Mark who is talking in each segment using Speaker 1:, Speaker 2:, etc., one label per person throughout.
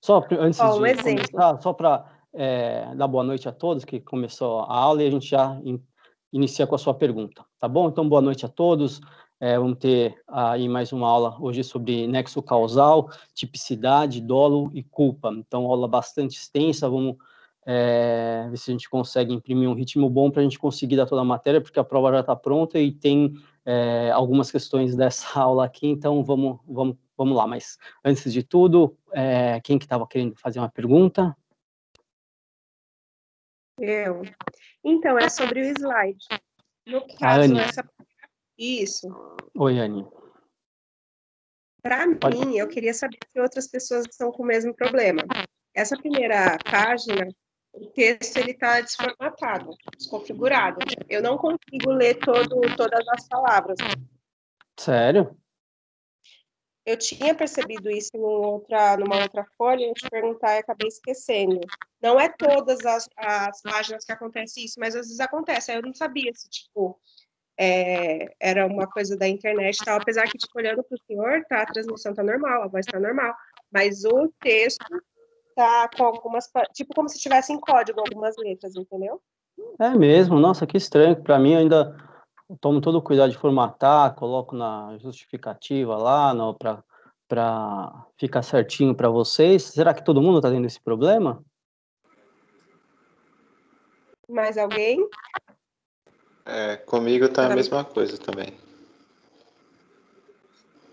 Speaker 1: Só antes oh, um de exemplo. começar, só para é, dar boa noite a todos que começou a aula e a gente já
Speaker 2: in, inicia com a sua pergunta, tá bom? Então, boa noite a todos. É, vamos ter aí mais uma aula hoje sobre nexo causal, tipicidade, dolo e culpa. Então, aula bastante extensa, vamos é, ver se a gente consegue imprimir um ritmo bom para a gente conseguir dar toda a matéria, porque a prova já está pronta e tem é, algumas questões dessa aula aqui, então vamos, vamos, vamos lá. Mas antes de tudo, é, quem que estava querendo fazer uma
Speaker 1: pergunta?
Speaker 3: Eu. Então, é sobre o slide. No caso, essa... Isso. Oi, Anne. Para mim, eu queria saber se outras pessoas estão com o mesmo problema. Essa primeira página o texto ele está desformatado, desconfigurado. Eu não consigo ler todo, todas as palavras. Sério? Eu tinha percebido isso em outra, numa outra folha, eu te perguntar e acabei esquecendo. Não é todas as, as páginas que acontece isso, mas às vezes acontece. Eu não sabia se, tipo, é, era uma coisa da internet e tal. Apesar que, tipo, olhando para o senhor, tá, a transmissão tá normal, a voz está normal. Mas o texto tá com algumas. Tipo, como se tivesse em código algumas letras, entendeu?
Speaker 2: É mesmo, nossa, que estranho. Para mim, ainda tomo todo o cuidado de formatar, coloco na justificativa lá, para ficar certinho para vocês. Será que todo mundo está tendo esse problema?
Speaker 3: Mais alguém?
Speaker 4: É, comigo tá pra a mesma mim. coisa também.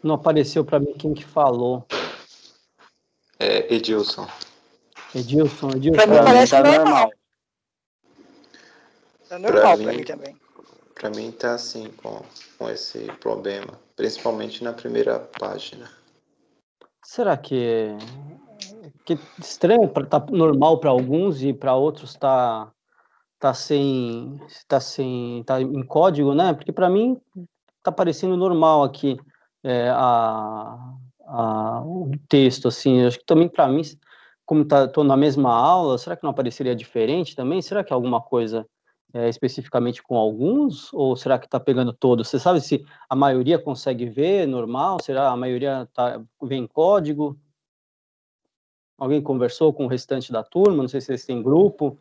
Speaker 2: Não apareceu para mim quem que falou.
Speaker 4: É Edilson.
Speaker 2: Edilson, Edilson. Pra mim parece tá normal.
Speaker 4: normal. Tá normal pra, pra mim, mim, também. Pra mim tá assim, com, com esse problema. Principalmente na primeira página.
Speaker 2: Será que. Que estranho, tá normal para alguns e para outros tá, tá sem. tá sem. tá em código, né? Porque para mim tá parecendo normal aqui é, a, a, o texto, assim. Acho que também para mim como estou tá, na mesma aula, será que não apareceria diferente também? Será que é alguma coisa é, especificamente com alguns? Ou será que está pegando todos? Você sabe se a maioria consegue ver normal? Será a maioria tá, vem código? Alguém conversou com o restante da turma? Não sei se vocês têm grupo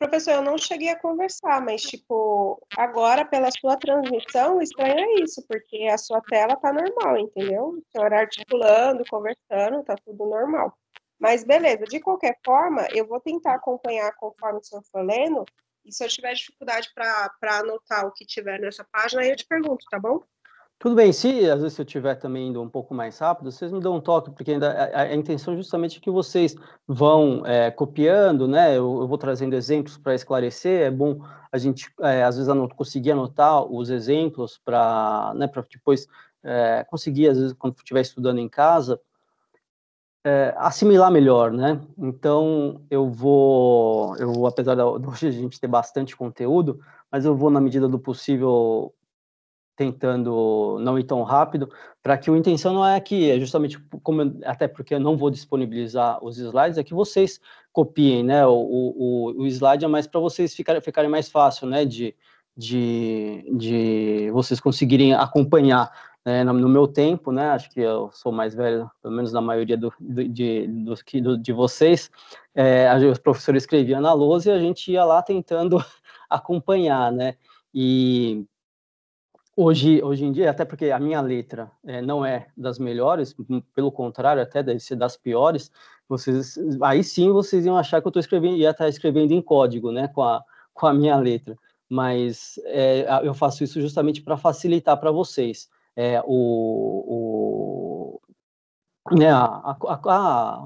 Speaker 3: professor, eu não cheguei a conversar, mas, tipo, agora pela sua transmissão, estranho é isso, porque a sua tela tá normal, entendeu? A senhora articulando, conversando, tá tudo normal. Mas beleza, de qualquer forma, eu vou tentar acompanhar conforme o senhor for lendo, e se eu tiver dificuldade para anotar o que tiver nessa página, aí eu te pergunto, tá bom?
Speaker 2: Tudo bem, se às vezes eu estiver também indo um pouco mais rápido, vocês me dão um toque, porque ainda a, a intenção é justamente é que vocês vão é, copiando, né? Eu, eu, vou trazendo exemplos para esclarecer. É bom a gente, é, às vezes, anot conseguir anotar os exemplos para né, depois é, conseguir, às vezes, quando estiver estudando em casa, é, assimilar melhor, né? Então, eu vou, eu, apesar de hoje a gente ter bastante conteúdo, mas eu vou, na medida do possível, tentando não ir tão rápido, para que a intenção não é que, é justamente como eu, até porque eu não vou disponibilizar os slides, é que vocês copiem, né? O, o, o slide é mais para vocês ficarem, ficarem mais fácil, né? De, de, de vocês conseguirem acompanhar. Né? No, no, meu tempo, né? Acho que eu sou mais velho, pelo menos na maioria do, do, de, dos, do, de vocês. É, os professores escreviam na lousa e a gente ia lá tentando acompanhar, né? E Hoje, hoje em dia, até porque a minha letra é, não é das melhores, hum, pelo contrário, até deve ser das piores, vocês, aí sim vocês iam achar que eu tô escrevendo, ia estar tá escrevendo em código, né, com a, com a minha letra. Mas é, eu faço isso justamente para facilitar para vocês é, o, o, né, a, a, a,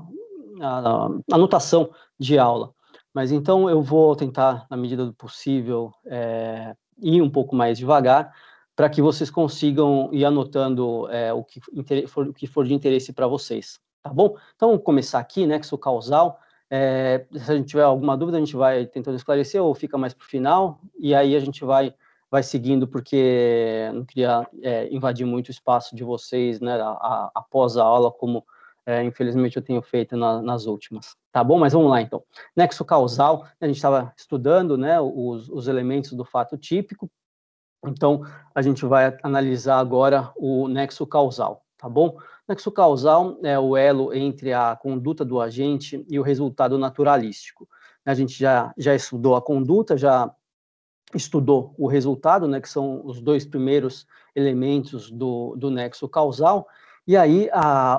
Speaker 2: a anotação de aula. Mas então eu vou tentar, na medida do possível, eh, ir um pouco mais devagar, para que vocês consigam ir anotando é, o, que for, o que for de interesse para vocês, tá bom? Então, vamos começar aqui, nexo né, causal. É, se a gente tiver alguma dúvida, a gente vai tentando esclarecer ou fica mais para o final, e aí a gente vai, vai seguindo, porque não queria é, invadir muito o espaço de vocês né, a, a, após a aula, como é, infelizmente eu tenho feito na, nas últimas. Tá bom? Mas vamos lá então. Nexo causal, a gente estava estudando né, os, os elementos do fato típico, então, a gente vai analisar agora o nexo causal, tá bom? Nexo causal é o elo entre a conduta do agente e o resultado naturalístico. A gente já, já estudou a conduta, já estudou o resultado, né, que são os dois primeiros elementos do, do nexo causal, e aí a,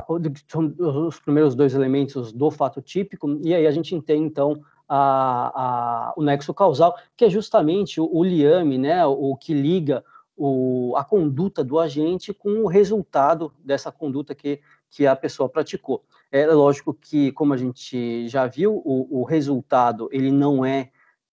Speaker 2: os primeiros dois elementos do fato típico, e aí a gente tem, então, a, a, o nexo causal, que é justamente o, o liame, né, o que liga o, a conduta do agente com o resultado dessa conduta que, que a pessoa praticou. É lógico que, como a gente já viu, o, o resultado ele não é,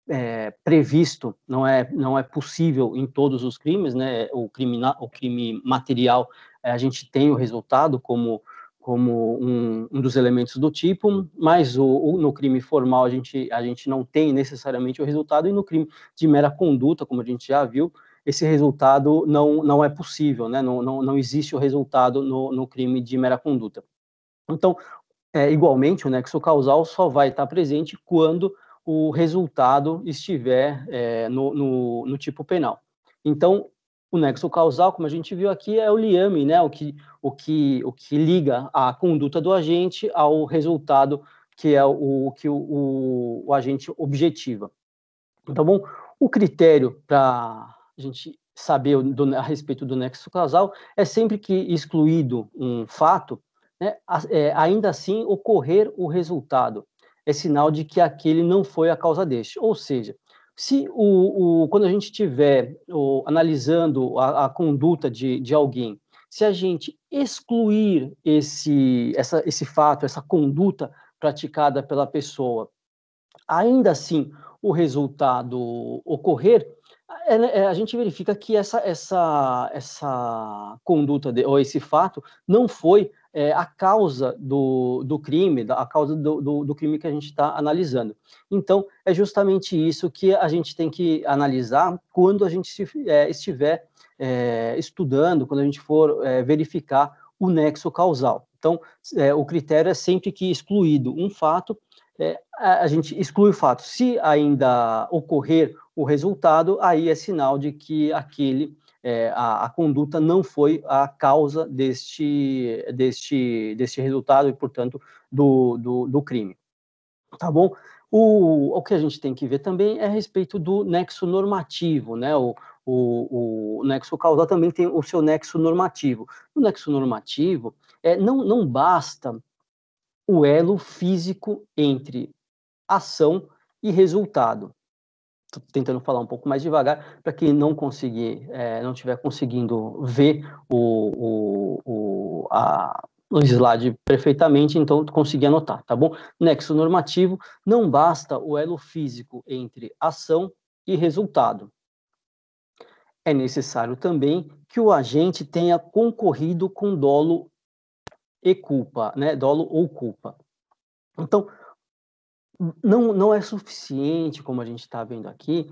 Speaker 2: é, previsto, não é, não é possível em todos os crimes, né? O, criminal, o crime material, é, a gente tem o resultado como como um, um, dos elementos do tipo, mas o, o, no crime formal a gente, a gente não tem necessariamente o resultado, e no crime de mera conduta, como a gente já viu, esse resultado não, não é possível, né? não, não, não existe o resultado no, no crime de mera conduta. Então, é, igualmente, o nexo causal só vai estar presente quando o resultado estiver é, no, no, no tipo penal. Então, o nexo causal, como a gente viu aqui, é o liame, né? o, que, o, que, o que liga a conduta do agente ao resultado que é o que o, o, o agente objetiva. Tá bom? O critério para a gente saber do, a respeito do nexo causal é sempre que excluído um fato, né, é, ainda assim ocorrer o resultado. É sinal de que aquele não foi a causa deste. Ou seja, se o, o, quando a gente estiver analisando a, a conduta de, de alguém, se a gente excluir esse, essa, esse fato, essa conduta praticada pela pessoa, ainda assim o resultado ocorrer, é, né, é, a gente verifica que essa, essa, essa conduta de, ou esse fato não foi é, a causa do, do crime, a causa do, do, do crime que a gente está analisando. Então, é justamente isso que a gente tem que analisar quando a gente é, estiver é, estudando, quando a gente for é, verificar o nexo causal. Então, é, o critério é sempre que excluído um fato, é, a gente exclui o fato. Se ainda ocorrer o resultado, aí é sinal de que aquele é, a, a, conduta não foi a causa deste, deste, deste resultado e, portanto, do, do, do crime. Tá bom? O, o que a gente tem que ver também é a respeito do nexo normativo, né? O, o, o nexo causal também tem o seu nexo normativo. o nexo normativo, é, não, não basta o elo físico entre ação e resultado estou tentando falar um pouco mais devagar, para quem não conseguir, é, não estiver conseguindo ver o, o, o, a, o slide perfeitamente, então conseguir anotar, tá bom? Nexo normativo, não basta o elo físico entre ação e resultado. É necessário também que o agente tenha concorrido com dolo e culpa, né? Dolo ou culpa. Então, não, não é suficiente, como a gente está vendo aqui,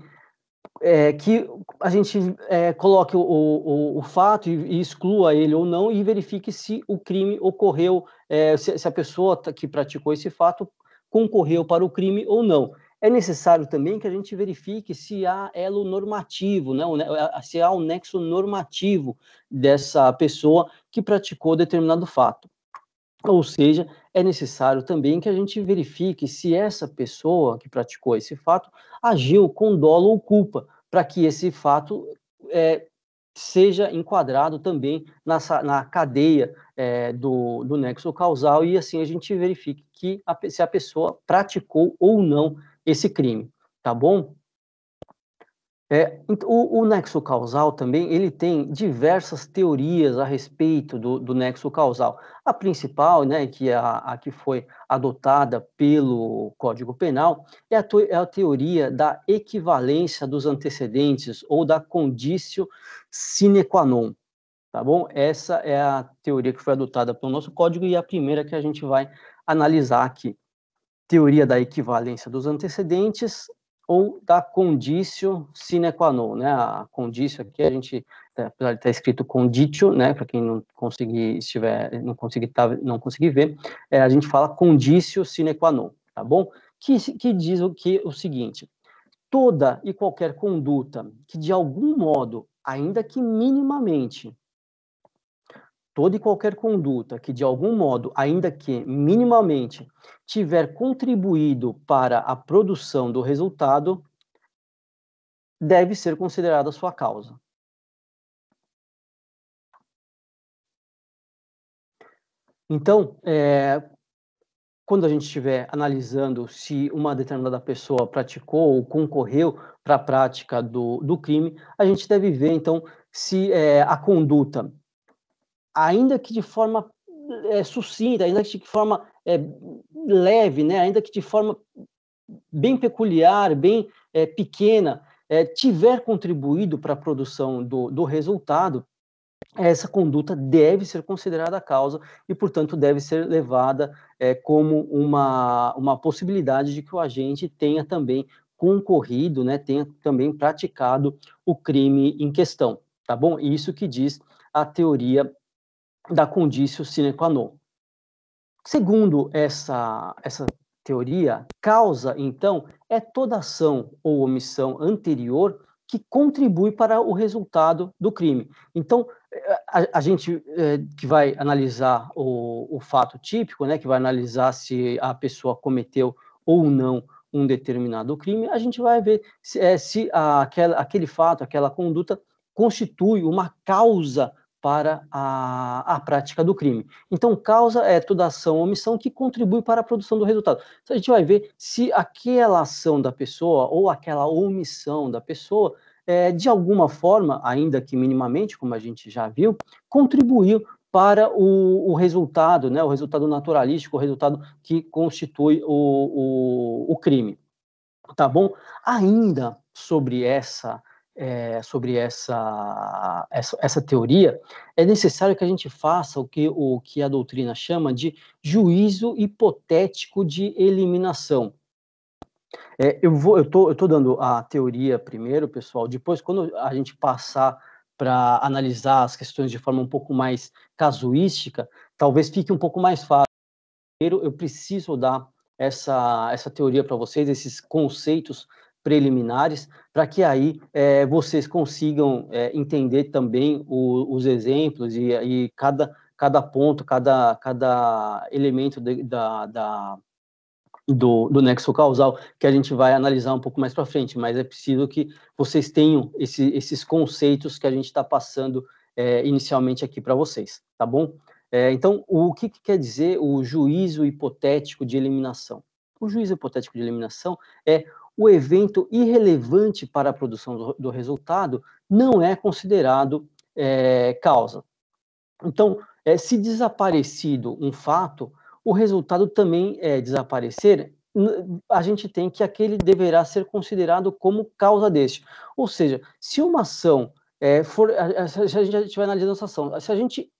Speaker 2: é, que a gente é, coloque o, o, o fato e, e, exclua ele ou não e verifique se o crime ocorreu, é, se, se, a pessoa tá, que praticou esse fato concorreu para o crime ou não. É necessário também que a gente verifique se há elo normativo, né, se há um nexo normativo dessa pessoa que praticou determinado fato. Ou seja, é necessário também que a gente verifique se essa pessoa que praticou esse fato agiu com dolo ou culpa, para que esse fato é, seja enquadrado também na, na cadeia é, do, do nexo causal e assim a gente verifique que a, se a pessoa praticou ou não esse crime, tá bom? É, o, o, nexo causal também ele tem diversas teorias a respeito do, do nexo causal. A principal, né, que, é a, a, que foi adotada pelo Código Penal, é a, é a, teoria da equivalência dos antecedentes ou da condício sine qua non. Tá bom? Essa é a teoria que foi adotada pelo nosso código e é a primeira que a gente vai analisar aqui. Teoria da equivalência dos antecedentes ou da condício sine qua non, né? A condício aqui a gente, tá, apesar de estar tá escrito conditio, né? Para quem não conseguir estiver, não conseguir tá, não conseguir ver, é, a gente fala condício sine qua non, tá bom? Que, que diz o que o seguinte: toda e qualquer conduta que de algum modo, ainda que minimamente, toda e qualquer conduta que, de algum modo, ainda que minimamente, tiver contribuído para a produção do resultado,
Speaker 1: deve ser considerada sua causa. Então, é, quando a gente
Speaker 2: estiver analisando se uma determinada pessoa praticou ou concorreu para a prática do, do crime, a gente deve ver, então, se é, a conduta ainda que de forma é, sucinta, ainda que de forma é, leve, né? ainda que de forma bem peculiar, bem é, pequena, tiver contribuído para a produção do, do resultado, essa conduta deve ser considerada a causa e, portanto, deve ser levada como uma, uma possibilidade de que o agente tenha também concorrido, né, tenha também praticado o crime em questão, tá bom? Isso que diz a teoria da condicio sine qua non. Segundo essa, essa teoria, causa, então, é toda ação ou omissão anterior que contribui para o resultado do crime. Então, a, a gente é, que vai analisar o, o fato típico, né, que vai analisar se a pessoa cometeu ou não um determinado crime, a gente vai ver se, é, se a, aquela, aquele fato, aquela conduta constitui uma causa para a, a prática do crime. Então, causa é toda ação ou omissão que contribui para a produção do resultado. Então, a gente vai ver se aquela ação da pessoa ou aquela omissão da pessoa, é, de alguma forma, ainda que minimamente, como a gente já viu, contribuiu para o, o, resultado, né, o resultado naturalístico, o resultado que constitui o, o, o crime. Tá bom? Ainda sobre essa é, sobre essa, essa, essa, teoria, é necessário que a gente faça o que, o que a doutrina chama de juízo hipotético de eliminação. É, eu vou, eu tô, eu tô dando a teoria primeiro, pessoal. Depois, quando a gente passar para analisar as questões de forma um pouco mais casuística, talvez fique um pouco mais fácil. Primeiro, eu preciso dar essa, essa teoria para vocês, esses conceitos preliminares, para que aí é, vocês consigam é, entender também o, os exemplos e, e, cada, cada ponto, cada, cada elemento de, da, da do, do, nexo causal, que a gente vai analisar um pouco mais para frente, mas é preciso que vocês tenham esse, esses conceitos que a gente está passando é, inicialmente aqui para vocês, tá bom? É, então, o que, que, quer dizer o juízo hipotético de eliminação? O juízo hipotético de eliminação é o evento irrelevante para a produção do, do resultado não é considerado é, causa. Então, é, se desaparecido um fato, o resultado também é desaparecer, a gente tem que aquele deverá ser considerado como causa deste. Ou seja, se uma ação é, for, se a gente estiver analisando essa ação, se a gente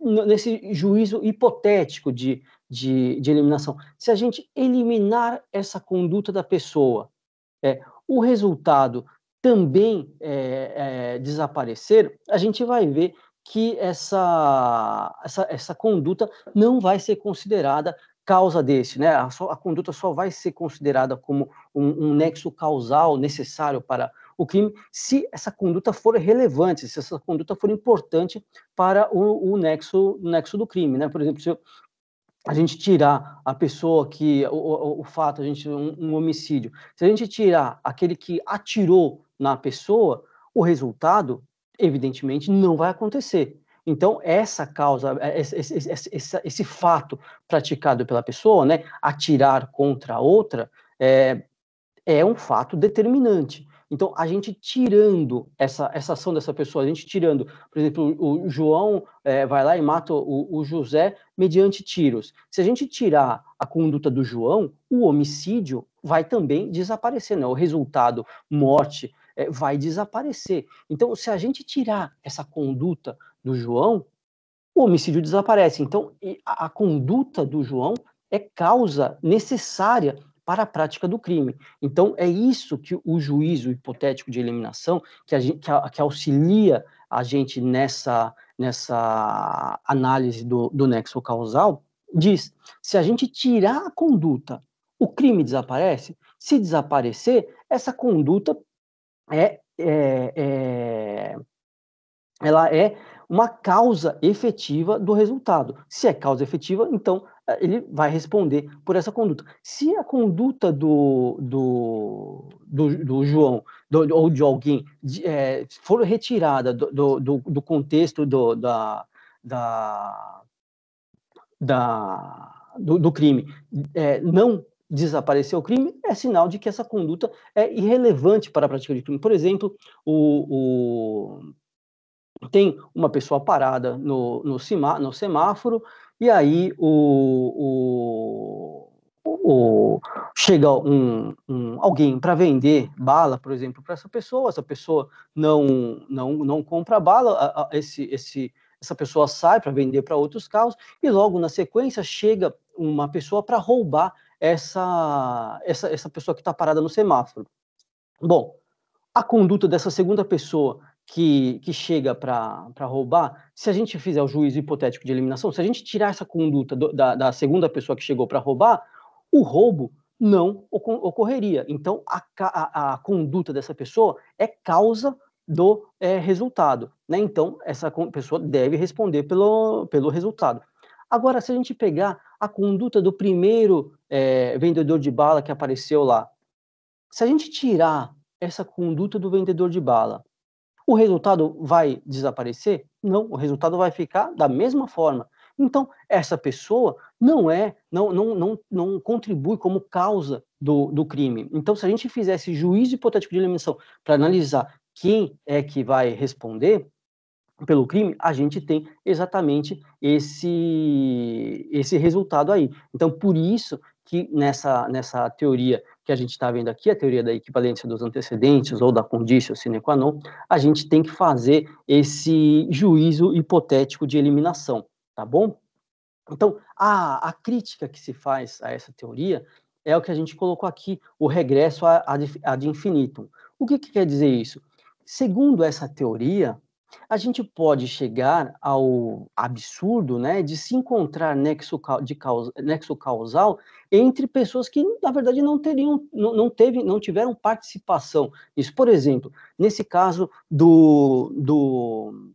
Speaker 2: nesse juízo hipotético de, de, de, eliminação, se a gente eliminar essa conduta da pessoa, é, o resultado também é, é, desaparecer, a gente vai ver que essa, essa, essa conduta não vai ser considerada causa desse, né? A, só, a conduta só vai ser considerada como um, um nexo causal necessário para o crime se essa conduta for relevante, se essa conduta for importante para o, o nexo, nexo do crime, né? Por exemplo, se eu, a gente tirar a pessoa que o, o, o fato, a gente um, um homicídio, se a gente tirar aquele que atirou na pessoa, o resultado evidentemente não vai acontecer. Então, essa causa, é, esse, esse, esse, esse, fato praticado pela pessoa, né, atirar contra a outra, é, é um fato determinante. Então, a gente tirando essa, essa ação dessa pessoa, a gente tirando, por exemplo, o João é, vai lá e mata o, o José mediante tiros. Se a gente tirar a conduta do João, o homicídio vai também desaparecer, né? O resultado, morte, é, vai desaparecer. Então, se a gente tirar essa conduta do João, o homicídio desaparece. Então, a, a conduta do João é causa necessária para a prática do crime. Então, é isso que o juízo hipotético de eliminação, que, a gente, que, a, que auxilia a gente nessa, nessa análise do, do nexo causal, diz: se a gente tirar a conduta, o crime desaparece? Se desaparecer, essa conduta é, é, é ela é uma causa efetiva do resultado. Se é causa efetiva, então eh, ele vai responder por essa conduta. Se a conduta do, do, do, do João do, ou de alguém de, é, for retirada do, do, do contexto do, da, da, da, do, do crime, é, não desapareceu o crime, é sinal de que essa conduta é irrelevante para a prática de crime. Por exemplo, o, o tem uma pessoa parada no, no, no semáforo, e aí o, o, o chega um, um alguém para vender bala, por exemplo, para essa pessoa, essa pessoa não não, não compra bala, a, a, esse, esse, essa pessoa sai para vender para outros carros e logo na sequência chega uma pessoa para roubar essa, essa, essa pessoa que está parada no semáforo. Bom, a conduta dessa segunda pessoa que, que chega para roubar, se a gente fizer o juízo hipotético de eliminação, se a gente tirar essa conduta do, da, da segunda pessoa que chegou para roubar, o roubo não ocorreria. Então, a, a, a, conduta dessa pessoa é causa do é, resultado. Né? Então, essa pessoa deve responder pelo, pelo resultado. Agora, se a gente pegar a conduta do primeiro é, vendedor de bala que apareceu lá, se a gente tirar essa conduta do vendedor de bala o resultado vai desaparecer? Não, o resultado vai ficar da mesma forma. Então, essa pessoa não é, não, não, não, não contribui como causa do, do crime. Então, se a gente fizesse juízo hipotético de eliminação para analisar quem é que vai responder pelo crime, a gente tem exatamente esse, esse resultado aí. Então, por isso que nessa, nessa teoria que a gente está vendo aqui, a teoria da equivalência dos antecedentes ou da condição sine qua non, a gente tem que fazer esse juízo hipotético de eliminação, tá bom? Então, a, a crítica que se faz a essa teoria é o que a gente colocou aqui, o regresso ad, ad infinitum. O que, que quer dizer isso? Segundo essa teoria, a gente pode chegar ao absurdo né, de se encontrar nexo, de causa, nexo causal entre pessoas que, na verdade, não teriam, não, não, teve, não tiveram participação nisso. Por exemplo, nesse caso do, do,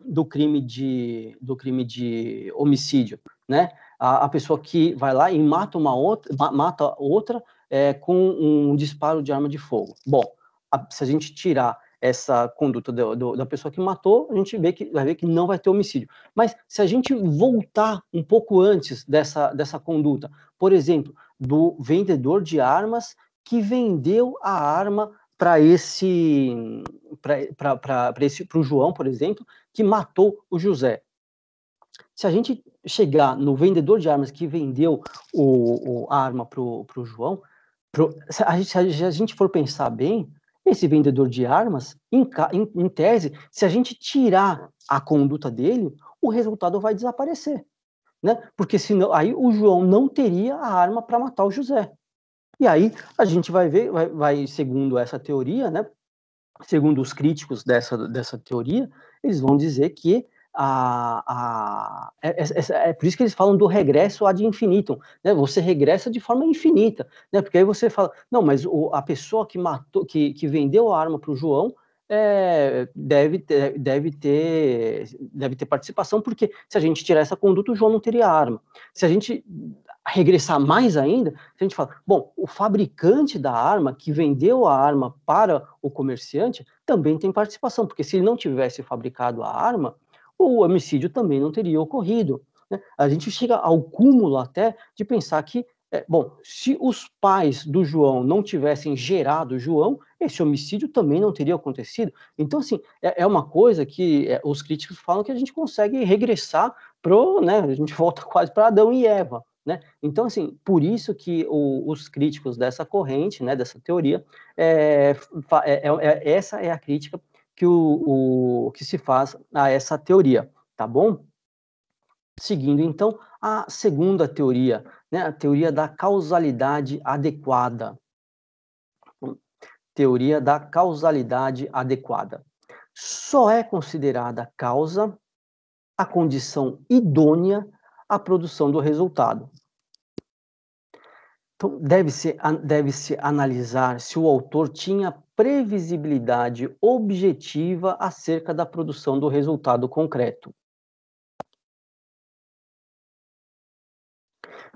Speaker 2: do crime de do crime de homicídio, né? A, a pessoa que vai lá e mata uma outra, mata outra é, com um disparo de arma de fogo. Bom, a, se a gente tirar essa conduta do, do, da pessoa que matou, a gente vê que vai ver que não vai ter homicídio. Mas se a gente voltar um pouco antes dessa, dessa conduta, por exemplo, do vendedor de armas que vendeu a arma para esse para esse para o João, por exemplo, que matou o José. Se a gente chegar no vendedor de armas que vendeu o, o a arma para o João, pro, se, a gente, se a gente for pensar bem, esse vendedor de armas, em, em, em tese, se a gente tirar a conduta dele, o resultado vai desaparecer. Né? Porque senão aí o João não teria a arma para matar o José. E aí a gente vai ver, vai, vai, segundo essa teoria, né? Segundo os críticos dessa, dessa teoria, eles vão dizer que a, a, é, é, é, é, por isso que eles falam do regresso ad infinitum, né? Você regressa de forma infinita, né? Porque aí você fala, não, mas o, a pessoa que matou, que, que vendeu a arma para o João é, deve, ter, deve, ter, deve ter participação, porque se a gente tirar essa conduta, o João não teria arma. Se a gente regressar mais ainda, a gente fala, bom, o fabricante da arma que vendeu a arma para o comerciante também tem participação, porque se ele não tivesse fabricado a arma, o homicídio também não teria ocorrido. Né? A gente chega ao cúmulo até de pensar que, é, bom, se os pais do João não tivessem gerado João, esse homicídio também não teria acontecido. Então, assim, é, é uma coisa que é, os críticos falam que a gente consegue regressar para, né, a gente volta quase para Adão e Eva, né? Então, assim, por isso que o, os críticos dessa corrente, né, dessa teoria, é, é, é, é, essa é a crítica que, o, o, que se faz a essa teoria, tá bom? Seguindo, então, a segunda teoria, né, a teoria da causalidade adequada. Teoria da causalidade adequada. Só é considerada causa a condição idônea à produção do resultado. Então, deve-se deve -se analisar se o autor tinha previsibilidade objetiva acerca da produção do resultado concreto.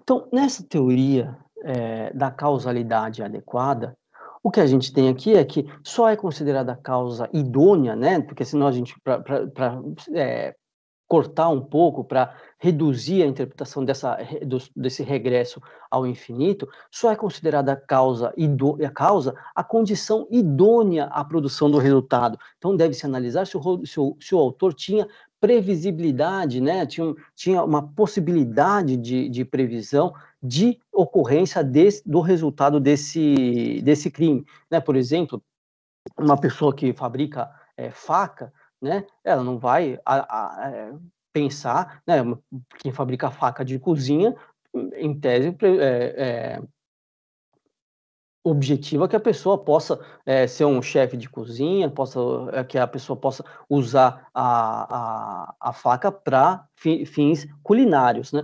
Speaker 2: Então, nessa teoria é, da causalidade adequada, o que a gente tem aqui é que só é considerada causa idônea, né? Porque senão a gente, para é, cortar um pouco para reduzir a interpretação dessa, desse regresso ao infinito, só é considerada a causa, a causa a condição idônea à produção do resultado. Então deve-se analisar se o, se, o, se o autor tinha previsibilidade, né? tinha, tinha uma possibilidade de, de previsão de ocorrência desse, do resultado desse, desse crime. Né? Por exemplo, uma pessoa que fabrica é, faca, né? Ela não vai a, a, eh, pensar, né? Quem fabrica faca de cozinha, em tese, é, é, objetiva é que a pessoa possa é, ser um chefe de cozinha, possa, é, que a pessoa possa usar a, a, a faca para fi, fins culinários, né?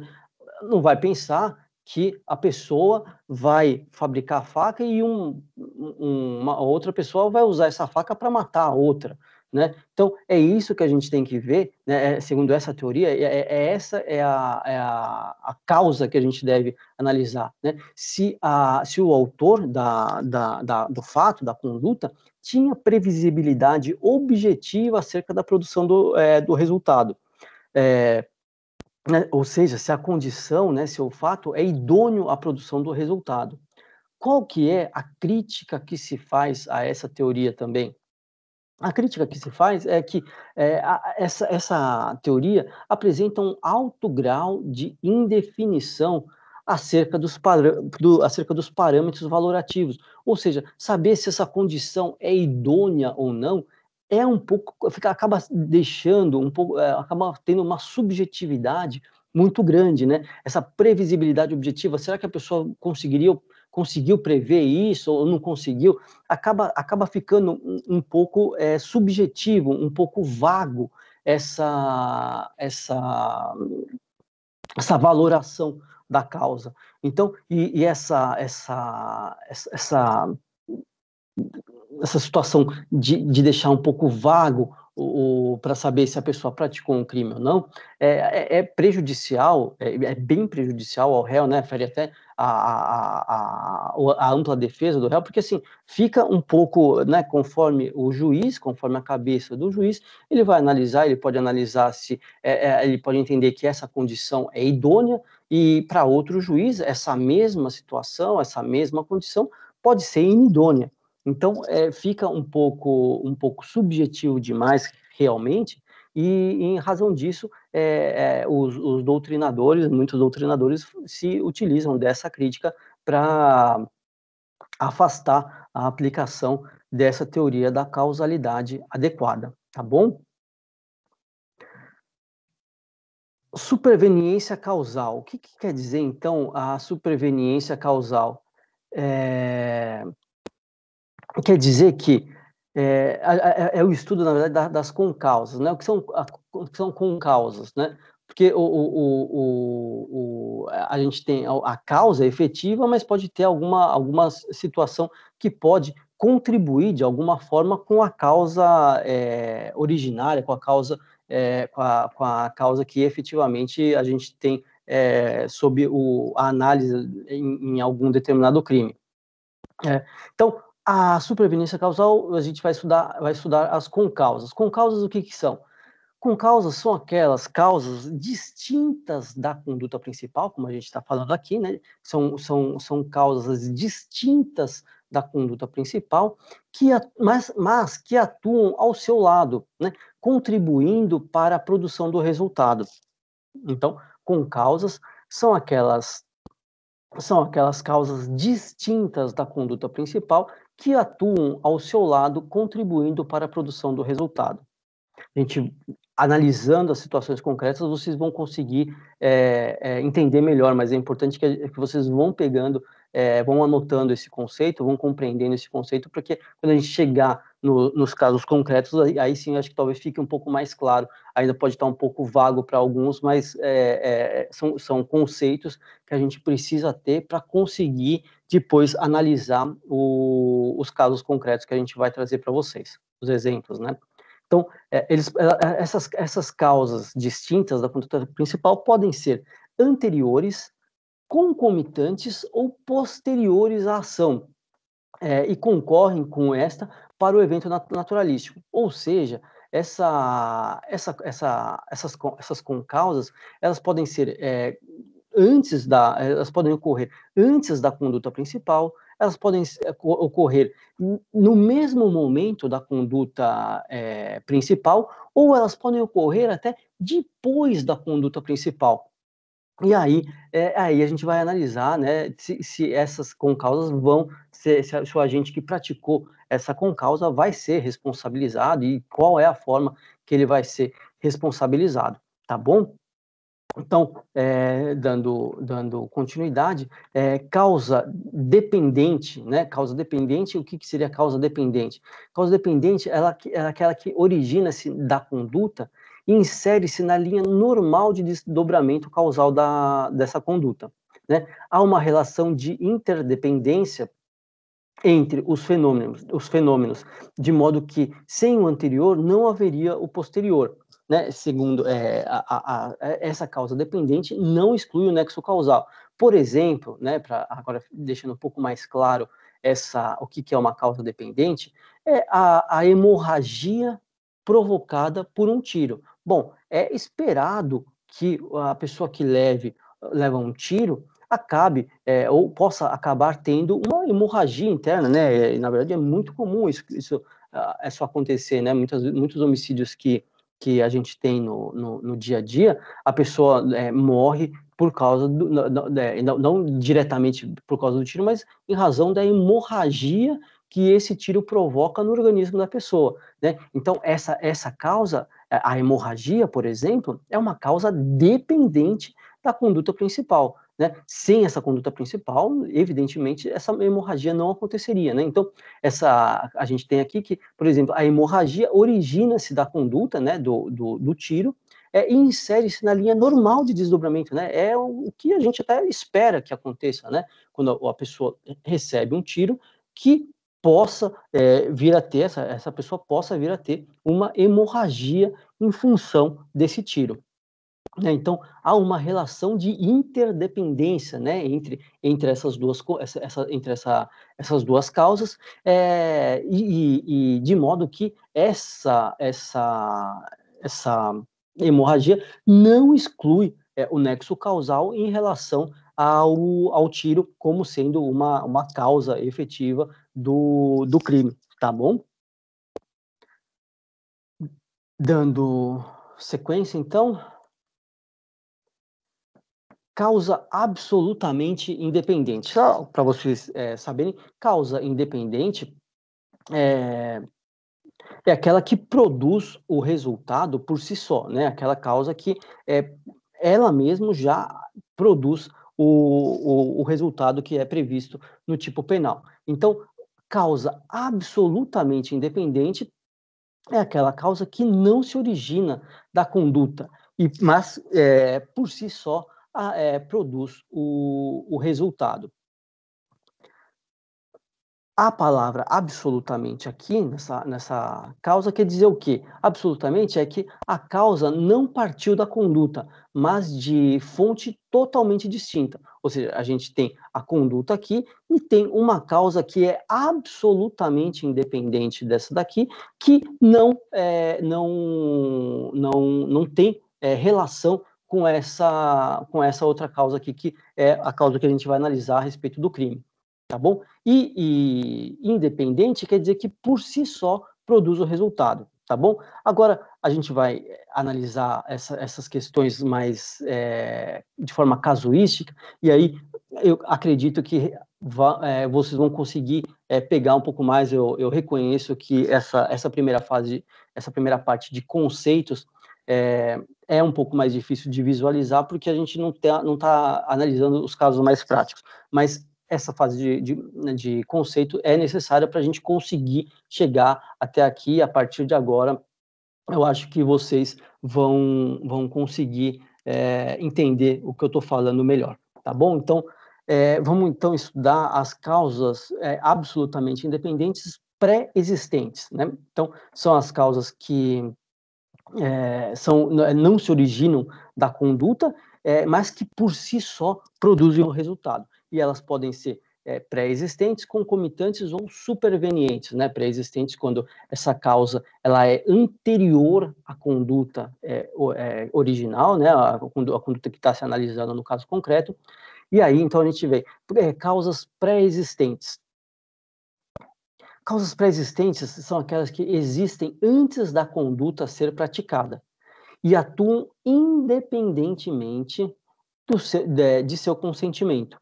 Speaker 2: Não vai pensar que a pessoa vai fabricar a faca e um, uma outra pessoa vai usar essa faca para matar a outra. Né? Então, é isso que a gente tem que ver, né? É, segundo essa teoria, é, é, é essa é, a, é a, a, causa que a gente deve analisar. Né? Se, a, se, o autor da, da, da, do fato, da conduta, tinha previsibilidade objetiva acerca da produção do, é, do resultado. É, né? ou seja, se a condição, né, se o fato é idôneo à produção do resultado. Qual que é a crítica que se faz a essa teoria também? A crítica que se faz é que é, a, essa, essa teoria apresenta um alto grau de indefinição acerca dos, do, acerca dos parâmetros valorativos. Ou seja, saber se essa condição é idônea ou não é um pouco fica, acaba deixando um pouco é, acaba tendo uma subjetividade muito grande, né? Essa previsibilidade objetiva, será que a pessoa conseguiria conseguiu prever isso ou não conseguiu, acaba, acaba ficando um, um pouco é, subjetivo, um pouco vago essa, essa, essa valoração da causa. Então, e, e essa, essa, essa essa situação de, de deixar um pouco vago para saber se a pessoa praticou um crime ou não, é, é, é, prejudicial, é, é, bem prejudicial ao réu, né? Fere até a, a, a, a, ampla defesa do réu, porque assim fica um pouco, né? Conforme o juiz, conforme a cabeça do juiz, ele vai analisar, ele pode analisar se é, é, ele pode entender que essa condição é idônea e para outro juiz essa mesma situação, essa mesma condição pode ser inidônea. Então, é, fica um pouco, um pouco subjetivo demais, realmente, e, e em razão disso, é, é, os, os, doutrinadores, muitos doutrinadores, se utilizam dessa crítica para afastar a aplicação dessa teoria da causalidade adequada, tá bom? Superveniência causal. O que, que quer dizer, então, a superveniência causal? É, quer dizer que é, é, é, o estudo, na verdade, das concausas, né? O que são, a, o que são concausas, né? Porque o, o, o, a gente tem a causa efetiva, mas pode ter alguma, alguma situação que pode contribuir de alguma forma com a causa é, originária, com a causa, é, com a, com, a, causa que efetivamente a gente tem é, sob a análise em, em algum determinado crime. É. Então, a superveniência causal, a gente vai estudar, vai estudar as concausas. Concausas, o que, que são? Concausas são aquelas causas distintas da conduta principal, como a gente está falando aqui, né? São, são, são causas distintas da conduta principal, que, mas, mas que atuam ao seu lado, né? contribuindo para a produção do resultado. Então, concausas são aquelas são aquelas causas distintas da conduta principal que atuam ao seu lado, contribuindo para a produção do resultado. A gente, analisando as situações concretas, vocês vão conseguir é, é, entender melhor, mas é importante que, que vocês vão pegando, é, vão anotando esse conceito, vão compreendendo esse conceito, porque quando a gente chegar no, nos casos concretos, aí, aí, sim acho que talvez fique um pouco mais claro. Ainda pode estar um pouco vago para alguns, mas é, é, são, são conceitos que a gente precisa ter para conseguir depois analisar o, os casos concretos que a gente vai trazer para vocês, os exemplos, né? Então, é, eles, é, é, essas, essas causas distintas da conduta principal podem ser anteriores, concomitantes ou posteriores à ação é, e concorrem com esta para o evento naturalístico. Ou seja, essa, essa, essa, essas, essas concausas elas podem ser é, antes da, eh, elas podem ocorrer antes da conduta principal, elas podem eh, ocorrer no mesmo momento da conduta é, principal, ou elas podem ocorrer até depois da conduta principal. E aí, é, aí a gente vai analisar né, se, se essas concausas vão, se, se, o agente que praticou essa concausa vai ser responsabilizado e qual é a forma que ele vai ser responsabilizado, tá bom? Então, é, dando, dando continuidade, é, causa dependente, né? Causa dependente, o que, que seria causa dependente? Causa dependente ela, é aquela que origina-se da conduta e insere-se na linha normal de desdobramento causal da, dessa conduta. Né? Há uma relação de interdependência entre os fenômenos, os fenômenos, de modo que sem o anterior não haveria o posterior né, segundo é, a, a, eh, essa causa dependente, não exclui o nexo causal. Por exemplo, né, pra, agora deixando um pouco mais claro essa, o que, que é uma causa dependente, é a, a hemorragia provocada por um tiro. Bom, é esperado que a pessoa que leve leva um tiro acabe é, ou possa acabar tendo uma hemorragia interna, né? E, na verdade, é muito comum isso, isso, ah, isso acontecer, né? Muitas, muitos homicídios que que a gente tem no, no, no dia a dia, a pessoa é, morre por causa do, não, é, não, não, diretamente por causa do tiro, mas em razão da hemorragia que esse tiro provoca no organismo da pessoa, né? Então essa essa causa, a hemorragia, por exemplo, é uma causa dependente da conduta principal. Né? Sem essa conduta principal, evidentemente, essa hemorragia não aconteceria. Né? Então, essa, a gente tem aqui que, por exemplo, a hemorragia origina-se da conduta né, do, do, do tiro é, e insere-se na linha normal de desdobramento. Né? É o, o que a gente até espera que aconteça né? quando a, a pessoa recebe um tiro que possa é, vir a ter, essa, essa pessoa possa vir a ter uma hemorragia em função desse tiro. Né? Então, há uma relação de interdependência né, entre, entre, essas duas, essa, essa, entre essa, essas duas causas, é, e, e, de modo que essa, essa, essa hemorragia não exclui é, o nexo causal em relação ao, ao tiro como sendo uma, uma causa efetiva do, do crime, tá bom? Dando sequência, então causa absolutamente independente. para vocês é, saberem, causa independente é, é, aquela que produz o resultado por si só, né? Aquela causa que é, ela mesma já produz o, o, o resultado que é previsto no tipo penal. Então, causa absolutamente independente é aquela causa que não se origina da conduta, e, mas é, por si só é, produz o, o resultado. A palavra absolutamente aqui, nessa, nessa causa, quer dizer o quê? Absolutamente é que a causa não partiu da conduta, mas de fonte totalmente distinta. Ou seja, a gente tem a conduta aqui e tem uma causa que é absolutamente independente dessa daqui, que não, é, não, não, não tem é, relação com essa, com essa outra causa aqui, que é a causa que a gente vai analisar a respeito do crime, tá bom? E, e independente quer dizer que por si só produz o resultado, tá bom? Agora, a gente vai eh, analisar essa, essas questões mais é, de forma casuística, e aí eu acredito que é, vocês vão conseguir é, pegar um pouco mais. Eu, eu reconheço que essa, essa primeira fase, essa primeira parte de conceitos, é, é um pouco mais difícil de visualizar porque a gente não está não tá analisando os casos mais práticos. Mas essa fase de, de, né, de conceito é necessária para a gente conseguir chegar até aqui. A partir de agora, eu acho que vocês vão, vão conseguir é, entender o que eu estou falando melhor, tá bom? Então, é, vamos então estudar as causas é, absolutamente independentes pré-existentes, né? Então, são as causas que é, são, é, não se originam da conduta, é, mas que por si só produzem o um resultado. E elas podem ser é, pré-existentes, concomitantes ou supervenientes, né? Pré-existentes quando essa causa ela é anterior à conduta é, é, original, né? A, a conduta que está se analisando no caso concreto. E aí, então, a gente vê é, causas pré-existentes. Causas pré-existentes são aquelas que existem antes da conduta ser praticada e atuam independentemente do, de, de seu consentimento,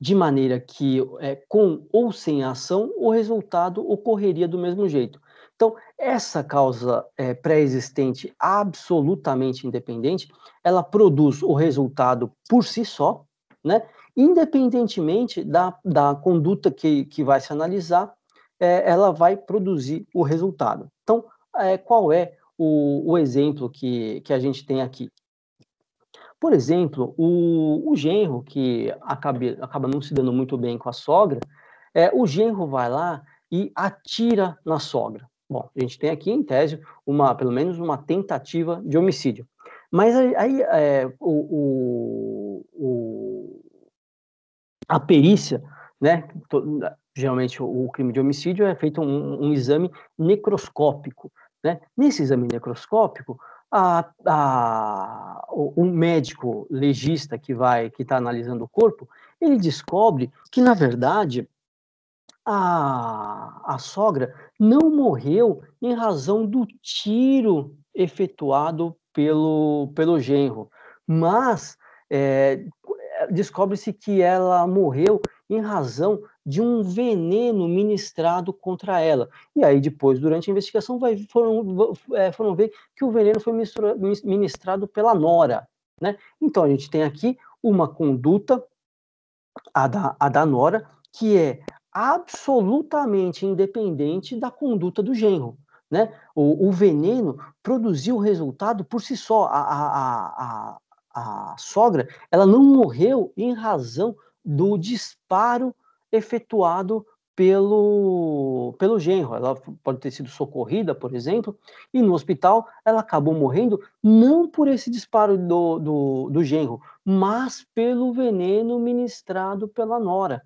Speaker 2: de maneira que, é, com ou sem ação, o resultado ocorreria do mesmo jeito. Então, essa causa é, pré-existente absolutamente independente, ela produz o resultado por si só, né? independentemente da, da conduta que, que vai se analisar, é, ela vai produzir o resultado. Então, é, qual é o, o exemplo que, que a gente tem aqui? Por exemplo, o, o genro, que acabe, acaba não se dando muito bem com a sogra, é, o genro vai lá e atira na sogra. Bom, a gente tem aqui, em tese, uma, pelo menos uma tentativa de homicídio. Mas aí, aí é, o, o, o, a perícia, né? Geralmente o crime de homicídio é feito um, um exame necroscópico, né? Nesse exame necroscópico, a, a, o, médico legista que vai que está analisando o corpo, ele descobre que na verdade a, a sogra não morreu em razão do tiro efetuado pelo, pelo genro, mas é, descobre-se que ela morreu em razão de um veneno ministrado contra ela. E aí depois, durante a investigação, vai, foram, é, foram ver que o veneno foi ministrado pela nora. Né? Então a gente tem aqui uma conduta, a da, a da nora, que é absolutamente independente da conduta do genro. Né? O, o veneno produziu o resultado por si só. a, a, a sogra, ela não morreu em razão do disparo efetuado pelo, pelo genro. Ela pode ter sido socorrida, por exemplo, e no hospital ela acabou morrendo não por esse disparo do, do, do genro, mas pelo veneno ministrado pela nora.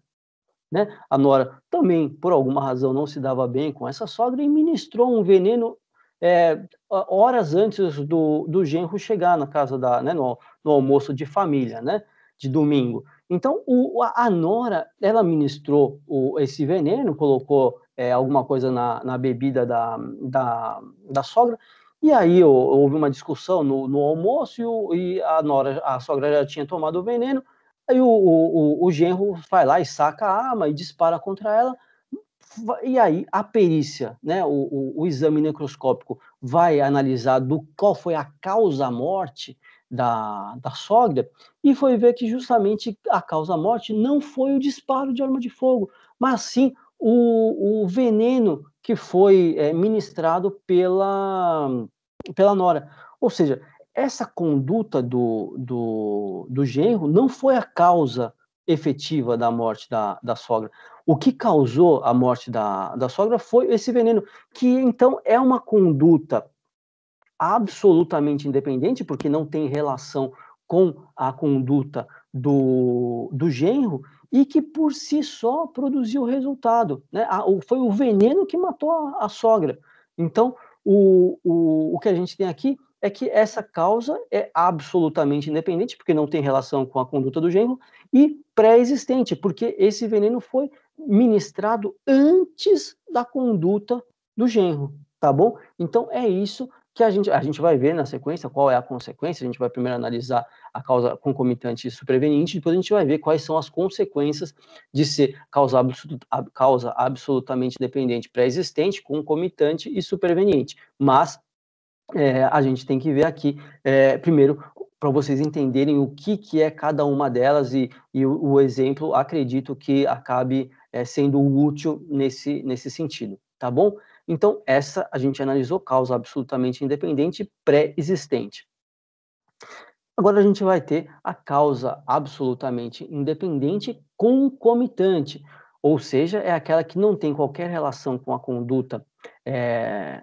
Speaker 2: Né? A nora também, por alguma razão, não se dava bem com essa sogra e ministrou um veneno é, horas antes do, do genro chegar na casa da, né, no no almoço de família, né? De domingo. Então, o, a, Nora, ela ministrou o, esse veneno, colocou é, alguma coisa na, na bebida da, da, da sogra, e aí houve uma discussão no, no almoço e, o, e, a Nora, a sogra já tinha tomado o veneno. Aí o, o, o, genro vai lá e saca a arma e dispara contra ela. E aí a perícia, né, o, o, exame necroscópico, vai analisar do qual foi a causa morte da, da sogra e foi ver que justamente a causa morte não foi o disparo de arma de fogo, mas sim o, o veneno que foi é, ministrado pela, pela Nora. Ou seja, essa conduta do, do, do genro não foi a causa efetiva da morte da, da sogra. O que causou a morte da, da sogra foi esse veneno, que então é uma conduta absolutamente independente, porque não tem relação com a conduta do, do genro, e que por si só produziu o resultado. Né? A, foi o veneno que matou a, a sogra. Então, o, o, o que a gente tem aqui é que essa causa é absolutamente independente, porque não tem relação com a conduta do genro, e pré-existente, porque esse veneno foi ministrado antes da conduta do genro, tá bom? Então é isso que a gente, a gente vai ver na sequência qual é a consequência, a gente vai primeiro analisar a causa concomitante e superveniente, depois a gente vai ver quais são as consequências de ser causa, absolut, causa absolutamente dependente pré-existente, concomitante e superveniente. Mas é, a gente tem que ver aqui, é, primeiro, para vocês entenderem o que, que é cada uma delas e, e o, o exemplo, acredito que acabe é, sendo útil nesse, nesse sentido, tá bom? Então, essa a gente analisou causa absolutamente independente pré-existente. Agora a gente vai ter a causa absolutamente independente concomitante, ou seja, é aquela que não tem qualquer relação com a conduta, é,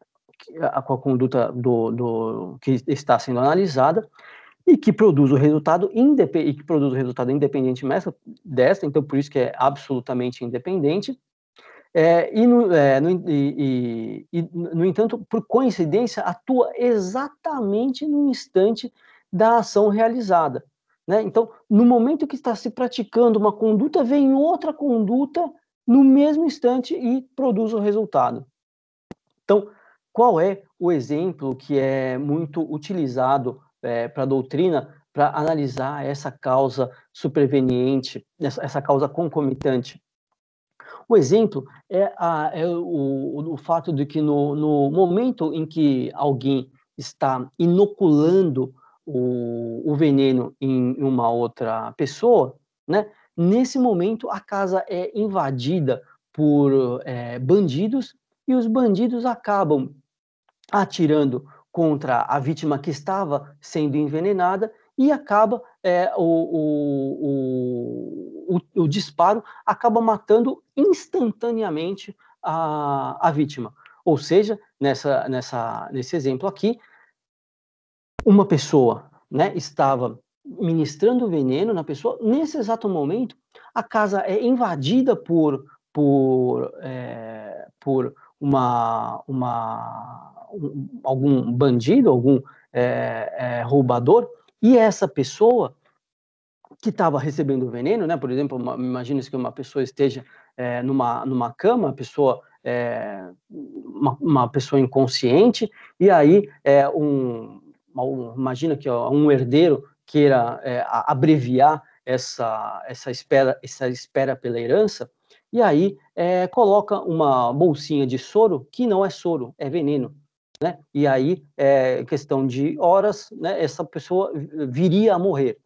Speaker 2: com a conduta do, do, que está sendo analisada e que produz o resultado independente, que produz o resultado independente dessa, então por isso que é absolutamente independente é, e, no, é, no e, e, e, no entanto, por coincidência, atua exatamente no instante da ação realizada. Né? Então, no momento que está se praticando uma conduta, vem outra conduta no mesmo instante e produz o resultado. Então, qual é o exemplo que é muito utilizado é, para a doutrina para analisar essa causa superveniente, essa, essa causa concomitante? O exemplo é, a, é o, o, fato de que no, no, momento em que alguém está inoculando o, o veneno em uma outra pessoa, né, nesse momento a casa é invadida por é, bandidos e os bandidos acabam atirando contra a vítima que estava sendo envenenada e acaba é, o, o, o, o, disparo acaba matando instantaneamente a, a vítima. Ou seja, nessa, nessa, nesse exemplo aqui, uma pessoa né, estava ministrando veneno na pessoa, nesse exato momento, a casa é invadida por, por, é, por uma, uma, um, algum bandido, algum é, é, roubador, e essa pessoa que estava recebendo veneno, né? Por exemplo, imagina-se que uma pessoa esteja é, numa, numa cama, a pessoa é, uma, uma, pessoa inconsciente, e aí é, um, um imagina que ó, um herdeiro queira é, abreviar essa, essa, espera, essa espera pela herança, e aí coloca uma bolsinha de soro que não é soro, é veneno. Né? E aí, é, questão de horas, né, essa pessoa viria a morrer.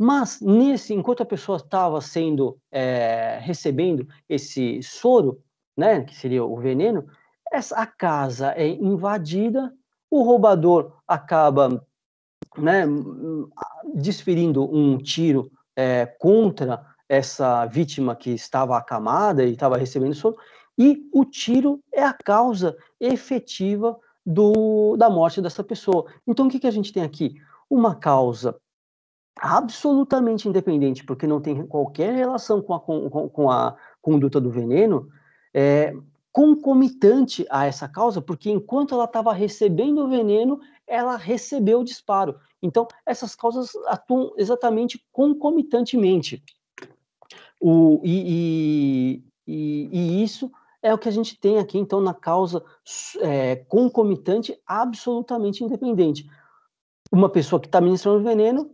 Speaker 2: Mas nesse, enquanto a pessoa estava sendo é, recebendo esse soro, né, que seria o veneno, essa, a casa é invadida, o roubador acaba né, desferindo um tiro é, contra essa vítima que estava acamada e estava recebendo soro, e o tiro é a causa efetiva do, da morte dessa pessoa. Então, o que, que a gente tem aqui? Uma causa absolutamente independente, porque não tem qualquer relação com a, com, com a conduta do veneno, é, concomitante a essa causa, porque enquanto ela estava recebendo o veneno, ela recebeu o disparo. Então, essas causas atuam exatamente concomitantemente. O, e, e, e, e isso é o que a gente tem aqui, então, na causa é, concomitante absolutamente independente. Uma pessoa que está ministrando veneno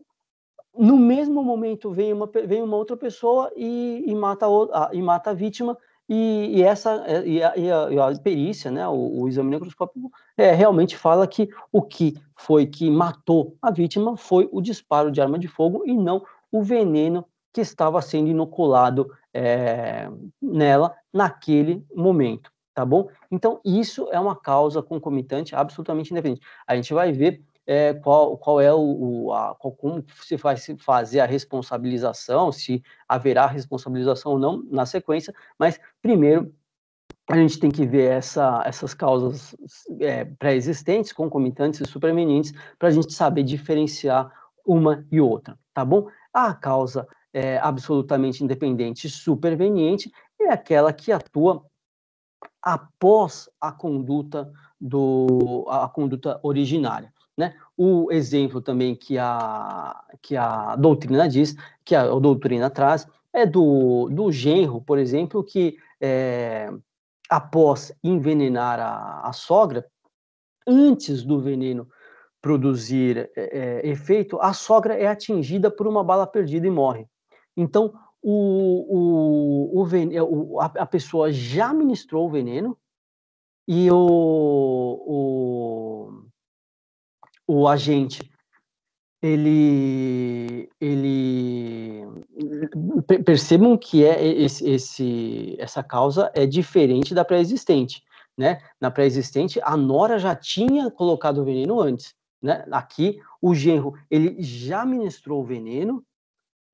Speaker 2: no mesmo momento vem uma, vem uma outra pessoa e, e mata, a, e mata a vítima, e, e essa é, e a, e a, a perícia, né, o, o, exame necroscópico, é, realmente fala que o que foi que matou a vítima foi o disparo de arma de fogo e não o veneno que estava sendo inoculado é, nela naquele momento, tá bom? Então, isso é uma causa concomitante absolutamente independente. A gente vai ver é, qual, qual é o, a, como se vai se fazer a responsabilização, se haverá responsabilização ou não na sequência, mas primeiro a gente tem que ver essa, essas causas é, pré-existentes, concomitantes e supervenientes, para a gente saber diferenciar uma e outra, tá bom? A causa é, absolutamente independente e superveniente é aquela que atua após a conduta do a conduta originária. Né? O exemplo também que a, que a doutrina diz, que a, a doutrina traz, é do, do genro, por exemplo, que é, após envenenar a, a, sogra, antes do veneno produzir é, é efeito, a sogra é atingida por uma bala perdida e morre. Então, o, o, o, é, a, a, pessoa já ministrou o veneno e o, o o agente ele ele percebam que é esse, esse essa causa é diferente da pré-existente, né? Na pré-existente a Nora já tinha colocado o veneno antes, né? Aqui o genro ele já ministrou o veneno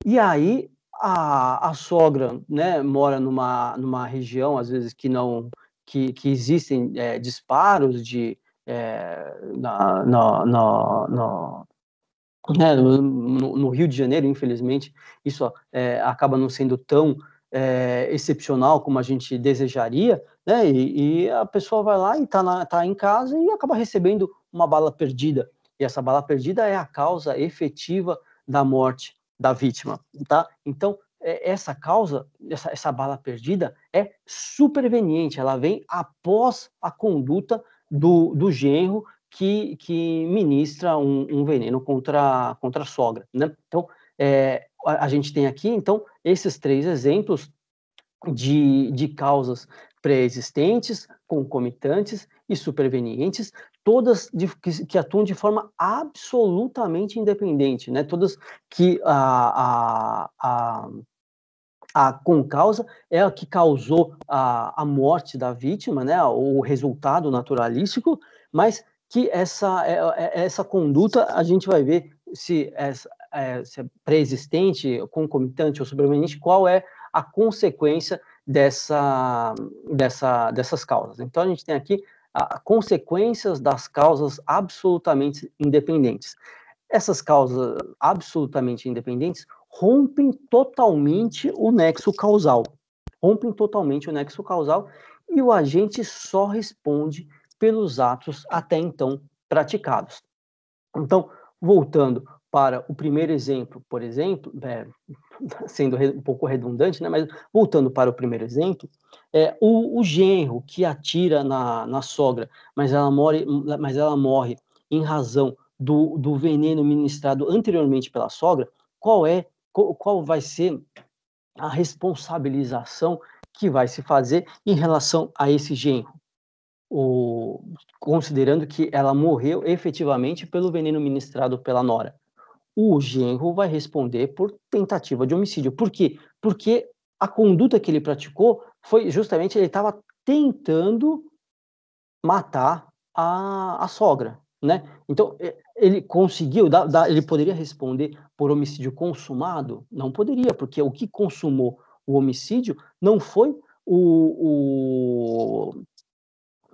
Speaker 2: e aí a, a sogra, né? Mora numa numa região às vezes que não que, que existem é, disparos de é, na,
Speaker 1: na, na, na
Speaker 2: né, no, no, Rio de Janeiro, infelizmente, isso é, acaba não sendo tão é, excepcional como a gente desejaria, né, e, e, a pessoa vai lá e está tá em casa e acaba recebendo uma bala perdida. E essa bala perdida é a causa efetiva da morte da vítima, tá? Então, é, essa causa, essa, essa bala perdida é superveniente, ela vem após a conduta do, do genro que, que ministra um, um, veneno contra, contra a sogra. Né? Então, é, a, a, gente tem aqui, então, esses três exemplos de, de causas pré-existentes, concomitantes e supervenientes, todas de, que, que, atuam de forma absolutamente independente, né? todas que a, a, a a com causa é a que causou a, a morte da vítima, né, o resultado naturalístico, mas que essa, é, é, essa conduta a gente vai ver se é, é se é pré-existente, concomitante ou sobreveniente, qual é a consequência dessa, dessa, dessas causas. Então a gente tem aqui a, consequências das causas absolutamente independentes. Essas causas absolutamente independentes rompem totalmente o nexo causal. Rompem totalmente o nexo causal e o agente só responde pelos atos até então praticados. Então, voltando para o primeiro exemplo, por exemplo, é, sendo um pouco redundante, né, mas voltando para o primeiro exemplo, é, o, o genro que atira na, na sogra, mas ela, morre, mas ela morre em razão do, do veneno ministrado anteriormente pela sogra, qual é qual vai ser a responsabilização que vai se fazer em relação a esse genro, o, considerando que ela morreu efetivamente pelo veneno ministrado pela nora. O genro vai responder por tentativa de homicídio. Por quê? Porque a conduta que ele praticou foi justamente ele estava tentando matar a, a sogra, né? Então é, ele conseguiu, ele poderia responder por homicídio consumado? Não poderia, porque o que consumou o homicídio não foi o, o,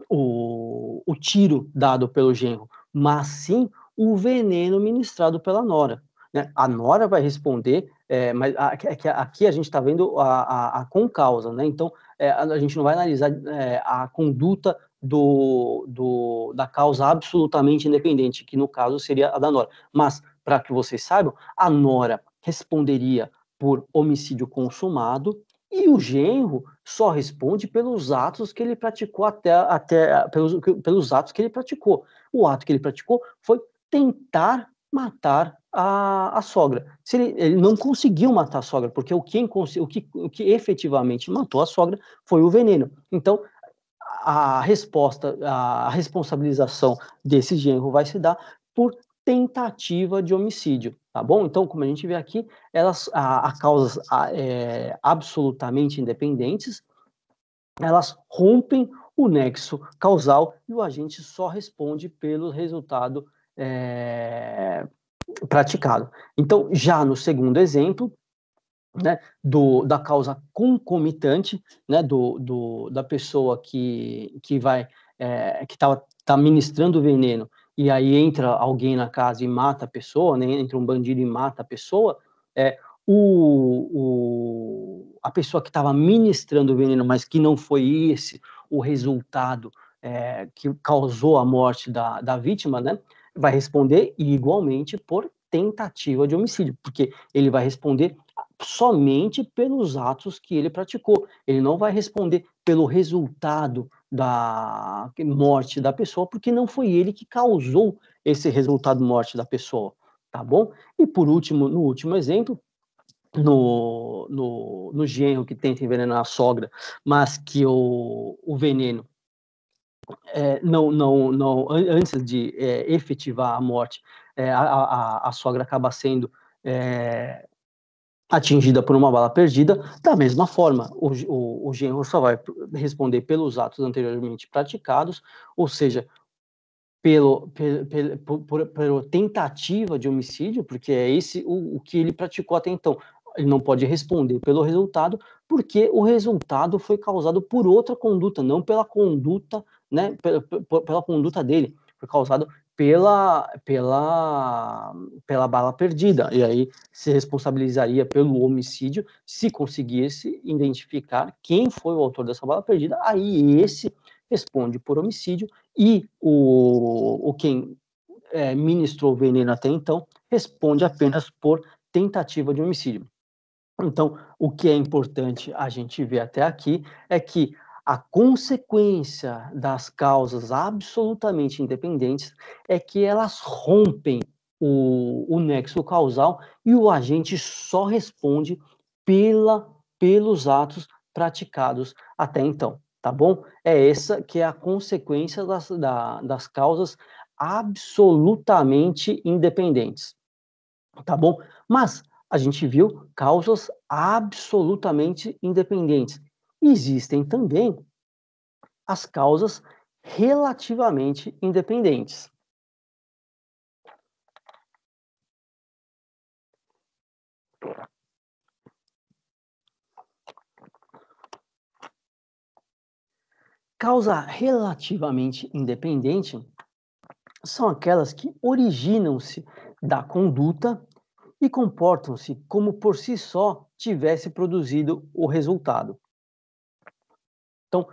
Speaker 2: o, o tiro dado pelo genro, mas sim o veneno ministrado pela nora. Né? A nora vai responder, é, mas aqui, é aqui, a gente está vendo a, a, a com causa, né? então é, a gente não vai analisar é, a conduta do, do, da causa absolutamente independente, que no caso seria a da Nora. Mas, para que vocês saibam, a Nora responderia por homicídio consumado e o genro só responde pelos atos que ele praticou até, até pelos, pelos atos que ele praticou. O ato que ele praticou foi tentar matar a, a sogra. Se ele, ele não conseguiu matar a sogra, porque o, quem, o, que, o que efetivamente matou a sogra foi o veneno. Então, a resposta, a responsabilização desse genro vai se dar por tentativa de homicídio, tá bom? Então, como a gente vê aqui, elas, a, a causas a, é, absolutamente independentes, elas rompem o nexo causal e o agente só responde pelo resultado é, praticado. Então, já no segundo exemplo, né, do, da causa concomitante, né, do, do, da pessoa que, que vai, é, que está tá ministrando o veneno, e aí entra alguém na casa e mata a pessoa, né, entra um bandido e mata a pessoa, é, o, o a pessoa que estava ministrando o veneno, mas que não foi esse o resultado é, que causou a morte da, da vítima, né, vai responder igualmente por tentativa de homicídio, porque ele vai responder somente pelos atos que ele praticou. Ele não vai responder pelo resultado da morte da pessoa, porque não foi ele que causou esse resultado morte da pessoa, tá bom? E por último, no último exemplo, no, no, no genro que tenta envenenar a sogra, mas que o, o veneno é, não, não, não, antes de é, efetivar a morte, é, a, a, a, sogra acaba sendo é, atingida por uma bala perdida, da mesma forma, o, o, o genro só vai responder pelos atos anteriormente praticados, ou seja, pelo, pelo, pelo pela tentativa de homicídio, porque é esse o, o que ele praticou até então. Ele não pode responder pelo resultado, porque o resultado foi causado por outra conduta, não pela conduta, né, pela, pela conduta dele, foi causado pela, pela, pela bala perdida, e aí se responsabilizaria pelo homicídio se conseguisse identificar quem foi o autor dessa bala perdida, aí esse responde por homicídio e o, o quem é, ministrou o veneno até então responde apenas por tentativa de homicídio. Então, o que é importante a gente ver até aqui é que a consequência das causas absolutamente independentes é que elas rompem o, o nexo causal e o agente só responde pela, pelos atos praticados até então, tá bom? É essa que é a consequência das, da, das causas absolutamente independentes, tá bom? Mas a gente viu causas absolutamente independentes existem também as causas
Speaker 1: relativamente independentes. Causa relativamente
Speaker 2: independente são aquelas que originam-se da conduta e comportam-se como por si só tivesse produzido o resultado. Então,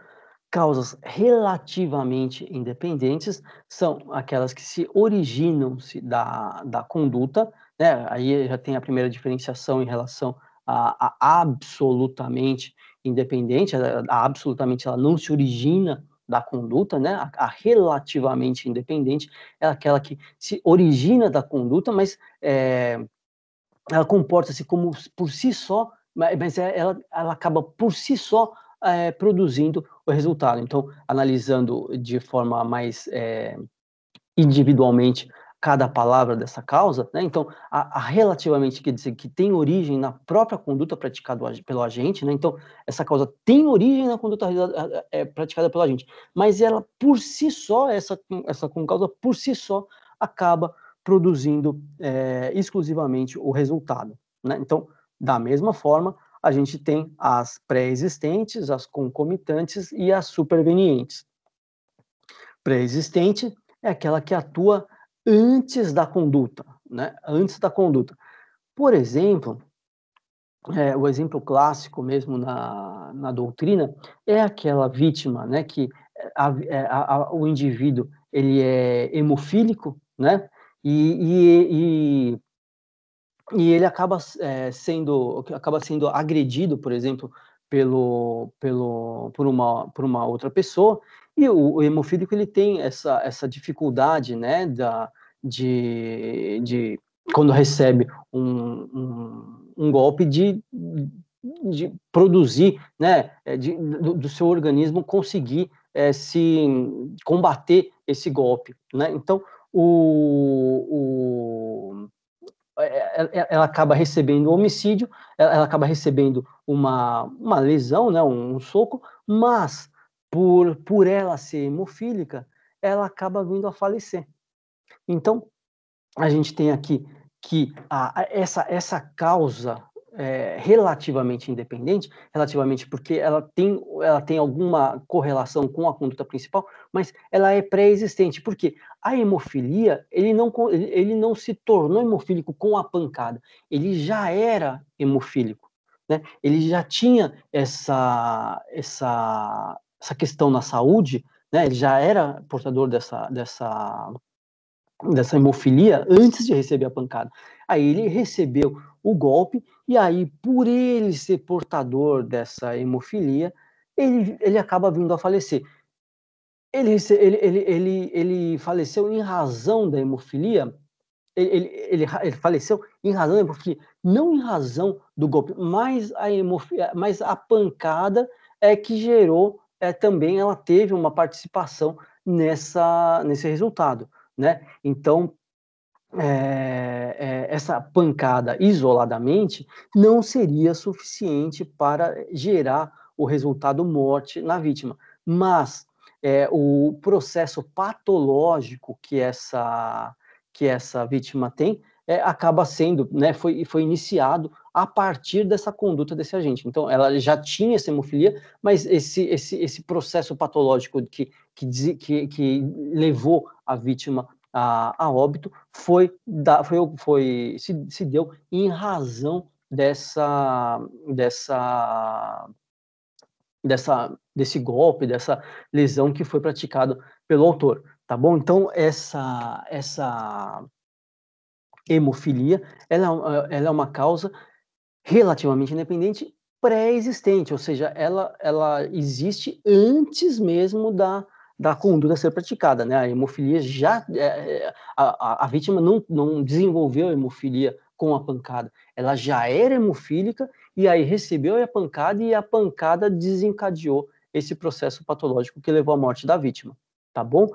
Speaker 2: causas relativamente independentes são aquelas que se originam -se da, da conduta, né? aí já tem a primeira diferenciação em relação a, a absolutamente independente, a, a absolutamente ela não se origina da conduta, né? A, a, relativamente independente é aquela que se origina da conduta, mas é, ela comporta-se como por si só, mas, mas é, ela, ela acaba por si só é, produzindo o resultado. Então, analisando de forma mais é, individualmente cada palavra dessa causa, né? então, a, a, relativamente quer dizer que tem origem na própria conduta praticada pelo agente, né? então, essa causa tem origem na conduta é, praticada pelo agente, mas ela por si só, essa, essa causa por si só, acaba produzindo é, exclusivamente o resultado. Né? Então, da mesma forma, a gente tem as pré-existentes, as concomitantes e as supervenientes. Pré-existente é aquela que atua antes da conduta, né? Antes da conduta. Por exemplo, é, o exemplo clássico mesmo na, na doutrina é aquela vítima, né? Que a, é, a, a, o indivíduo ele é hemofílico, né? E, e, e e ele acaba é, sendo acaba sendo agredido, por exemplo, pelo, pelo por uma por uma outra pessoa e o, o hemofílico ele tem essa essa dificuldade, né, da de, de quando recebe um, um, um golpe de, de produzir, né, eh, de, do, do seu organismo conseguir é, se combater esse golpe, né? Então o, o ela acaba recebendo homicídio, ela acaba recebendo uma, uma lesão, né, um, um soco, mas por, por ela ser hemofílica, ela acaba vindo a falecer. Então, a gente tem aqui que a, essa, essa causa é, relativamente independente, relativamente porque ela tem, ela tem alguma correlação com a conduta principal, mas ela é pré-existente, por quê a hemofilia, ele não, ele não se tornou hemofílico com a pancada, ele já era hemofílico. Né? Ele já tinha essa, essa, essa questão na saúde, né? ele já era portador dessa, dessa, dessa hemofilia antes de receber a pancada. Aí ele recebeu o golpe, e aí, por ele ser portador dessa hemofilia, ele, ele acaba vindo a falecer. Ele, ele, ele, ele, ele faleceu em razão da hemofilia? Ele, ele, ele, faleceu em razão da hemofilia, não em razão do golpe, mas a, hemofilia, mas a pancada é que gerou é, também, ela teve uma participação nessa, nesse resultado. Né? Então, é, é, essa pancada isoladamente não seria suficiente para gerar o resultado morte na vítima. Mas é, o processo patológico que essa, que essa vítima tem é, acaba sendo, né, foi, foi iniciado a partir dessa conduta desse agente. Então, ela já tinha essa hemofilia, mas esse, esse, esse processo patológico que, que, que, que levou a vítima a, a óbito foi, da, foi, foi se, se deu em razão dessa, dessa dessa, desse golpe, dessa lesão que foi praticado pelo autor, tá bom? Então, essa, essa hemofilia, ela, ela é uma causa relativamente independente pré-existente, ou seja, ela, ela existe antes mesmo da, da conduta ser praticada, né? A hemofilia já... É, é a, a vítima não, não desenvolveu a hemofilia com a pancada, ela já era hemofílica e aí recebeu a pancada e a pancada desencadeou esse processo patológico que levou à morte da vítima, tá bom?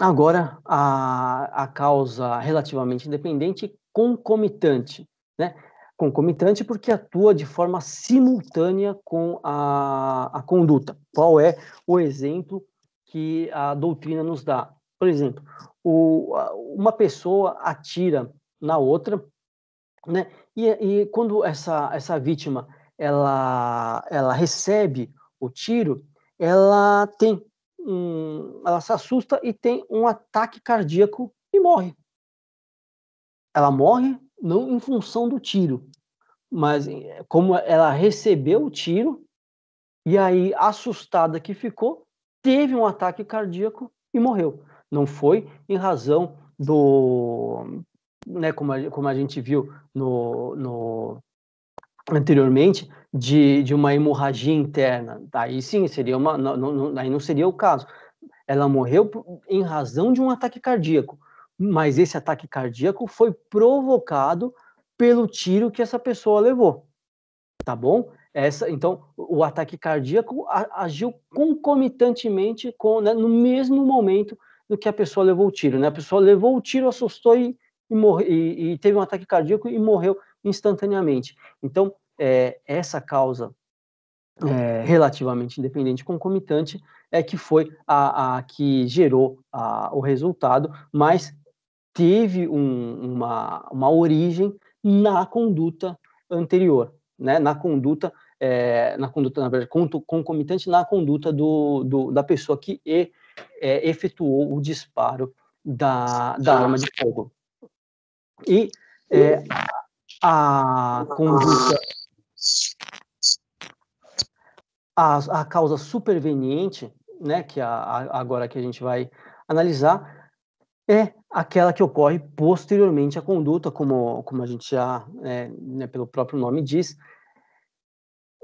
Speaker 2: Agora, a, a causa relativamente independente concomitante, né? Concomitante porque atua de forma simultânea com a, a conduta. Qual é o exemplo que a doutrina nos dá? Por exemplo, o, uma pessoa atira na outra né? E, e quando essa, essa vítima ela, ela recebe o tiro, ela tem um, ela se assusta e tem um ataque cardíaco e morre. Ela morre não em função do tiro, mas eh, como ela recebeu o tiro e aí assustada que ficou, teve um ataque cardíaco e morreu. Não foi em razão do né, como, a, como a gente viu no, no anteriormente, de, de uma hemorragia interna. Aí sim, seria uma, não, não, aí não seria o caso. Ela morreu em razão de um ataque cardíaco, mas esse ataque cardíaco foi provocado pelo tiro que essa pessoa levou. Tá bom? Essa, então, o ataque cardíaco agiu concomitantemente com, né, no mesmo momento do que a pessoa levou o tiro. Né? A pessoa levou o tiro, assustou e, e, morre, e, e teve um ataque cardíaco e morreu instantaneamente. Então, é, essa causa é, relativamente independente concomitante é que foi a, a que gerou a, o resultado, mas teve um, uma, uma origem na conduta anterior, né? na conduta, é, na conduta, na verdade, concomitante na conduta do, do da pessoa que e, é, efetuou o disparo da, da arma de fogo. E é, a conduta, a, a causa superveniente, né, que a, a, agora que a gente vai analisar, é aquela que ocorre posteriormente à conduta, como, como a gente já, é, né, pelo próprio nome diz.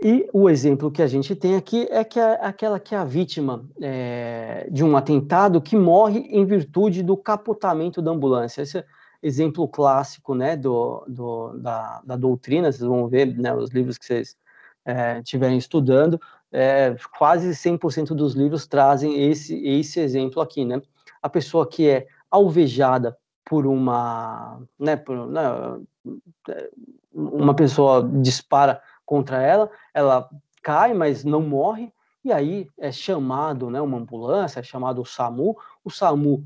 Speaker 2: E o exemplo que a gente tem aqui é que é aquela que é a vítima é, de um atentado que morre em virtude do capotamento da ambulância. Esse, é exemplo clássico né, do, do da, da, doutrina, vocês vão ver né, os livros que vocês é, estiverem estudando, é, quase 100% dos livros trazem esse, esse exemplo aqui, né? A pessoa que é alvejada por uma, né, por, né, uma pessoa dispara contra ela, ela cai, mas não morre, e aí é chamado, né, uma ambulância, é chamado o SAMU, o SAMU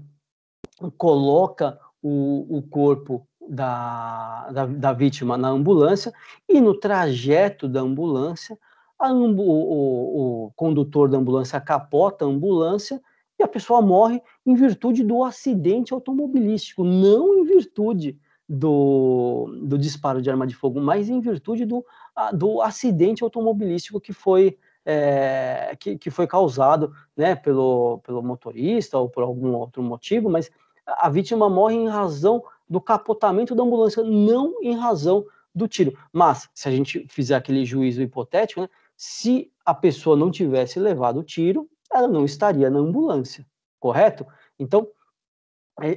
Speaker 2: coloca o, o corpo da, da, da, vítima na ambulância e no trajeto da ambulância, o, o condutor da ambulância capota a ambulância e a pessoa morre em virtude do acidente automobilístico, não em virtude do, do, disparo de arma de fogo, mas em virtude do, do acidente automobilístico que foi, é, que, que foi causado né, pelo, pelo motorista ou por algum outro motivo, mas a vítima morre em razão do capotamento da ambulância, não em razão do tiro. Mas, se a gente fizer aquele juízo hipotético, né, se a pessoa não tivesse levado o tiro, ela não estaria na ambulância, correto? Então,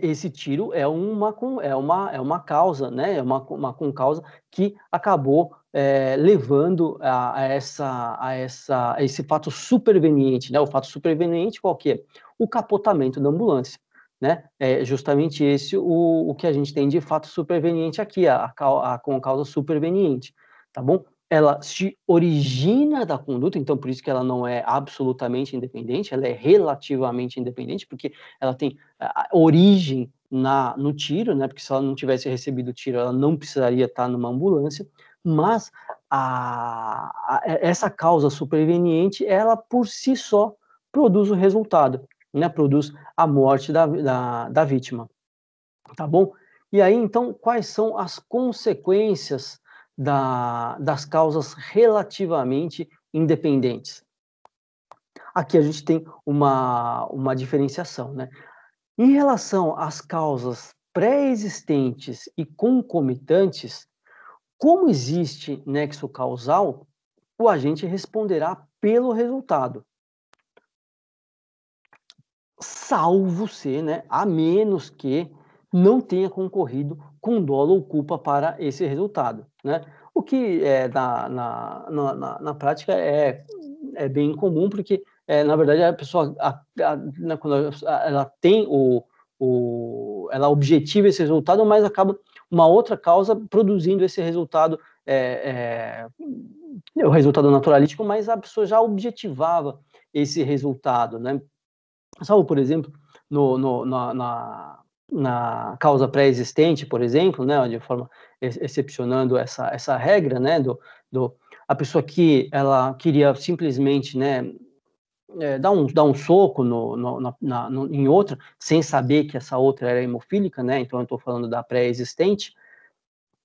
Speaker 2: esse tiro é uma, é uma, é uma causa, né? É uma, uma concausa que acabou é, levando a, a, essa, a, essa, a esse fato superveniente, né? O fato superveniente qual que é? O capotamento da ambulância. Né? É justamente esse o, o que a gente tem de fato superveniente aqui, a, a, a com causa superveniente, tá bom? Ela se origina da conduta, então por isso que ela não é absolutamente independente, ela é relativamente independente, porque ela tem origem na, no tiro, né? Porque se ela não tivesse recebido o tiro, ela não precisaria estar numa ambulância, mas a, a, essa causa superveniente, ela por si só produz o resultado né, produz a morte da, da, da vítima. Tá bom? E aí, então, quais são as consequências da, das causas relativamente independentes? Aqui a gente tem uma, uma diferenciação. Né? Em relação às causas pré-existentes e concomitantes, como existe nexo causal, o agente responderá pelo resultado salvo ser, né, a menos que não tenha concorrido com dólar ou culpa para esse resultado, né? O que é, na, na, na, na prática é, é bem comum, porque é, na verdade a pessoa a, a, né, quando ela tem o, o ela objetiva esse resultado, mas acaba uma outra causa produzindo esse resultado é, é, o resultado naturalístico, mas a pessoa já objetivava esse resultado, né? salvo, por exemplo, no, no, na, na, na, causa pré-existente, por exemplo, né, de forma excepcionando essa, essa regra, né, do, do, a pessoa que ela queria simplesmente, né, é, dar, um, dar um soco no, no, na, na, no, em outra, sem saber que essa outra era hemofílica, né, então eu estou falando da pré-existente,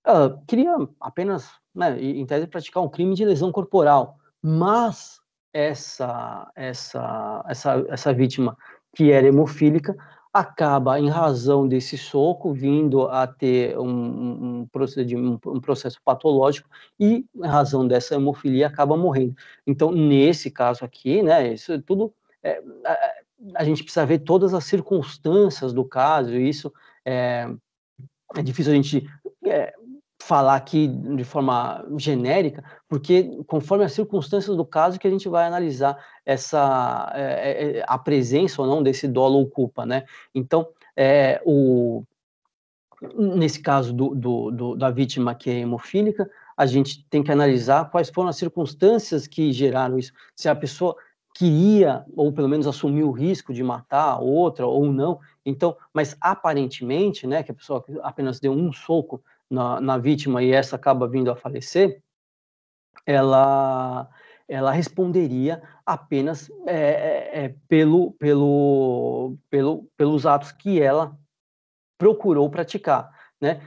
Speaker 2: ela queria apenas, né, em tese, praticar um crime de lesão corporal, mas essa, essa, essa, essa vítima que era hemofílica acaba, em razão desse soco, vindo a ter um, um, um, processo patológico e, em razão dessa hemofilia, acaba morrendo. Então, nesse caso aqui, né, isso tudo, é, a, a, gente precisa ver todas as circunstâncias do caso, e isso é, é difícil a gente é, falar aqui de forma genérica, porque conforme as circunstâncias do caso que a gente vai analisar essa é, é, é, a presença ou não desse dolo ou culpa, né? Então, é, o, nesse caso do, do, do, da vítima que é hemofílica, a gente tem que analisar quais foram as circunstâncias que geraram isso. Se a pessoa queria ou pelo menos assumiu o risco de matar outra ou não. Então, mas aparentemente, né, que a pessoa apenas deu um soco na, na vítima e essa acaba vindo a falecer, ela, ela responderia apenas é, é, é, pelo, pelo, pelo, pelos atos que ela procurou praticar, né?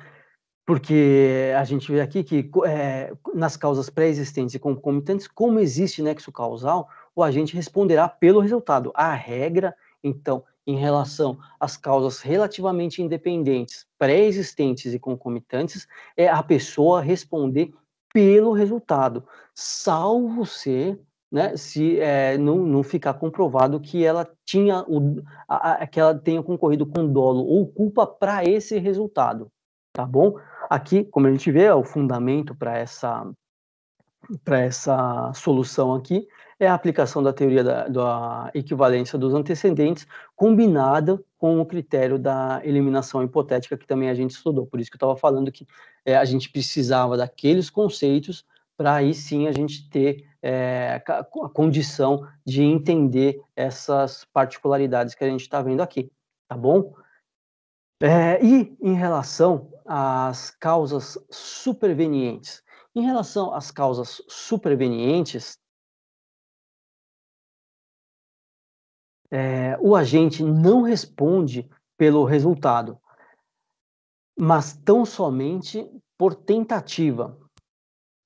Speaker 2: Porque a gente vê aqui que é, nas causas pré-existentes e concomitantes, como existe nexo causal, o agente responderá pelo resultado. A regra, então, em relação às causas relativamente independentes, pré-existentes e concomitantes, é a pessoa responder pelo resultado, salvo se, né, se é, não, não ficar comprovado que ela tinha o, a, a, que ela tenha concorrido com dolo ou culpa para esse resultado, tá bom? Aqui, como a gente vê, é o fundamento para essa para essa solução aqui é a aplicação da teoria da, da equivalência dos antecedentes combinada com o critério da eliminação hipotética que também a gente estudou. Por isso que eu estava falando que é, a gente precisava daqueles conceitos para aí sim a gente ter é, a condição de entender essas particularidades que a gente está vendo aqui, tá bom? É, e em relação
Speaker 1: às causas supervenientes, em relação às causas supervenientes, é, o agente não responde pelo resultado, mas tão
Speaker 2: somente por tentativa.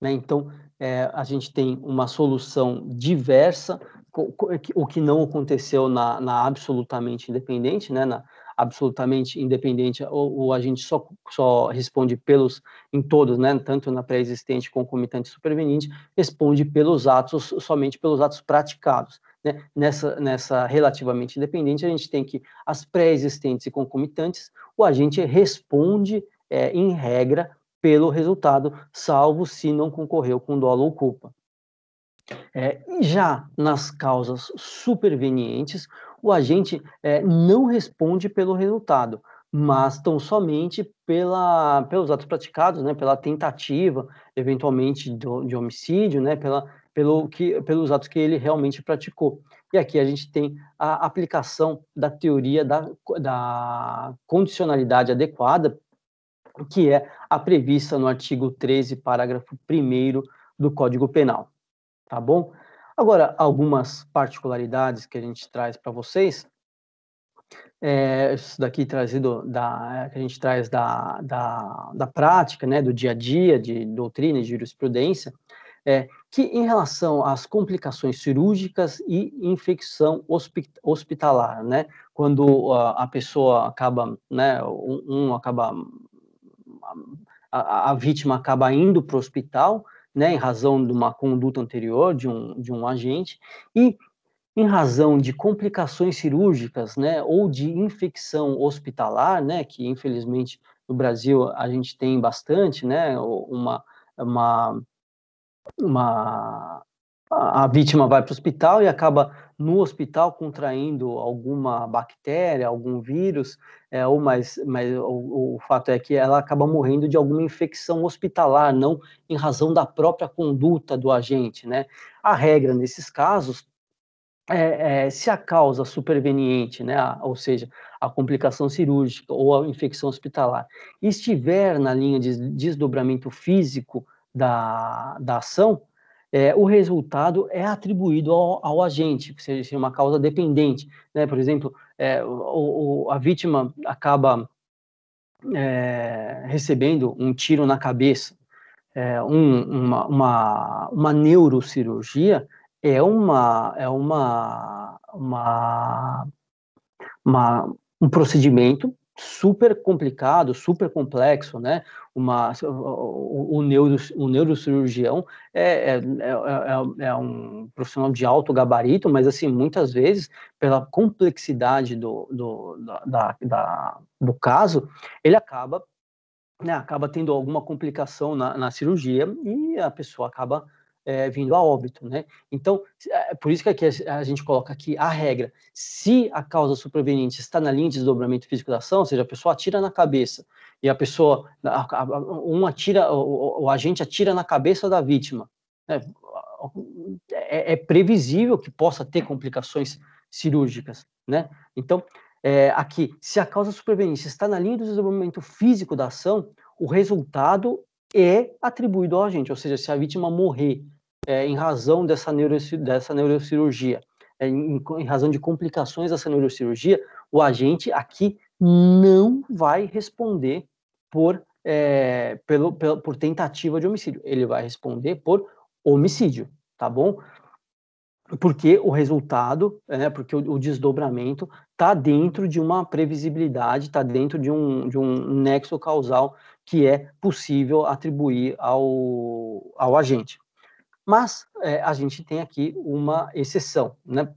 Speaker 2: Né? Então, é, a gente tem uma solução diversa, é o que não aconteceu na, na absolutamente independente, né? na absolutamente independente, o, o agente só, só responde pelos, em todos, né? tanto na pré-existente, concomitante e superveniente, responde pelos atos, somente pelos atos praticados. Né? Nessa, nessa relativamente independente, a gente tem que as pré-existentes e concomitantes, o agente responde, é, em regra, pelo resultado, salvo se não concorreu com dolo ou culpa. É, já nas causas supervenientes, o agente é, não responde pelo resultado, mas tão somente pela, pelos atos praticados, né, pela tentativa, eventualmente, do, de homicídio, né, pela pelo que, pelos atos que ele realmente praticou. E aqui a gente tem a aplicação da teoria da, da condicionalidade adequada, que é a prevista no artigo 13, parágrafo 1 do Código Penal. Tá bom? Agora, algumas particularidades que a gente traz para vocês. É, isso daqui trazido da que a gente traz da, da, da prática, né, do dia a dia, de doutrina e jurisprudência é que em relação às complicações cirúrgicas e infecção hospitalar, né, quando a, pessoa acaba, né, um, um acaba a, a, vítima acaba indo para o hospital, né, em razão de uma conduta anterior de um, de um agente, e em razão de complicações cirúrgicas, né, ou de infecção hospitalar, né, que infelizmente no Brasil a gente tem bastante, né, uma, uma uma a vítima vai para o hospital e acaba no hospital contraindo alguma bactéria, algum vírus, é, ou mais, mas o, o, fato é que ela acaba morrendo de alguma infecção hospitalar, não em razão da própria conduta do agente, né? A regra nesses casos é, é se a causa superveniente, né, a, ou seja, a complicação cirúrgica ou a infecção hospitalar, estiver na linha de desdobramento físico da, da ação, é, o resultado é atribuído ao, ao agente, que seja uma causa dependente. Né? Por exemplo, é, o, o, a vítima acaba é, recebendo um tiro na cabeça, é, um, uma, uma, uma neurocirurgia é uma, é uma, uma, uma um procedimento super complicado, super complexo, né? Uma, o, o, neuro, o neurocirurgião é, é, é, é, um profissional de alto gabarito, mas assim, muitas vezes, pela complexidade do, do, da, da do caso, ele acaba, né, acaba tendo alguma complicação na, na cirurgia e a pessoa acaba é, vindo a óbito, né? Então, é por isso que aqui a, gente coloca aqui a regra. Se a causa superveniente está na linha de desdobramento físico da ação, ou seja, a pessoa atira na cabeça e a pessoa, um atira, o, o, agente atira na cabeça da vítima, né? é, é, previsível que possa ter complicações cirúrgicas, né? Então, é, aqui, se a causa superveniente está na linha do desdobramento físico da ação, o resultado é atribuído ao agente, ou seja, se a vítima morrer é, em razão dessa, neurocir dessa neurocirurgia, é, em, em razão de complicações dessa neurocirurgia, o agente aqui
Speaker 1: não
Speaker 2: vai responder por, é, pelo, pelo, por tentativa de homicídio. Ele vai responder por homicídio, tá bom? Porque o resultado, é, né, porque o, o desdobramento está dentro de uma previsibilidade, está dentro de um, de um nexo causal que é possível atribuir ao, ao agente. Mas é, a gente tem aqui uma exceção, né?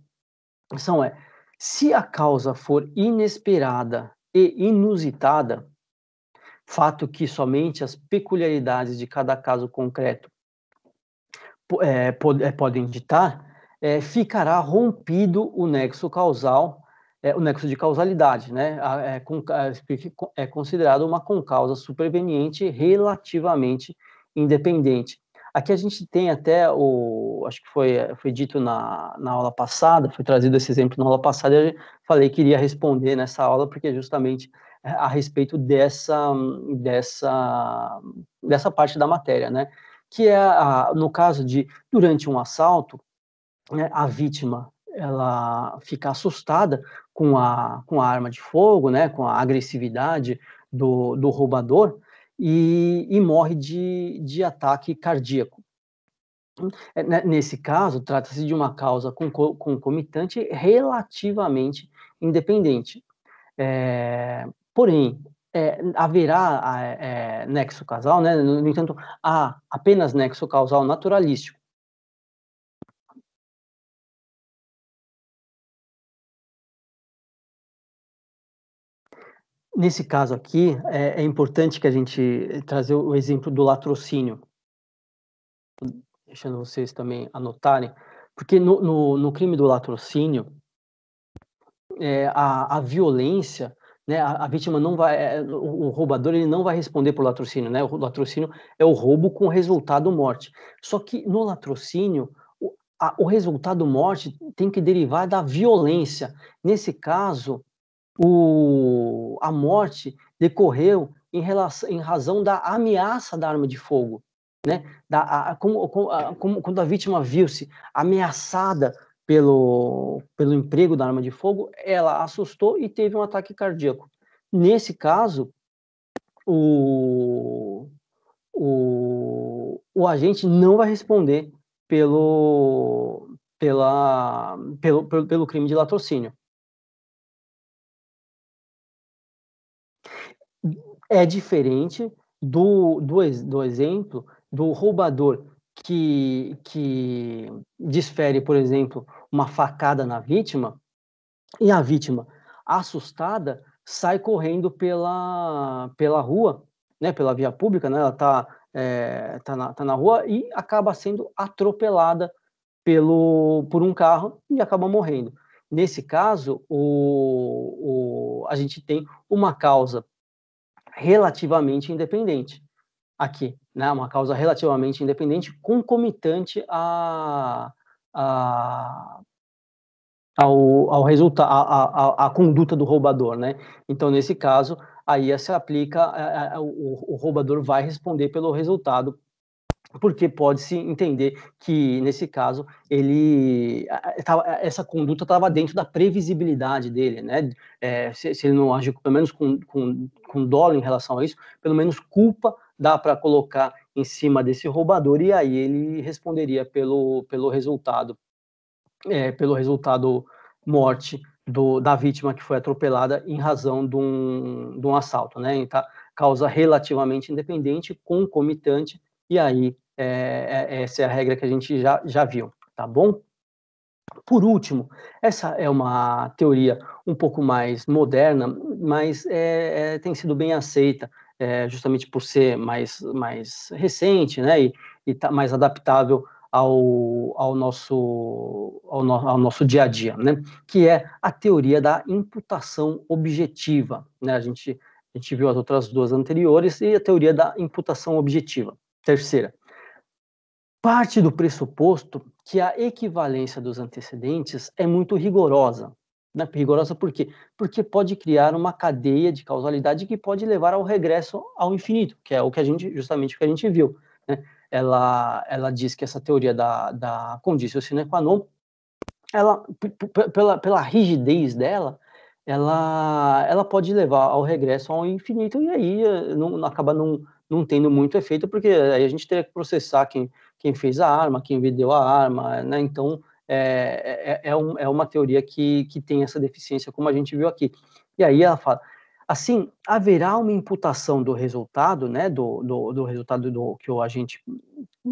Speaker 2: A exceção é, se a causa for inesperada e inusitada, fato que somente as peculiaridades de cada caso concreto é, pod, é, podem ditar, é, ficará rompido o nexo causal, é, o nexo de causalidade, né? É, é, é considerado uma concausa superveniente relativamente independente. Aqui a gente tem até o, acho que foi, foi dito na, na aula passada, foi trazido esse exemplo na aula passada, eu falei que iria responder nessa aula, porque justamente eh, a respeito dessa, dessa, dessa parte da matéria, né? Que é, a, no caso de, durante um assalto, né, a vítima, ela fica assustada com a, com a arma de fogo, né? Com a agressividade do, do roubador, e, e morre de, de ataque cardíaco. É, né, nesse caso, trata-se de uma causa concomitante relativamente independente. É, porém, é, haverá é, é
Speaker 1: nexo causal, né? no entanto, há apenas nexo causal naturalístico nesse caso aqui, é, é, importante que a gente
Speaker 2: eh, trazer o exemplo do latrocínio, deixando vocês também anotarem, porque no, no, no crime do latrocínio, é, a, a violência, né, a, a, vítima não vai, é, o, o, roubador ele não vai responder por latrocínio, né? O latrocínio é o roubo com resultado morte. Só que no latrocínio o, a, o resultado morte tem que derivar da violência. Nesse caso, o, a morte decorreu em, relação, em razão da ameaça da arma de fogo, né? Da, a, como, a, como, quando a vítima viu-se ameaçada pelo, pelo emprego da arma de fogo, ela assustou e teve um ataque cardíaco. Nesse caso, o, o, o agente não vai responder
Speaker 1: pelo, pela, pelo, pelo, pelo crime de latrocínio. é diferente
Speaker 2: do, do, do exemplo do roubador que, que desfere, por exemplo, uma facada na vítima e a vítima, assustada, sai correndo pela, pela rua, né, pela via pública, né, ela está é, tá na, tá na rua e acaba sendo atropelada pelo, por um carro e acaba morrendo. Nesse caso, o, o, a gente tem uma causa relativamente independente aqui, né? Uma causa relativamente independente, concomitante a, a ao, ao resultado, à, conduta do roubador, né? Então, nesse caso, aí se aplica, a, é, a, é, é, o, o roubador vai responder pelo resultado porque pode-se entender que, nesse caso, ele essa conduta estava dentro da previsibilidade dele, né? É, se, se, ele não agiu, pelo menos com, com, com dolo em relação a isso, pelo menos culpa dá para colocar em cima desse roubador e aí ele responderia pelo, pelo resultado, é, pelo resultado morte do, da vítima que foi atropelada em razão de um, de um assalto, né? Então, causa relativamente independente, concomitante e aí, é, é, essa é a regra que a gente já, já viu, tá bom? Por último, essa é uma teoria um pouco mais moderna, mas é, é, tem sido bem aceita, é, justamente por ser mais, mais recente né, e, e tá mais adaptável ao, ao, nosso, ao, no, ao, nosso dia a dia, né, que é a teoria da imputação objetiva. Né, a, gente, a gente viu as outras duas anteriores e a teoria da imputação objetiva. Terceira, parte do pressuposto que a equivalência dos antecedentes é muito rigorosa. Né? Rigorosa por quê? Porque pode criar uma cadeia de causalidade que pode levar ao regresso ao infinito, que é o que a gente, justamente o que a gente viu. Né? Ela, ela diz que essa teoria da, da conditio sine qua non, ela, pela, pela rigidez dela, ela, ela pode levar ao regresso ao infinito e aí eh, não, acaba não, não tendo muito efeito, porque aí a gente teria que processar quem, quem fez a arma, quem vendeu a arma, né? Então, é, é, é, é, um, é uma teoria que, que tem essa deficiência, como a gente viu aqui. E aí ela fala, assim, haverá uma imputação do resultado, né, do, do, do resultado do que o agente,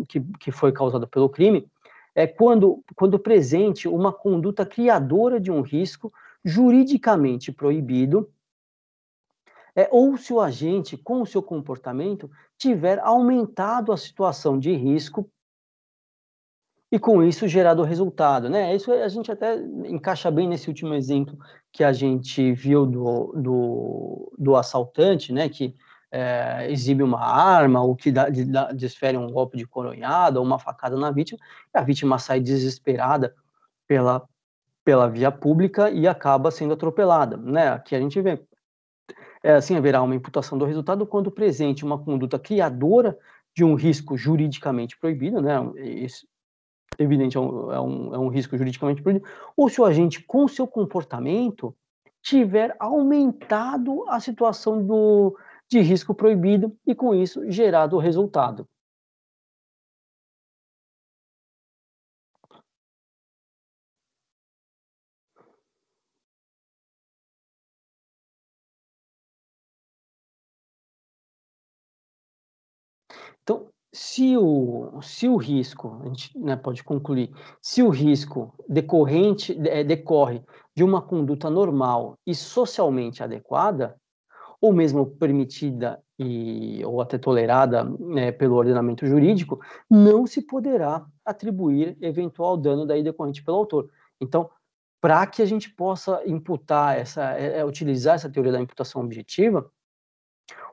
Speaker 2: que, que foi causado pelo crime, é quando, quando presente uma conduta criadora de um risco juridicamente proibido é, ou se o agente, com o seu comportamento, tiver aumentado a situação de risco e com isso gerado resultado, né? Isso a gente até encaixa bem nesse último exemplo que a gente viu do, do, do assaltante, né? Que é, exibe uma arma ou que dá, dá, desfere um golpe de coronhada ou uma facada na vítima, e a vítima sai desesperada pela pela via pública e acaba sendo atropelada, né? Aqui a gente vê. É, assim haverá uma imputação do resultado quando presente uma conduta criadora de um risco juridicamente proibido, né? Isso, evidente, é um, é, um, é um risco juridicamente proibido, ou se o agente, com seu comportamento,
Speaker 1: tiver aumentado a situação do, de risco proibido e, com isso, gerado o resultado. se o, se o risco, a gente né, pode concluir,
Speaker 2: se o risco decorrente é, decorre de uma conduta normal e socialmente adequada, ou mesmo permitida e, ou até tolerada né, pelo ordenamento jurídico, não se poderá atribuir eventual dano daí decorrente pelo autor. Então, para que a gente possa imputar essa, é, é, utilizar essa teoria da imputação objetiva,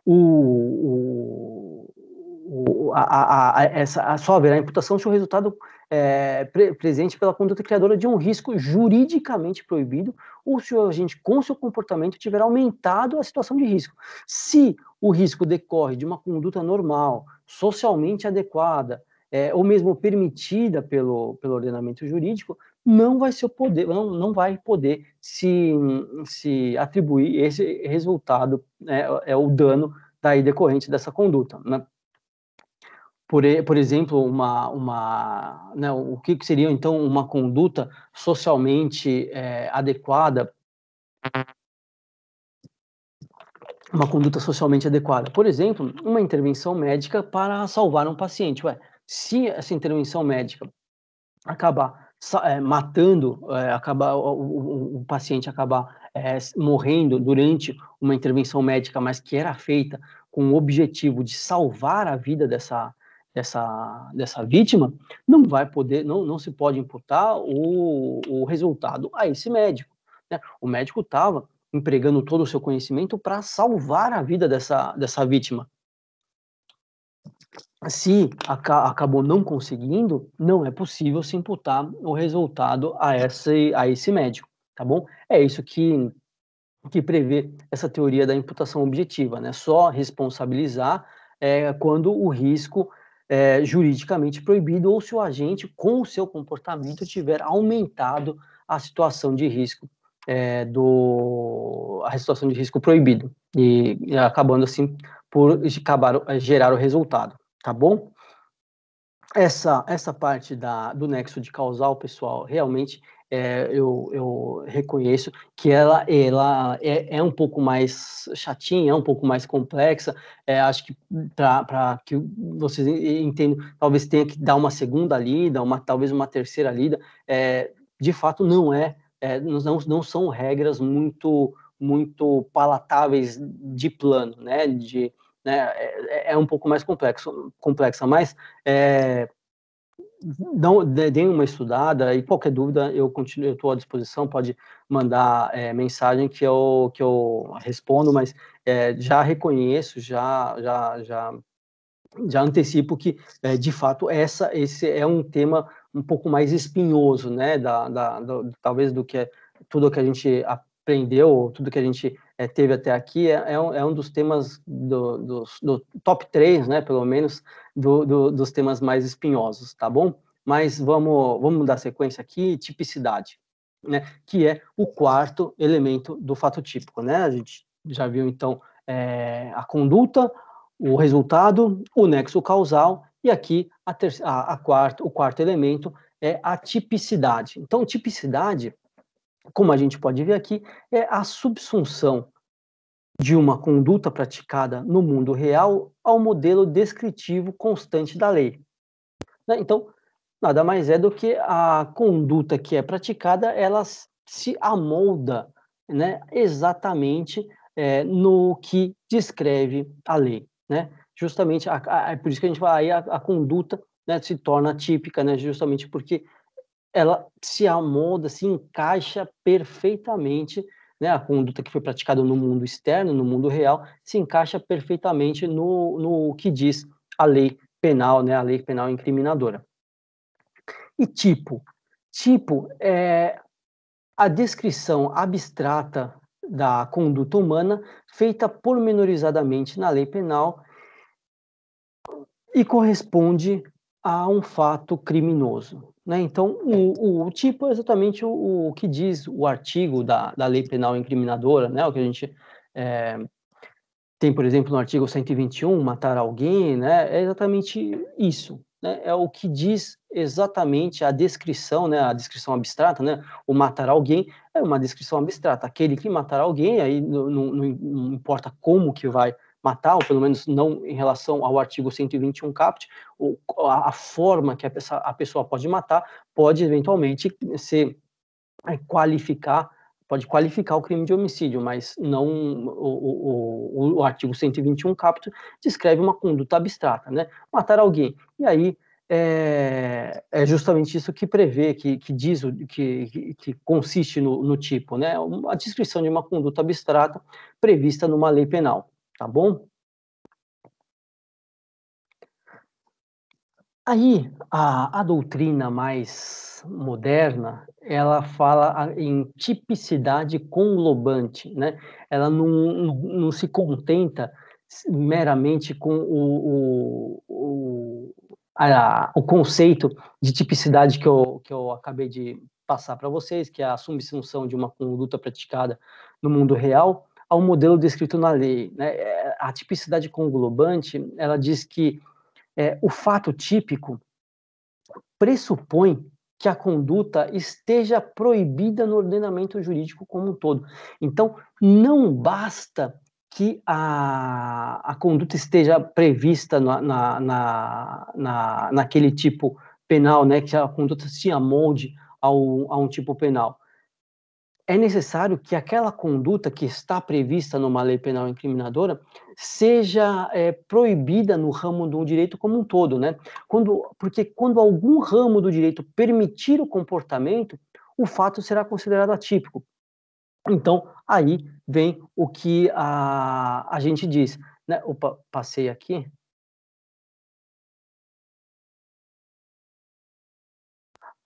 Speaker 2: o, o a, a, a, essa, né? imputação se o resultado é, pre presente pela conduta criadora de um risco juridicamente proibido ou se o agente, com seu comportamento, tiver aumentado a situação de risco. Se o risco decorre de uma conduta normal, socialmente adequada, é, ou mesmo permitida pelo, pelo ordenamento jurídico, não vai ser poder, não, não vai poder se, se atribuir esse resultado, é, é o dano daí decorrente dessa conduta. Né? por, por exemplo, uma, uma né, o que seria então uma conduta socialmente é, adequada, uma conduta socialmente adequada. Por exemplo, uma intervenção médica para salvar um paciente. Ué, se essa intervenção médica acabar é, matando, é, acabar o, o, o paciente acabar é, morrendo durante uma intervenção médica, mas que era feita com o objetivo de salvar a vida dessa dessa, dessa vítima, não vai poder, não, não se pode imputar o, o resultado a esse médico. Né? O médico estava empregando todo o seu conhecimento para salvar a vida dessa, dessa vítima. Se acabou não conseguindo, não é possível se imputar o resultado a esse, a esse médico, tá bom? É isso que, que prevê essa teoria da imputação objetiva, né? Só responsabilizar é, quando o risco é, juridicamente proibido ou se o agente, com o seu comportamento, tiver aumentado a situação de risco é, do a situação de risco proibido e, e acabando assim por acabar é, gerar o resultado, tá bom? Essa essa parte da, do nexo de causal, pessoal, realmente é, eu, eu, reconheço que ela, ela é, é, um pouco mais chatinha, é um pouco mais complexa. É, acho que para que vocês entendam, talvez tenha que dar uma segunda lida, uma, talvez uma terceira lida. É, de fato, não é, é não, não são regras muito muito palatáveis de plano, né? De, né? É, é um pouco mais complexo, complexa, mas Dão, deem uma estudada e qualquer dúvida eu continuo, estou à disposição, pode mandar é, mensagem que eu, que eu respondo, mas é, já reconheço, já, já, já, já antecipo que, é, de fato, essa, esse é um tema um pouco mais espinhoso, né, da, da, talvez do que é tudo que a gente aprendeu, tudo que a gente é, teve até aqui é, é, um, é um dos temas do, do, do, top 3, né, pelo menos, do, dos temas mais espinhosos, tá bom? Mas vamos, vamos dar sequência aqui, tipicidade, né, que é o quarto elemento do fato típico, né? A gente já viu, então, é, a conduta, o resultado, o nexo causal, e aqui a, ter, a, a quarto, o quarto elemento é a tipicidade. Então, tipicidade como a gente pode ver aqui, é a subsunção de uma conduta praticada no mundo real ao modelo descritivo constante da lei. Né? Então, nada mais é do que a conduta que é praticada, ela se amolda né, exatamente é, no que descreve a lei. Né? Justamente, a, a, é por isso que a gente fala aí, a, a conduta né, se torna típica, né, justamente porque ela se amolda, se encaixa perfeitamente né, a conduta que foi praticada no mundo externo, no mundo real, se encaixa perfeitamente no, no que diz a lei penal, né, a lei penal incriminadora. E tipo? Tipo é a descrição abstrata da conduta humana feita pormenorizadamente na lei penal e corresponde a um fato criminoso. Né? Então, o, o, tipo é exatamente o, o, que diz o artigo da, da lei penal incriminadora, né? o que a gente é, tem, por exemplo, no artigo 121, matar alguém, né? é exatamente isso. Né? É o que diz exatamente a descrição, né? a descrição abstrata, né? o matar alguém é uma descrição abstrata. Aquele que matar alguém, aí não, não, não importa como que vai matar, ou pelo menos não em relação ao artigo 121 caput, a, forma que a, pessoa pode matar pode eventualmente ser é, qualificar pode qualificar o crime de homicídio, mas não o, o, o artigo 121 caput descreve uma conduta abstrata, né? Matar alguém. E aí é, é, justamente isso que prevê, que, que diz, que, que consiste no, no, tipo, né? A descrição de uma conduta abstrata prevista numa lei penal tá bom? Aí, a, a doutrina mais moderna, ela fala em tipicidade conglobante, né? Ela não, não, não se contenta meramente com o, o, o, a, o conceito de tipicidade que eu, que eu acabei de passar para vocês, que é a subsunção de uma conduta praticada no mundo real, ao modelo descrito na lei. Né? É, a tipicidade conglobante, ela diz que é, o fato típico pressupõe que a conduta esteja proibida no ordenamento jurídico como um todo. Então, não basta que a, a conduta esteja prevista na, na, na, na naquele tipo penal, né, que a conduta se amolde ao, a um tipo penal é necessário que aquela conduta que está prevista numa lei penal incriminadora seja é, proibida no ramo do direito como um todo, né? Quando, porque quando algum ramo do direito permitir o comportamento, o fato será considerado atípico. Então, aí
Speaker 1: vem o que a, a gente diz. Né? Opa, passei aqui.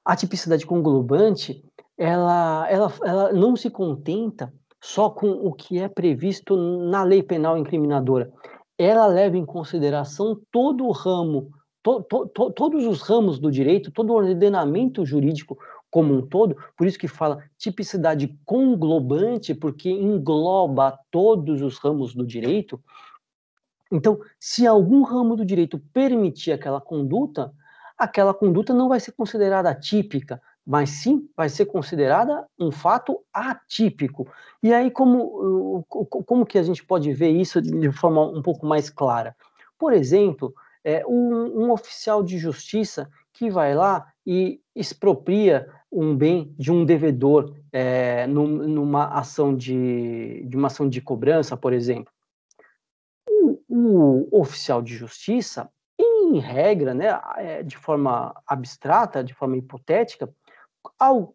Speaker 1: A tipicidade conglobante ela, ela, ela não se contenta só com
Speaker 2: o que é previsto na lei penal incriminadora. Ela leva em consideração todo o ramo, to, to, to, todos os ramos do direito, todo o ordenamento jurídico como um todo, por isso que fala tipicidade conglobante, porque engloba todos os ramos do direito. Então, se algum ramo do direito permitir aquela conduta, aquela conduta não vai ser considerada típica, mas sim vai ser considerada um fato atípico. E aí, como, como que a gente pode ver isso de forma um pouco mais clara? Por exemplo, é, um, um oficial de justiça que vai lá e expropria um bem de um devedor é, numa ação de, de, uma ação de cobrança, por exemplo. O, o, oficial de justiça, em regra, né, é, de forma abstrata, de forma hipotética, ao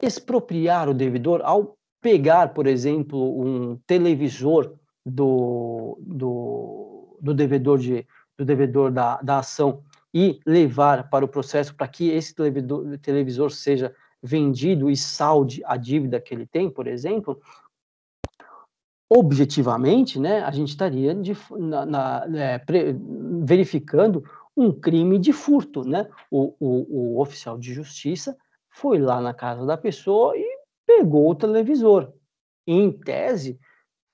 Speaker 2: expropriar o devedor, ao pegar, por exemplo, um televisor do, do, do devedor, de, do devedor da, da ação e levar para o processo para que esse televisor seja vendido e salde a dívida que ele tem, por exemplo, objetivamente, né, a gente estaria de, na, na, é, pre, verificando um crime de furto, né? O, o, o, oficial de justiça foi lá na casa da pessoa e pegou o televisor. Em tese,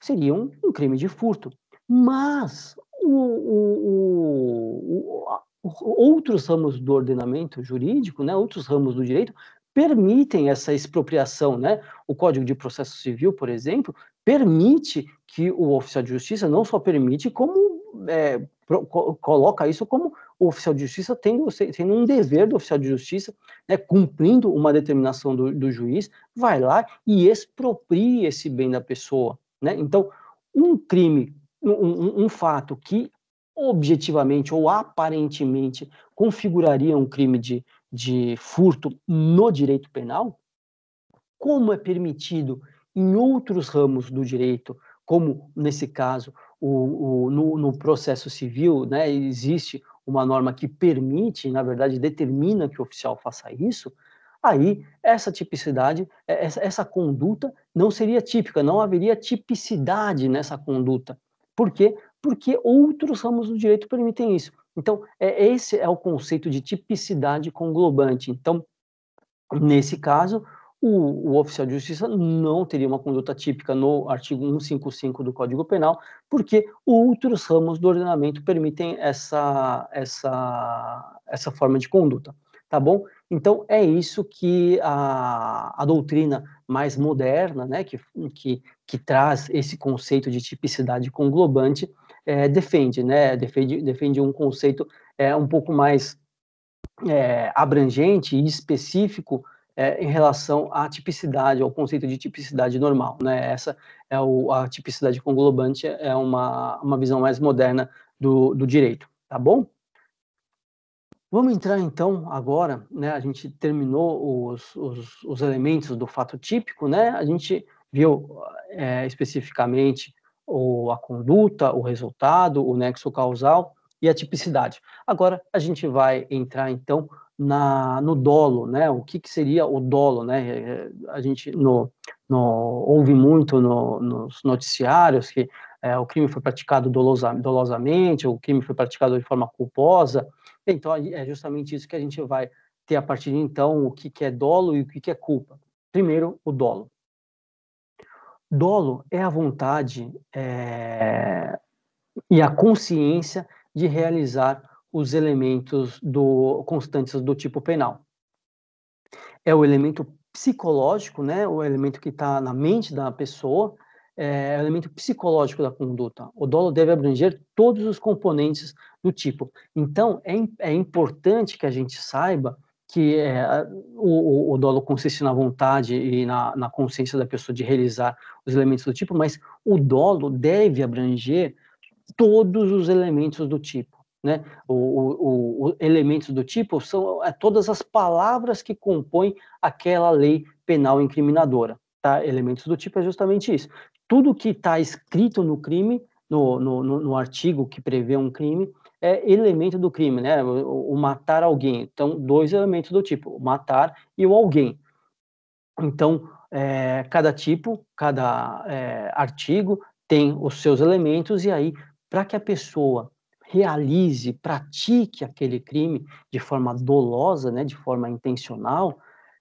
Speaker 2: seria um, um crime de furto. Mas o, o, o, outros ramos do ordenamento jurídico, né, outros ramos do direito, permitem essa expropriação. Né? O Código de Processo Civil, por exemplo, permite que o oficial de justiça não só permite, como é, coloca isso como o oficial de justiça tendo, tendo um dever do oficial de justiça, né, cumprindo uma determinação do, do juiz, vai lá e expropria esse bem da pessoa. Né? Então, um crime, um, um, um fato que objetivamente ou aparentemente configuraria um crime de, de furto no direito penal, como é permitido em outros ramos do direito, como nesse caso o, o, no, no, processo civil, né, existe uma norma que permite, na verdade, determina que o oficial faça isso, aí essa tipicidade, é, essa, essa conduta não seria típica, não haveria tipicidade nessa conduta. Por quê? Porque outros ramos do direito permitem isso. Então, é, esse é o conceito de tipicidade conglobante. Então, nesse caso, o, o, oficial de justiça não teria uma conduta típica no artigo 155 do Código Penal, porque outros ramos do ordenamento permitem essa, essa, essa forma de conduta, tá bom? Então, é isso que a, a doutrina mais moderna, né, que, que, que traz esse conceito de tipicidade conglobante, é, defende, né, defende, defende um conceito é, um pouco mais é, abrangente e específico é, em relação à tipicidade, ao conceito de tipicidade normal. Né? Essa é o, a tipicidade conglobante, é uma, uma visão mais moderna do, do direito, tá bom? Vamos entrar então agora, né? A gente terminou os, os, os elementos do fato típico, né? A gente viu é, especificamente o, a conduta, o resultado, o nexo causal e a tipicidade. Agora a gente vai entrar então na, no dolo, né? O que, que seria o dolo, né? É, a gente no, no, ouve muito no, nos noticiários que é, o crime foi praticado dolosa, dolosamente, o crime foi praticado de forma culposa. Então, é justamente isso que a gente vai ter a partir de então, o que, que é dolo e o que, que é culpa. Primeiro, o dolo. Dolo é a vontade é, e a consciência de realizar os elementos do, constantes do tipo penal. É o elemento psicológico, né, o elemento que está na mente da pessoa, é, é o elemento psicológico da conduta. O dolo deve abranger todos os componentes do tipo. Então, é, é importante que a gente saiba que é, o, o, dolo consiste na vontade e na, na consciência da pessoa de realizar os elementos do tipo, mas o dolo deve abranger todos os elementos do tipo né? O, o, o, elementos do tipo são é, todas as palavras que compõem aquela lei penal incriminadora. Tá? Elementos do tipo é justamente isso. Tudo que está escrito no crime, no, no, no, artigo que prevê um crime, é elemento do crime, né? O, o matar alguém. Então, dois elementos do tipo, matar e o alguém. Então, é, cada tipo, cada é, artigo tem os seus elementos, e aí, para que a pessoa realize, pratique aquele crime de forma dolosa, né, de forma intencional,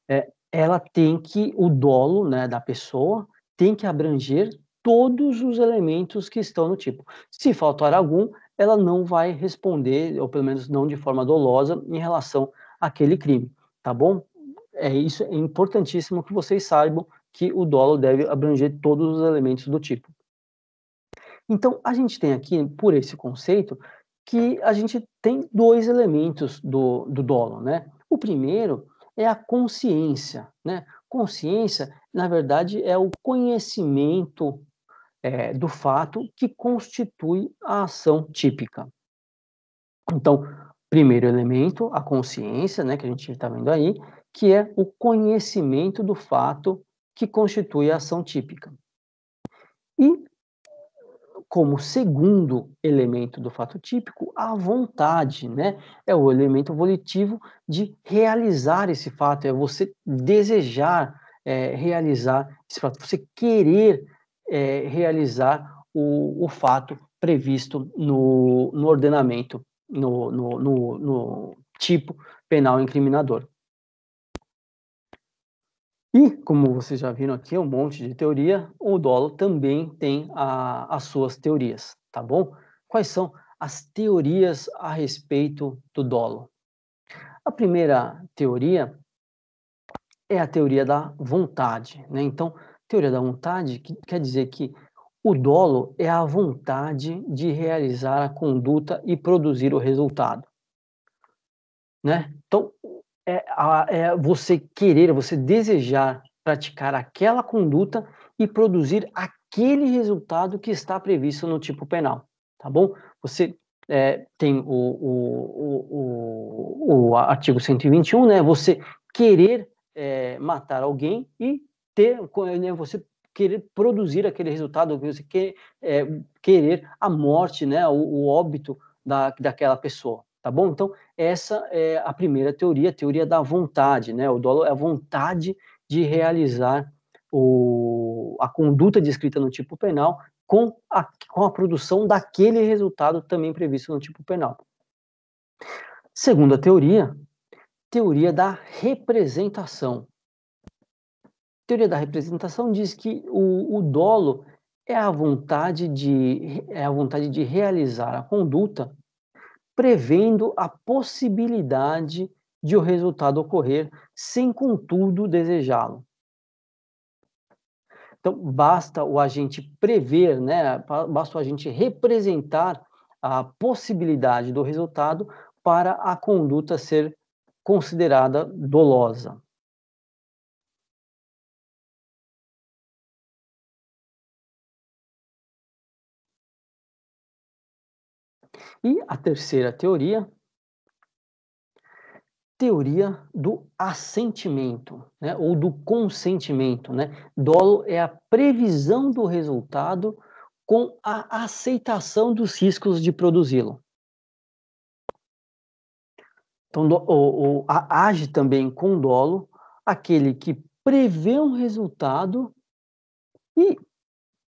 Speaker 2: é, ela tem que, o dolo né, da pessoa tem que abranger todos os elementos que estão no tipo. Se faltar algum, ela não vai responder, ou pelo menos não de forma dolosa, em relação àquele crime, tá bom? É isso, é importantíssimo que vocês saibam que o dolo deve abranger todos os elementos do tipo. Então, a gente tem aqui, por esse conceito, que a gente tem dois elementos do, do dolo, né? O primeiro é a consciência, né? Consciência, na verdade, é o conhecimento é, do fato que constitui a ação típica. Então, primeiro elemento, a consciência, né, que a gente está vendo aí, que é o conhecimento do fato que constitui a ação típica. E como segundo elemento do fato típico a vontade, né? É o elemento volitivo de realizar esse fato, é você desejar é, realizar esse fato, você querer é, realizar o, o fato previsto no, no ordenamento, no, no, no, no tipo penal incriminador. E, como vocês já viram aqui, é um monte de teoria, o Dolo também tem a, as suas teorias, tá bom? Quais são as teorias a respeito do dolo? A primeira teoria é a teoria da vontade, né? Então, teoria da vontade que quer dizer que o dolo é a vontade de realizar a conduta e produzir o resultado, né? Então, é, é você querer, é você desejar praticar aquela conduta e produzir aquele resultado que está previsto no tipo penal, tá bom? Você é, tem o, o, o, o artigo 121, né? Você querer é, matar alguém e ter, né, você querer produzir aquele resultado, você quer, é, querer a morte, né, o, o óbito da, daquela pessoa, Tá bom? Então, essa é a primeira teoria, a teoria da vontade, né? O dolo é a vontade de realizar o, a conduta descrita no tipo penal com a, com a produção daquele resultado também previsto no tipo penal. Segunda teoria, teoria da representação. A teoria da representação diz que o, o dolo é a vontade de é a vontade de realizar a conduta prevendo a possibilidade de o resultado ocorrer, sem contudo desejá-lo. Então, basta o agente prever, né? basta o agente representar a possibilidade do
Speaker 1: resultado para a conduta ser considerada dolosa. E a terceira teoria, teoria do assentimento,
Speaker 2: né, ou do consentimento. Né? Dolo é a previsão do resultado com a aceitação dos riscos de produzi-lo. Então, o, o, a, age também com dolo aquele que prevê um resultado e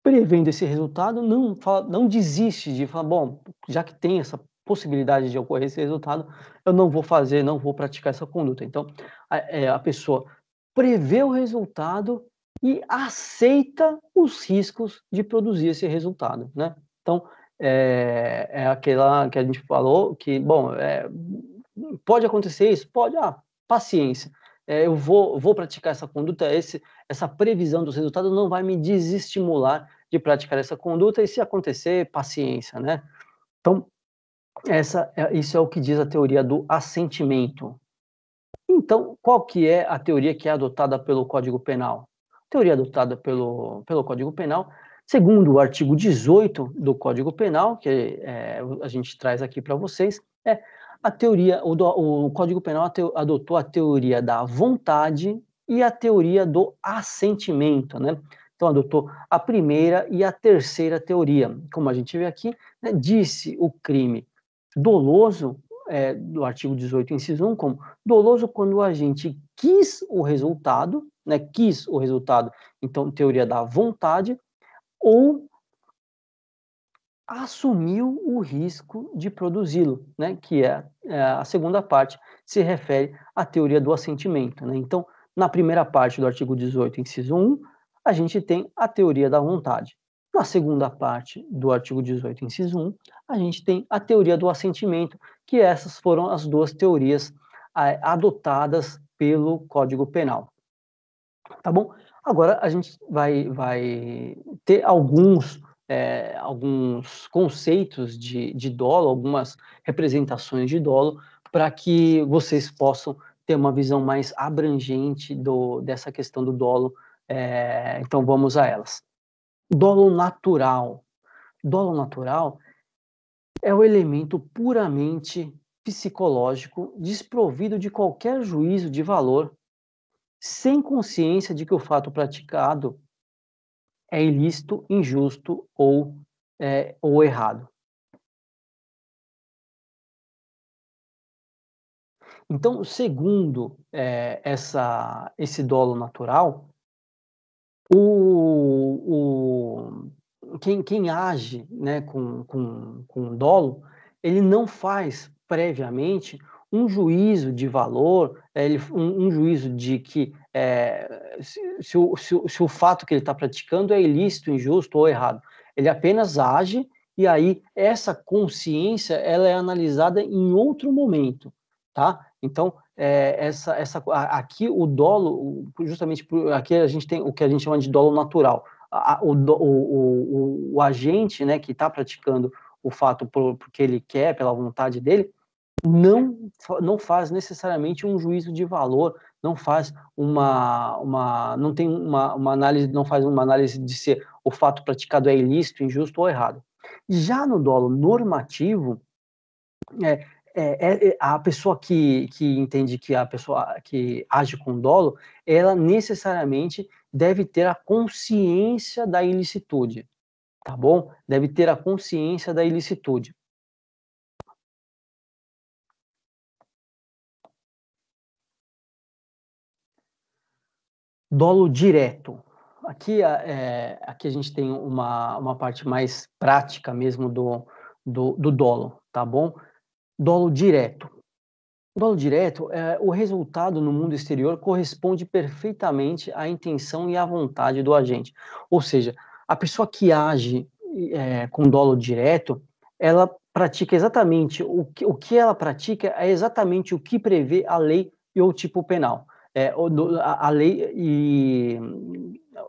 Speaker 2: prevendo esse resultado, não, fala, não desiste de falar, bom, já que tem essa possibilidade de ocorrer esse resultado, eu não vou fazer, não vou praticar essa conduta. Então, a, é, a pessoa prevê o resultado e aceita os riscos de produzir esse resultado, né? Então, é, é aquela que a gente falou que, bom, é, pode acontecer isso? Pode, ah, paciência é, eu vou, vou praticar essa conduta, esse, essa previsão dos resultados não vai me desestimular de praticar essa conduta, e se acontecer, paciência, né? Então, essa, é, isso é o que diz a teoria do assentimento. Então, qual que é a teoria que é adotada pelo Código Penal? A teoria adotada pelo, pelo Código Penal, segundo o artigo 18 do Código Penal, que é, a gente traz aqui para vocês, é a teoria, o, do, o Código Penal adotou a teoria da vontade e a teoria do assentimento, né? Então, adotou a primeira e a terceira teoria. Como a gente vê aqui, né, disse o crime doloso, é, do artigo 18, inciso 1, como doloso quando a gente quis o resultado, né, quis o resultado, então, teoria da vontade, ou assumiu o risco de produzi-lo, né? que é, é, a segunda parte, se refere à teoria do assentimento. Né? Então, na primeira parte do artigo 18, inciso 1, a gente tem a teoria da vontade. Na segunda parte do artigo 18, inciso 1, a gente tem a teoria do assentimento, que essas foram as duas teorias adotadas pelo Código Penal. Tá bom? Agora a gente vai, vai ter alguns é, alguns conceitos de, de dolo, algumas representações de dolo, para que vocês possam ter uma visão mais abrangente do, dessa questão do dolo. É, então vamos a elas. Dolo natural. Dolo natural é o elemento puramente psicológico, desprovido de qualquer juízo de valor,
Speaker 1: sem consciência de que o fato praticado é ilícito, injusto ou, é, ou errado. Então, segundo é, essa,
Speaker 2: esse dolo natural, o, o, quem, quem age né, com, com, com dolo, ele não faz previamente um juízo de valor, eh, ele, um, um juízo de que é, se, se, o, se, o, se, o, fato que ele está praticando é ilícito, injusto ou errado. Ele apenas age e aí essa consciência ela é analisada em outro momento, tá? Então é, essa, essa, aqui o dolo, justamente por, aqui a gente tem o que a gente chama de dolo natural. A, o, o, o, o agente, né, que está praticando o fato por, porque ele quer, pela vontade dele, não, não faz necessariamente um juízo de valor, não faz uma, uma não tem uma, uma análise, não faz uma análise de se o fato praticado é ilícito, injusto ou errado. Já no dolo normativo, é, é, é, é a pessoa que, que entende que a pessoa que age com dolo, ela necessariamente deve ter a consciência da ilicitude,
Speaker 1: tá bom? Deve ter a consciência da ilicitude. dolo direto. Aqui, é, é, aqui a gente tem uma,
Speaker 2: uma parte mais prática mesmo do, do, do dolo, tá bom? Dolo direto. dolo direto, é, o resultado no mundo exterior corresponde perfeitamente à intenção e à vontade do agente. Ou seja, a pessoa que age é, com dolo direto, ela pratica exatamente o que, o que ela pratica é exatamente o que prevê a lei e o tipo penal é, a, a lei e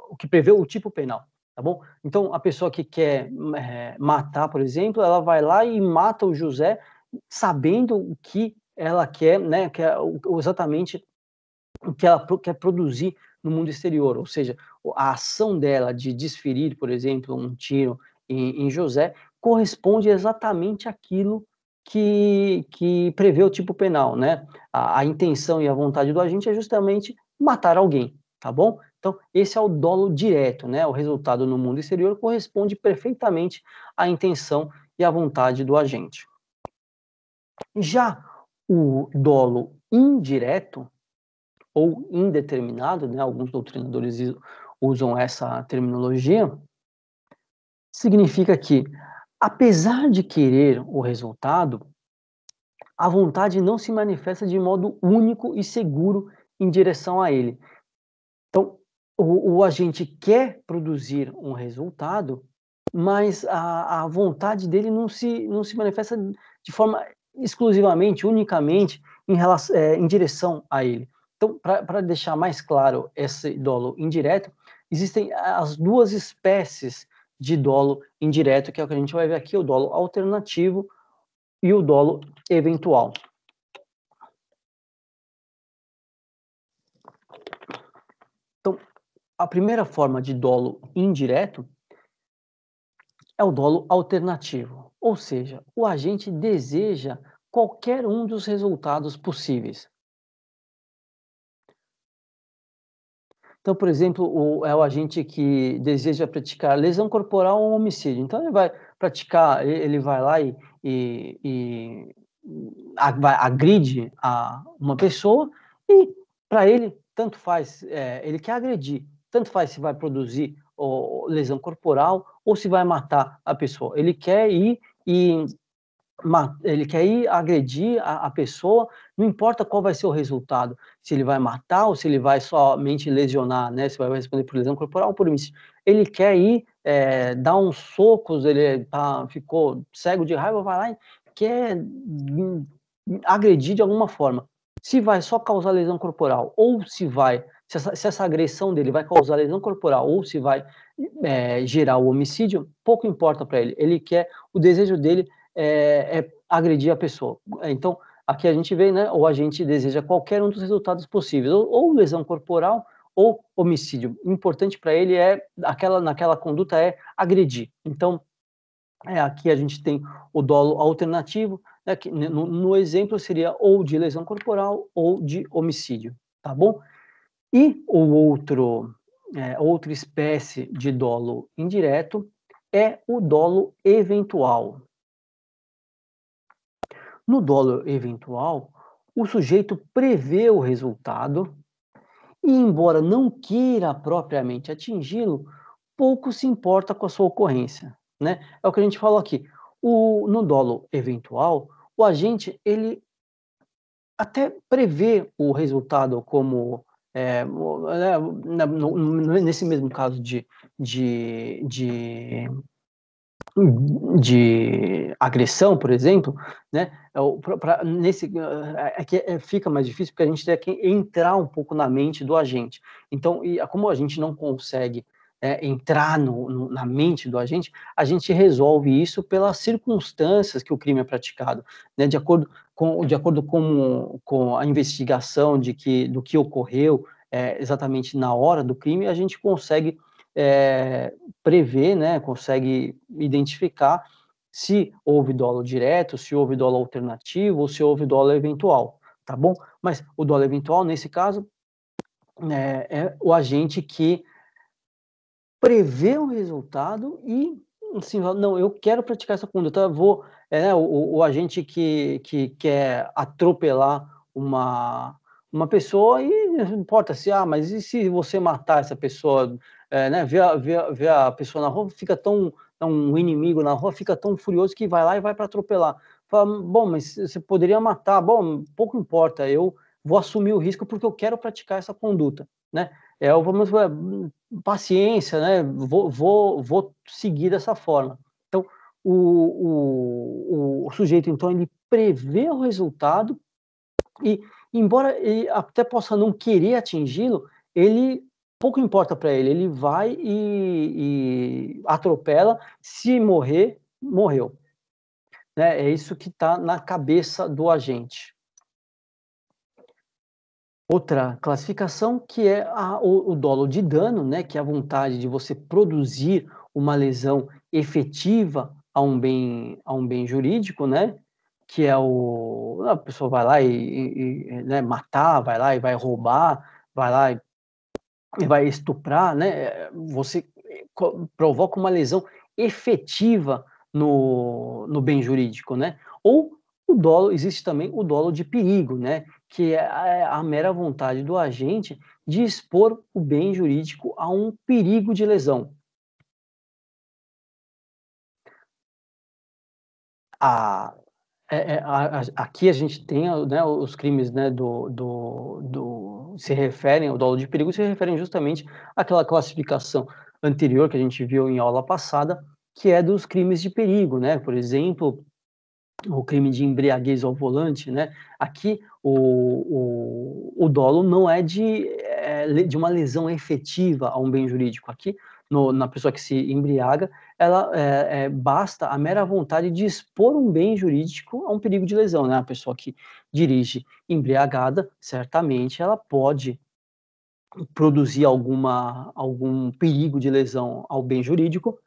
Speaker 2: o que prevê o tipo penal, tá bom? Então, a pessoa que quer é, matar, por exemplo, ela vai lá e mata o José sabendo o que ela quer, né, que é, exatamente o que ela quer produzir no mundo exterior, ou seja, a ação dela de desferir, por exemplo, um tiro em, em José corresponde exatamente àquilo que, que prevê o tipo penal, né? A, a intenção e a vontade do agente é justamente matar alguém, tá bom? Então, esse é o dolo direto, né? O resultado no mundo exterior corresponde perfeitamente à intenção e à vontade do agente. Já o dolo indireto ou indeterminado, né? Alguns doutrinadores usam essa terminologia, significa que apesar de querer o resultado, a vontade não se manifesta de modo único e seguro em direção a ele. Então, o, o agente quer produzir um resultado, mas a, a vontade dele não se, não se manifesta de forma exclusivamente, unicamente, em, relação, é, em direção a ele. Então, para deixar mais claro esse dolo indireto, existem as duas espécies de dolo indireto, que é o que a gente vai ver aqui, o dolo alternativo e o dolo
Speaker 1: eventual. Então, a primeira forma de dolo indireto
Speaker 2: é o dolo alternativo, ou seja, o agente deseja qualquer um dos resultados possíveis. Então, por exemplo, o, é o agente que deseja praticar lesão corporal ou homicídio. Então, ele vai praticar, ele vai lá e, e, e agride a uma pessoa e, para ele, tanto faz, é, ele quer agredir, tanto faz se vai produzir ou, lesão corporal ou se vai matar a pessoa. Ele quer ir e ele quer ir agredir a, a, pessoa, não importa qual vai ser o resultado, se ele vai matar ou se ele vai somente lesionar, né? Se vai responder por lesão corporal ou por homicídio. Ele quer ir é, dar uns socos, ele tá, ficou cego de raiva, vai lá e quer agredir de alguma forma. Se vai só causar lesão corporal ou se vai se essa, se essa, agressão dele vai causar lesão corporal ou se vai é, gerar o homicídio, pouco importa para ele. Ele quer, o desejo dele é, é agredir a pessoa. Então, aqui a gente vê, né, ou a gente deseja qualquer um dos resultados possíveis, ou, ou lesão corporal ou homicídio. O importante para ele é, aquela, naquela conduta, é agredir. Então, é, aqui a gente tem o dolo alternativo, né, que no, no, exemplo seria ou de lesão corporal ou de homicídio, tá bom? E o outro, é, outra espécie de dolo indireto é o dolo eventual, no dolo eventual, o sujeito prevê o resultado e, embora não queira propriamente atingi-lo, pouco se importa com a sua ocorrência. Né? É o que a gente falou aqui. O, no dolo eventual, o agente ele até prevê o resultado como é, né, nesse mesmo caso de, de, de de agressão, por exemplo, né? É pra, pra, nesse, ah, é é, é, fica mais difícil porque a gente tem que entrar um pouco na mente do agente. Então, e, como a gente não consegue é, entrar no, no, na mente do agente, a gente resolve isso pelas circunstâncias que o crime é praticado, né? de acordo com, de acordo com, com a investigação de que, do que ocorreu é, exatamente na hora do crime, a gente consegue é, né, consegue identificar se houve dolo direto, se houve dolo alternativo ou se houve dolo eventual, tá bom? Mas o dolo eventual, nesse caso, é, é o agente que prevê o um resultado e, assim, não, eu quero praticar essa conduta, vou, é, né, o, o agente que, que quer atropelar uma, uma pessoa e não importa se, ah, mas e se você matar essa pessoa é, né, vê, a, vê, a, vê a pessoa na rua, fica tão. É um inimigo na rua fica tão furioso que vai lá e vai para atropelar. Fala, bom, mas você poderia matar. Bom, pouco importa, eu vou assumir o risco porque eu quero praticar essa conduta, né? É, vamos, paciência, né? Vou, vou, vou seguir dessa forma. Então, o, o, o, sujeito, então, ele prevê o resultado e, embora ele até possa não querer atingi-lo, ele pouco importa para ele, ele vai e, e, atropela, se morrer, morreu. Né? É isso que está na cabeça do agente. Outra classificação que é a, o, o dolo de dano, né? que é a vontade de você produzir uma lesão efetiva a um bem, a um bem jurídico, né? que é o a pessoa vai lá e, e, e né, matar, vai lá e vai roubar, vai lá e vai estuprar, né? Você eh, provoca uma lesão efetiva no, no bem jurídico, né? Ou o dolo, existe também o dolo de perigo, né? Que é, é a, mera vontade do agente de expor
Speaker 1: o bem jurídico a um perigo de lesão. A, é, é a, aqui
Speaker 2: a gente tem né, os crimes né, do, do, do se referem, o dolo de perigo se referem justamente àquela classificação anterior que a gente viu em aula passada, que é dos crimes de perigo, né? Por exemplo, o crime de embriaguez ao volante, né? Aqui o, o, o dolo não é de, é, de uma lesão efetiva a um bem jurídico. Aqui, no, na pessoa que se embriaga, ela é, é, basta a mera vontade de expor um bem jurídico a um perigo de lesão, né? A pessoa que dirige embriagada, certamente ela pode produzir alguma, algum perigo de lesão ao bem jurídico,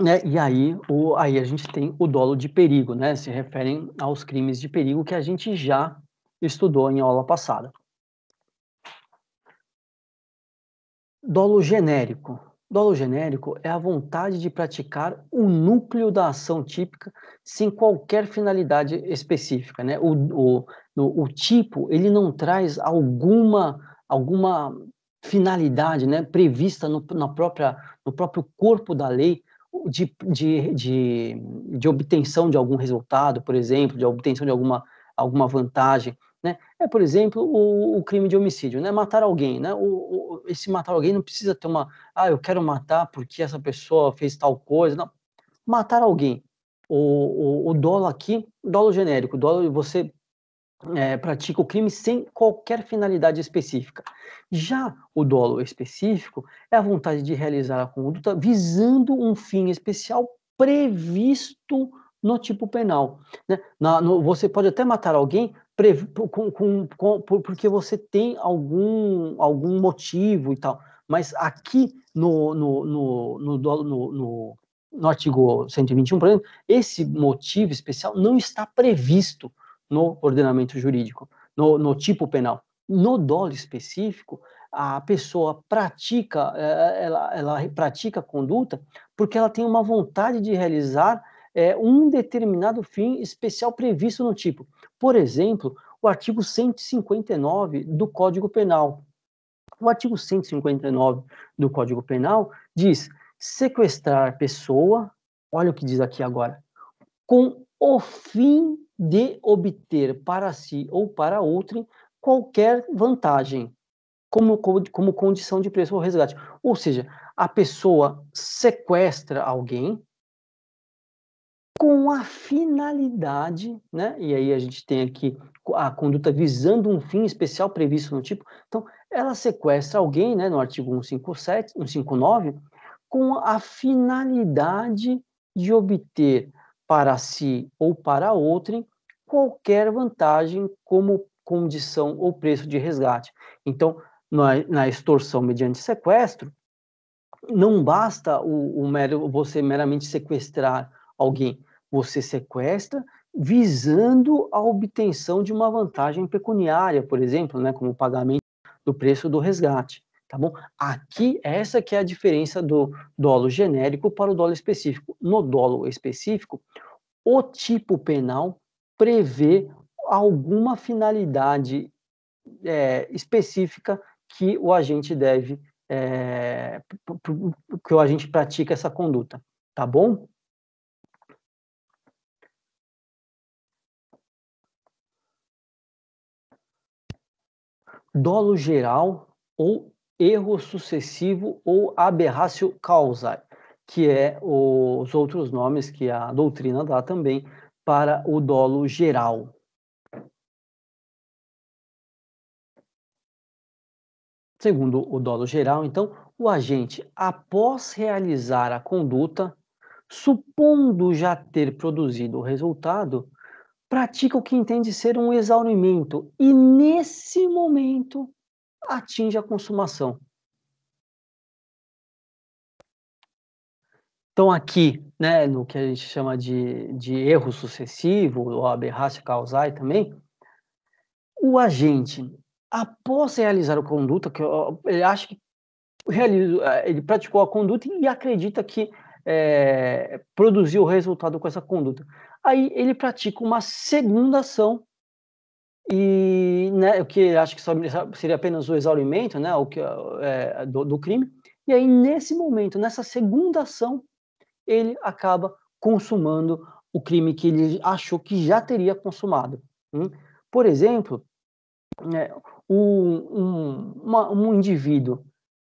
Speaker 2: né? E aí, o, aí a gente tem o dolo de perigo, né? Se referem aos crimes de perigo que a gente já estudou em aula passada. Dolo genérico. Dolo genérico é a vontade de praticar o núcleo da ação típica sem qualquer finalidade específica, né? O, o, o, o tipo, ele não traz alguma, alguma finalidade né, prevista no, na própria, no próprio corpo da lei de, de, de, de obtenção de algum resultado, por exemplo, de obtenção de alguma, alguma vantagem é, por exemplo, o, o, crime de homicídio, né? Matar alguém, né? O, o, esse matar alguém não precisa ter uma, ah, eu quero matar porque essa pessoa fez tal coisa, não. Matar alguém. O, o, o dolo aqui, dolo genérico, dolo você é, pratica o crime sem qualquer finalidade específica. Já o dolo específico é a vontade de realizar a conduta visando um fim especial previsto no tipo penal. Né? Na, no, você pode até matar alguém com, com, com, porque você tem algum, algum motivo e tal. Mas aqui no, no, no, no, no, no, no artigo 121, por exemplo, esse motivo especial não está previsto no ordenamento jurídico, no, no tipo penal. No dolo específico, a pessoa pratica, eh, ela, ela pratica a conduta porque ela tem uma vontade de realizar é, um determinado fim especial previsto no tipo. Por exemplo, o artigo 159 do Código Penal. O artigo 159 do Código Penal diz sequestrar pessoa, olha o que diz aqui agora, com o fim de obter para si ou para outrem qualquer vantagem como, como condição de preço ou resgate. Ou seja, a pessoa sequestra alguém com a finalidade, né? E aí a gente tem aqui a conduta visando um fim especial previsto no tipo. Então, ela sequestra alguém, né, no artigo 157, 159, com a finalidade de obter para si ou para outrem qualquer vantagem como condição ou preço de resgate. Então, na, na extorsão mediante sequestro, não basta o, o mero, você meramente sequestrar alguém você sequestra visando a obtenção de uma vantagem pecuniária, por exemplo, né, como pagamento do preço do resgate. Tá bom? Aqui, essa que é a diferença do dolo genérico para o dolo específico. No dolo específico, o tipo penal prevê alguma finalidade é, específica que o agente deve, é, que o agente pratica
Speaker 1: essa conduta, tá bom? dolo
Speaker 2: geral ou erro sucessivo ou aberratio causae, que é os outros nomes que a doutrina dá também para o
Speaker 1: dolo geral. Segundo o dolo geral, então, o agente, após realizar
Speaker 2: a conduta, supondo já ter produzido o resultado, pratica o que entende ser um exaurimento e, nesse momento, atinge a consumação. Então, aqui, né, no que a gente chama de, de erro sucessivo, ou aberração causai também, o agente, após realizar a conduta, que ele acha que realizou, eh, ele praticou a conduta e acredita que é, produzir o resultado com essa conduta. Aí ele pratica uma segunda ação e né, o que acho que seria apenas o exaurimento, né, o que é, é, do, do crime. E aí nesse momento, nessa segunda ação, ele acaba consumando o crime que ele achou que já teria consumado. Hein? Hum. Por exemplo, né, um, um, uma, um indivíduo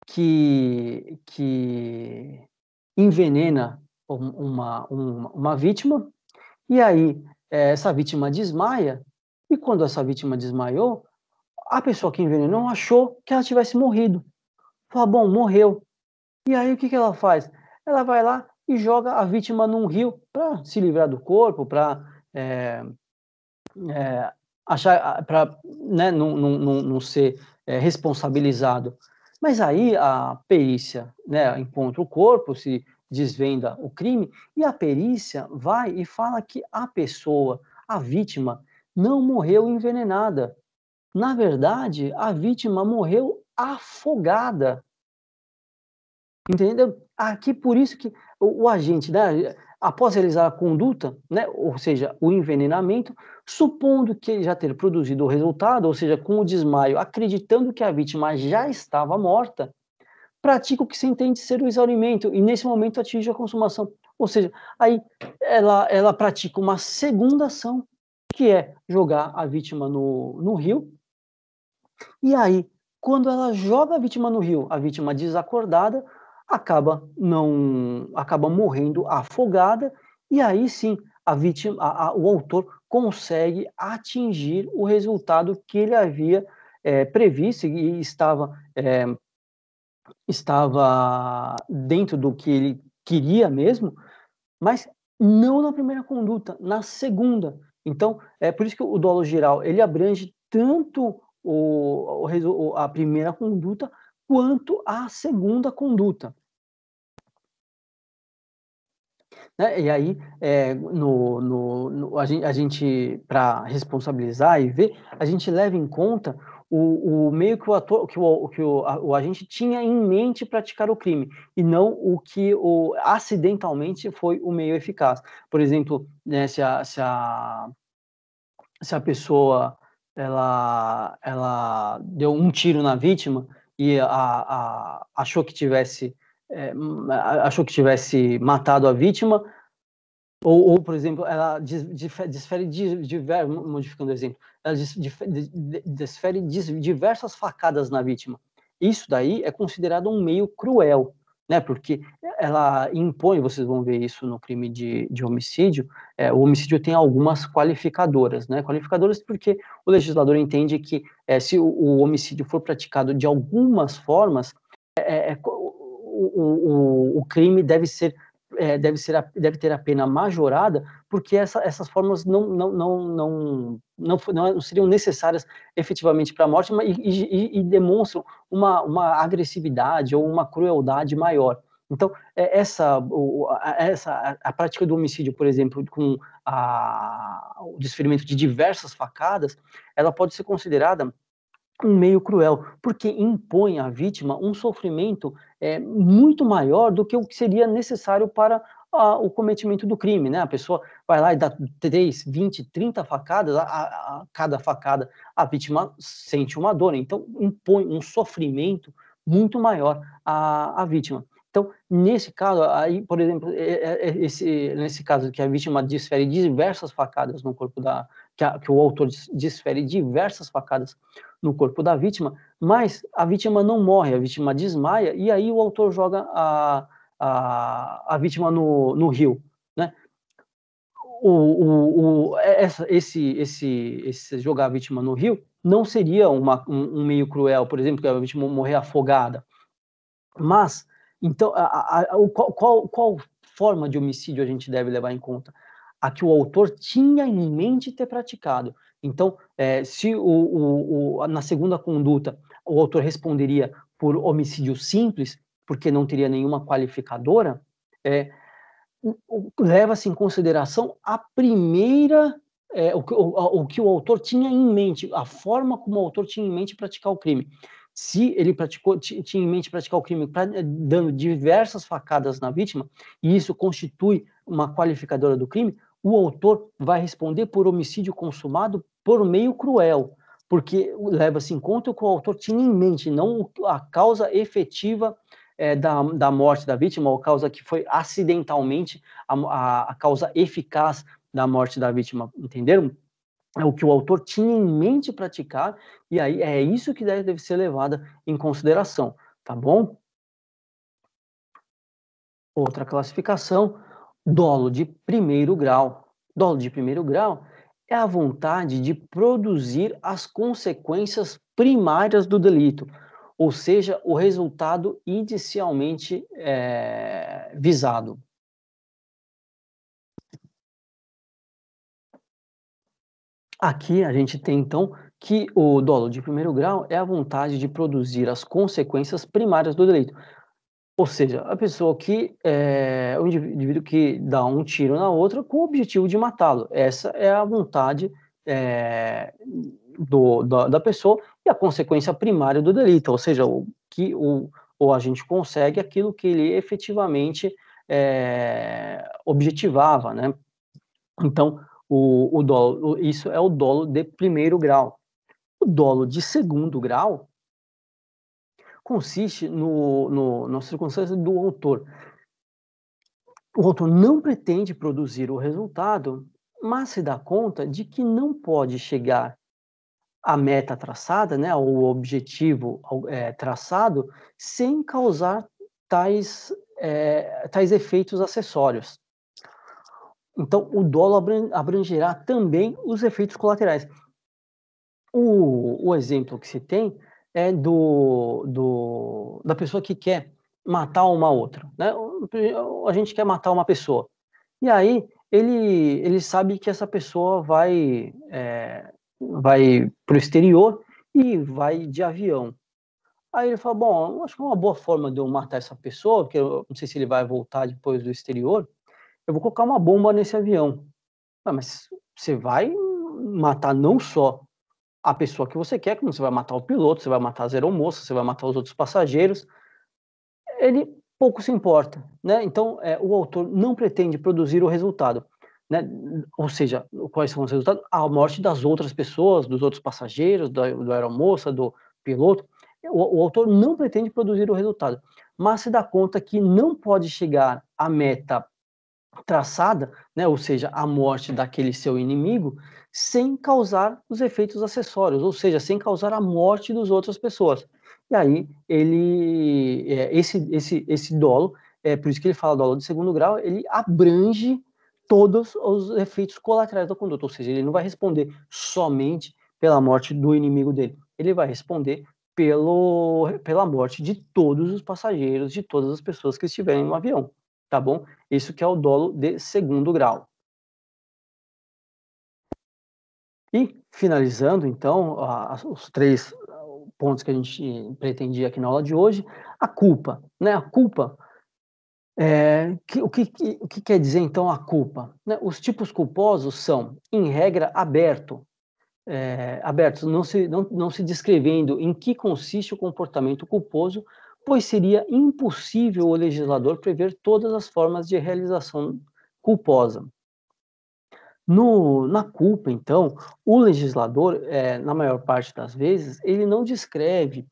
Speaker 2: que, que envenena uma, uma, uma vítima, e aí eh, essa vítima desmaia, e quando essa vítima desmaiou, a pessoa que envenenou achou que ela tivesse morrido. Fala, bom, morreu. E aí o que, que ela faz? Ela vai lá e joga a vítima num rio para se livrar do corpo, para é, eh, é, eh, achar, para né, não, não, não, não ser é, responsabilizado. Mas aí a perícia né, encontra o corpo, se desvenda o crime, e a perícia vai e fala que a pessoa, a vítima, não morreu envenenada. Na verdade, a vítima morreu afogada. Entendeu? Aqui por isso que o, o agente, né? após realizar a conduta, né, ou seja, o envenenamento, supondo que ele já ter produzido o resultado, ou seja, com o desmaio, acreditando que a vítima já estava morta, pratica o que se entende ser o exaurimento e nesse momento atinge a consumação. Ou seja, aí ela, ela pratica uma segunda ação, que é jogar a vítima no, no rio. E aí, quando ela joga a vítima no rio, a vítima desacordada, acaba não acaba morrendo afogada e aí sim a vítima, a, a, o autor consegue atingir o resultado que ele havia é, previsto e estava é, estava dentro do que ele queria mesmo, mas não na primeira conduta, na segunda. Então, é por isso que o dolo geral ele abrange tanto o, o a primeira conduta quanto à segunda conduta. Né? E aí, é, no, no, no, a gente, gente para responsabilizar e ver, a gente leva em conta o, o meio que o ator, que o, que o, a, o agente tinha em mente praticar o crime e não o que o, acidentalmente foi o meio eficaz. Por exemplo, né, se, a, se, a, se a pessoa ela, ela deu um tiro na vítima, e a, a, achou que tivesse é, achou que tivesse matado a vítima ou, ou por exemplo ela desfere diver, modificando o exemplo ela desfere diversas facadas na vítima isso daí é considerado um meio cruel né porque ela impõe vocês vão ver isso no crime de, de homicídio é, o homicídio tem algumas qualificadoras né qualificadoras porque o legislador entende que é, se o, o, homicídio for praticado de algumas formas, é, é, é o, o, o, crime deve ser é, deve ser deve ter a pena majorada porque essa, essas formas não não, não não não não, seriam necessárias efetivamente para a morte mas, e, e, e demonstram uma, uma agressividade ou uma crueldade maior então, é, essa, essa a prática do homicídio, por exemplo, com a, o desferimento de diversas facadas, ela pode ser considerada um meio cruel, porque impõe à vítima um sofrimento é, muito maior do que o que seria necessário para a, o cometimento do crime, né? A pessoa vai lá e dá 3, 20, 30 facadas, a, a, cada facada a vítima sente uma dor, então impõe um sofrimento muito maior à, à vítima. Então, nesse caso, aí, por exemplo, é, é, é, esse, nesse caso que a vítima desfere diversas facadas no corpo da. Que, a, que, o autor desfere diversas facadas no corpo da vítima, mas a vítima não morre, a vítima desmaia, e aí o autor joga a, a, a vítima no, no rio. Né? O, o, o, essa, esse, esse, esse jogar a vítima no rio não seria uma, um, um meio cruel, por exemplo, que a vítima morrer afogada. Mas então, a, a, a, qual, qual, qual forma de homicídio a gente deve levar em conta? A que o autor tinha em mente ter praticado. Então, é, se o, o, o, na segunda conduta o autor responderia por homicídio simples, porque não teria nenhuma qualificadora, é, leva-se em consideração a primeira, é, o, o, o que o autor tinha em mente, a forma como o autor tinha em mente praticar o crime se ele praticou, tinha em mente praticar o crime dando diversas facadas na vítima, e isso constitui uma qualificadora do crime, o autor vai responder por homicídio consumado por meio cruel, porque leva-se em conta o que o autor tinha em mente, não a causa efetiva é, da, da morte da vítima, ou a causa que foi acidentalmente a, a, a causa eficaz da morte da vítima, entenderam? é o que o autor tinha em mente praticar, e aí é isso que deve, deve ser levada em consideração, tá bom? Outra classificação, dolo de primeiro grau. Dolo de primeiro grau é a vontade de produzir as consequências primárias do delito,
Speaker 1: ou seja, o resultado inicialmente é, visado. Aqui a gente tem então que o dolo de primeiro grau é a vontade de
Speaker 2: produzir as consequências primárias do delito. Ou seja, a pessoa que é o indivíduo que dá um tiro na outra com o objetivo de matá-lo. Essa é a vontade é, do, da, da, pessoa e a consequência primária do delito. Ou seja, o, que o, o agente consegue é aquilo que ele efetivamente é, objetivava. Né? Então, o, o dolo, isso é o dolo de primeiro grau. O dolo de segundo grau consiste no, no, na circunstância do autor. O autor não pretende produzir o resultado, mas se dá conta de que não pode chegar à meta traçada, né, ao objetivo é, traçado, sem causar tais, é, tais efeitos acessórios. Então, o dolo abrangerá também os efeitos colaterais. O, o exemplo que se tem é do, do, da pessoa que quer matar uma outra. Né? A gente quer matar uma pessoa. E aí, ele, ele sabe que essa pessoa vai, é, vai para o exterior e vai de avião. Aí ele fala, bom, acho que é uma boa forma de eu matar essa pessoa, porque eu não sei se ele vai voltar depois do exterior, eu vou colocar uma bomba nesse avião. Ah, mas você vai matar não só a pessoa que você quer, como você vai matar o piloto, você vai matar as aeromoças, você vai matar os outros passageiros. Ele pouco se importa, né? Então, é, o autor não pretende produzir o resultado, né? Ou seja, quais são os resultados? A morte das outras pessoas, dos outros passageiros, do aeromoça, do piloto. O, o autor não pretende produzir o resultado, mas se dá conta que não pode chegar à meta traçada, né, ou seja, a morte daquele seu inimigo, sem causar os efeitos acessórios, ou seja, sem causar a morte das outras pessoas. E aí ele, é, esse, esse, esse dolo, é por isso que ele fala dolo de segundo grau, ele abrange todos os efeitos colaterais da conduta, ou seja, ele não vai responder somente pela morte do inimigo dele, ele vai responder pelo, pela morte de todos os passageiros, de todas as pessoas que estiverem no avião tá bom? Isso que é o dolo de segundo grau. E, finalizando, então, os três pontos que a gente pretendia aqui na aula de hoje, a culpa, né? A culpa, é, que, o, que, que, o que quer dizer, então, a culpa? Né? Os tipos culposos são, em regra, aberto, é, abertos, não se, não, não se descrevendo em que consiste o comportamento culposo, pois seria impossível o legislador prever todas as formas de realização culposa. No, na culpa, então, o legislador, é, na maior parte das vezes, ele não descreve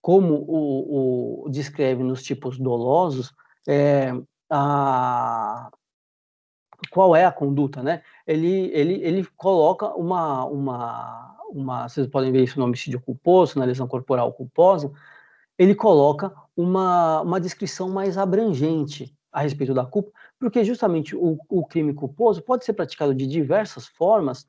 Speaker 2: como o, o descreve nos tipos dolosos é, a, qual é a conduta, né? Ele, ele, ele coloca uma, uma, uma, vocês podem ver isso no homicídio culposo, na lesão corporal culposa, ele coloca uma, uma descrição mais abrangente a respeito da culpa, porque justamente o, o crime culposo pode ser praticado de diversas formas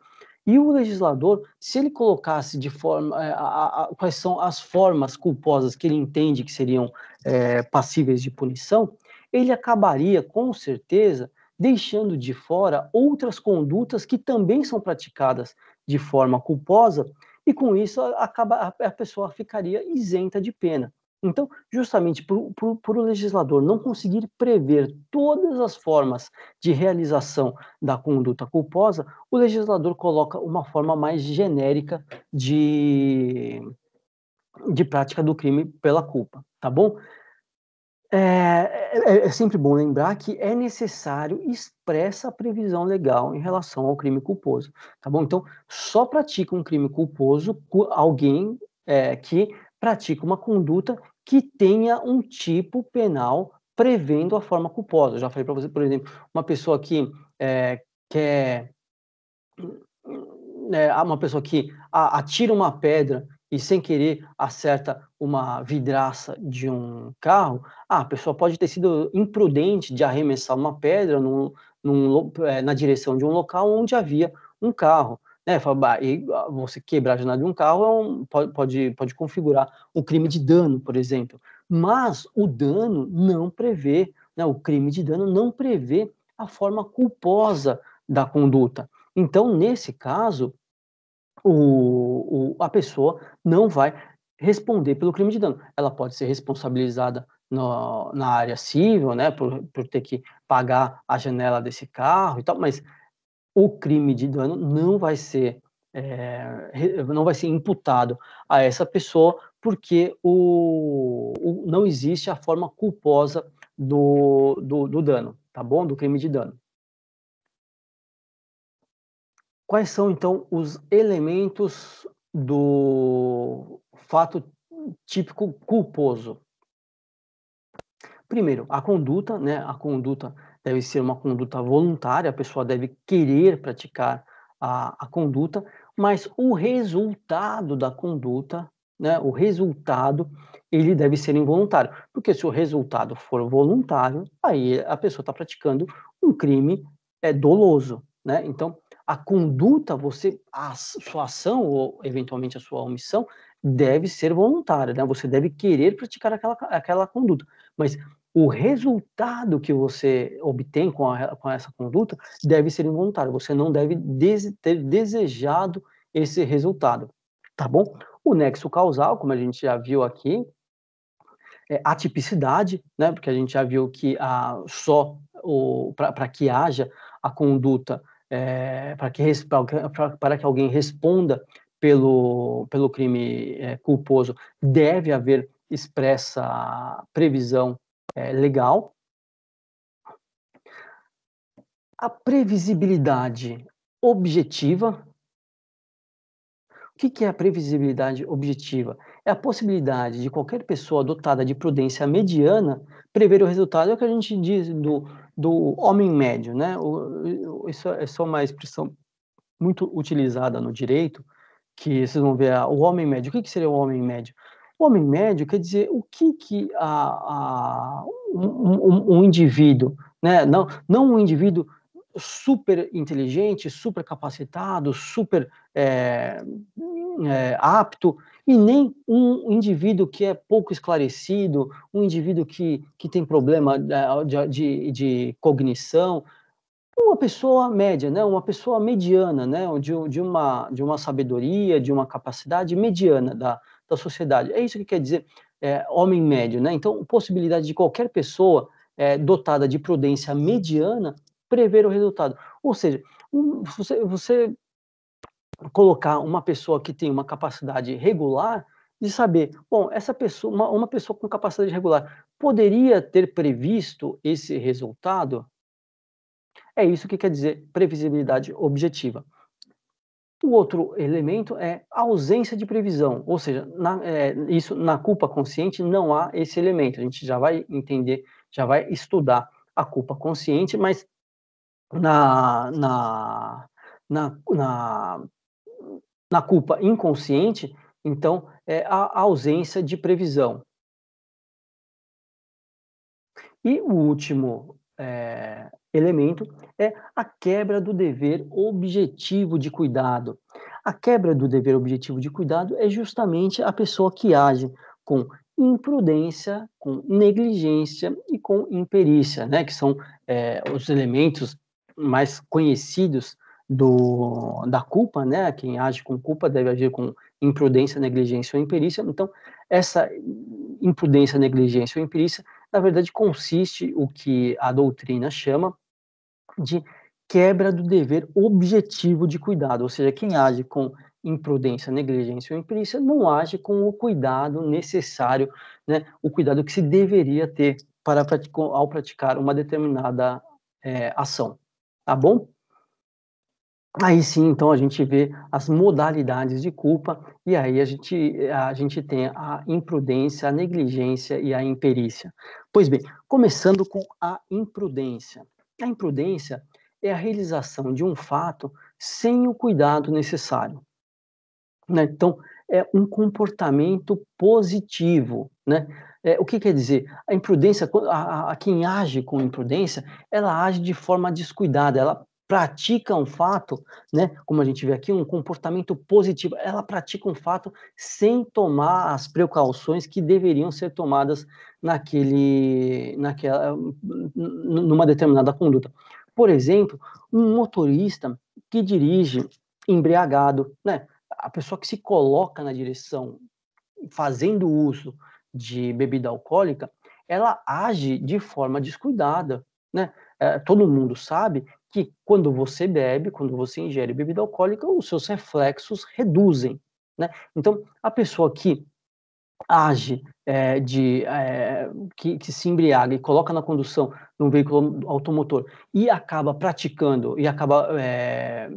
Speaker 2: e o legislador, se ele colocasse de forma é, a, a, a, quais são as formas culposas que ele entende que seriam é, passíveis de punição, ele acabaria com certeza deixando de fora outras condutas que também são praticadas de forma culposa e com isso acaba, a pessoa ficaria isenta de pena. Então, justamente por, o legislador não conseguir prever todas as formas de realização da conduta culposa, o legislador coloca uma forma mais genérica de, de prática do crime pela culpa, tá bom? É, é, é, é, sempre bom lembrar que é necessário expressa a previsão legal em relação ao crime culposo, tá bom? Então, só pratica um crime culposo alguém é, que pratica uma conduta que tenha um tipo penal prevendo a forma culposa. Eu já falei para você, por exemplo, uma pessoa que é, quer né, uma pessoa que atira uma pedra e sem querer acerta uma vidraça de um carro, ah, a pessoa pode ter sido imprudente de arremessar uma pedra num, num, eh, na direção de um local onde havia um carro. Né? E ah, você quebrar a janela de um carro é um, pode, pode, pode configurar o um crime de dano, por exemplo. Mas o dano não prevê, né? o crime de dano não prevê a forma culposa da conduta. Então, nesse caso, o, o, a pessoa não vai responder pelo crime de dano. Ela pode ser responsabilizada no, na área civil, né, por, por ter que pagar a janela desse carro e tal, mas o crime de dano não vai ser é, não vai ser imputado a essa pessoa porque o, o não existe a forma culposa do, do, do dano, tá bom? Do crime de dano. Quais são, então, os elementos do fato típico culposo? Primeiro, a conduta, né? A conduta deve ser uma conduta voluntária, a pessoa deve querer praticar a, a conduta, mas o resultado da conduta, né? O resultado, ele deve ser involuntário, porque se o resultado for voluntário, aí a pessoa está praticando um crime é doloso, né? Então, a conduta, você, a sua ação ou eventualmente a sua omissão deve ser voluntária, né? Você deve querer praticar aquela, aquela conduta, mas o resultado que você obtém com, a, com essa conduta deve ser involuntário. Você não deve des, ter desejado esse resultado, tá bom? O nexo causal, como a gente já viu aqui, é atipicidade, né? Porque a gente já viu que a, só para que haja a conduta é, para, que, para que alguém responda pelo, pelo crime é, culposo, deve haver expressa previsão é, legal. A previsibilidade objetiva. O que, que é a previsibilidade objetiva? É a possibilidade de qualquer pessoa dotada de prudência mediana prever o resultado. É o que a gente diz do do homem médio, né? O, isso é só uma expressão muito utilizada no direito, que vocês vão ver ah, o homem médio. O que, que, seria o homem médio? O homem médio quer dizer o que que a, a um, um, um, indivíduo, né? Não, não um indivíduo super inteligente, super capacitado, super é, é, apto e nem um indivíduo que é pouco esclarecido, um indivíduo que, que tem problema né, de, de, de cognição, uma pessoa média, né? uma pessoa mediana, né? de, de, uma, de uma sabedoria, de uma capacidade mediana da, da sociedade. É isso que quer dizer é, homem médio. Né? Então, possibilidade de qualquer pessoa é, dotada de prudência mediana prever o resultado. Ou seja, você, você colocar uma pessoa que tem uma capacidade regular de saber, bom, essa pessoa, uma, uma pessoa com capacidade regular, poderia ter previsto esse resultado? É isso que quer dizer previsibilidade objetiva. O outro elemento é ausência de previsão, ou seja, na, é, isso na culpa consciente não há esse elemento. A gente já vai entender, já vai estudar a culpa consciente, mas na, na, na, na na culpa inconsciente, então é a ausência de previsão. E o último é, elemento é a quebra do dever objetivo de cuidado. A quebra do dever objetivo de cuidado é justamente a pessoa que age com imprudência, com negligência e com imperícia, né? que são é, os elementos mais conhecidos do, da culpa, né? Quem age com culpa deve agir com imprudência, negligência ou imperícia. Então, essa imprudência, negligência ou imperícia, na verdade, consiste o que a doutrina chama de quebra do dever objetivo de cuidado, ou seja, quem age com imprudência, negligência ou imperícia não age com o cuidado necessário, né? O cuidado que se deveria ter para ao praticar uma determinada é, ação. Tá bom? Aí sim, então a gente vê as modalidades de culpa e aí a gente, a gente tem a imprudência, a negligência e a imperícia. Pois bem, começando com a imprudência. A imprudência é a realização de um fato sem o cuidado necessário. Né? Então, é um comportamento positivo. Né? É, o que quer dizer? A imprudência, a, a, a, quem age com imprudência, ela age de forma descuidada, ela pratica um fato, né, como a gente vê aqui, um comportamento positivo, ela pratica um fato sem tomar as precauções que deveriam ser tomadas naquele, naquela, numa determinada conduta. Por exemplo, um motorista que dirige embriagado, né, a pessoa que se coloca na direção fazendo uso de bebida alcoólica, ela age de forma descuidada, né? É, todo mundo sabe que quando você bebe, quando você ingere bebida alcoólica, os seus reflexos reduzem. Né? Então, a pessoa que age é, de é, que, que, se embriaga e coloca na condução de um veículo automotor e acaba praticando e acaba é,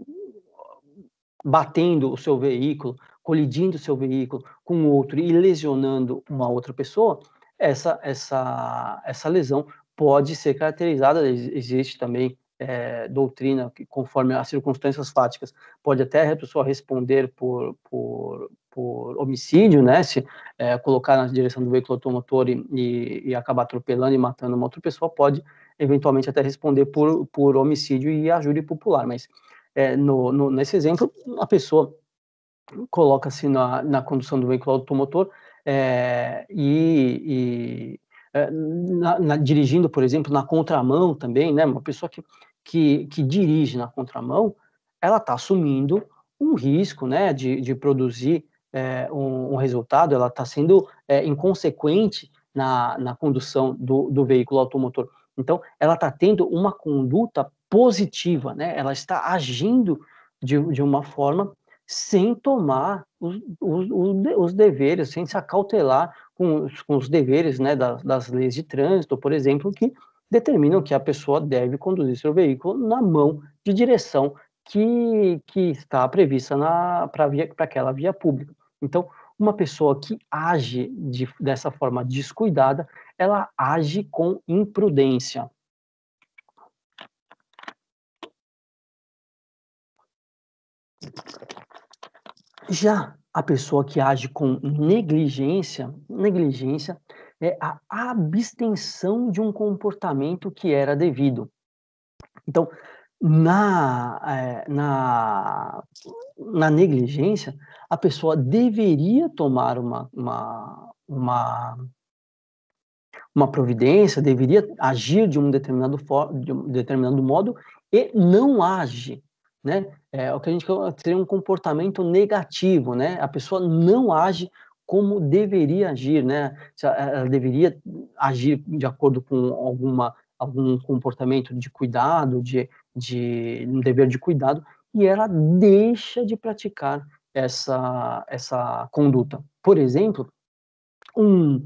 Speaker 2: batendo o seu veículo, colidindo o seu veículo com outro e lesionando uma outra pessoa, essa essa essa lesão pode ser caracterizada existe também é, doutrina, que conforme as circunstâncias fáticas, pode até a pessoa responder por, por, por homicídio, né? Se é, colocar na direção do veículo automotor e, e, e, acabar atropelando e matando uma outra pessoa, pode eventualmente até responder por, por homicídio e ajuda popular. Mas é, no, no, nesse exemplo, a pessoa coloca-se na, na condução do veículo automotor é, e, e é, na, na, dirigindo, por exemplo, na contramão também, né? Uma pessoa que que, que dirige na contramão, ela está assumindo um risco né, de, de produzir é, um, um, resultado, ela está sendo é, inconsequente na, na condução do, do veículo automotor. Então, ela está tendo uma conduta positiva, né? ela está agindo de, de uma forma sem tomar os, os, os deveres, sem se acautelar com, com os deveres né, das, das leis de trânsito, por exemplo, que determinam que a pessoa deve conduzir seu veículo na mão de direção que, que está prevista para aquela via pública. Então, uma pessoa que age de, dessa
Speaker 1: forma descuidada, ela age com imprudência. Já a pessoa que age com negligência, negligência
Speaker 2: é a abstenção de um comportamento que era devido. Então, na, é, na, na negligência, a pessoa deveria tomar uma, uma, uma, uma providência, deveria agir de um determinado, for, de um determinado modo e não age. Né? É o que a gente teria um comportamento negativo, né? A pessoa não age como deveria agir, né? Ela deveria agir de acordo com alguma algum comportamento de cuidado, de, de um dever de cuidado, e ela deixa de praticar essa, essa conduta. Por exemplo, um,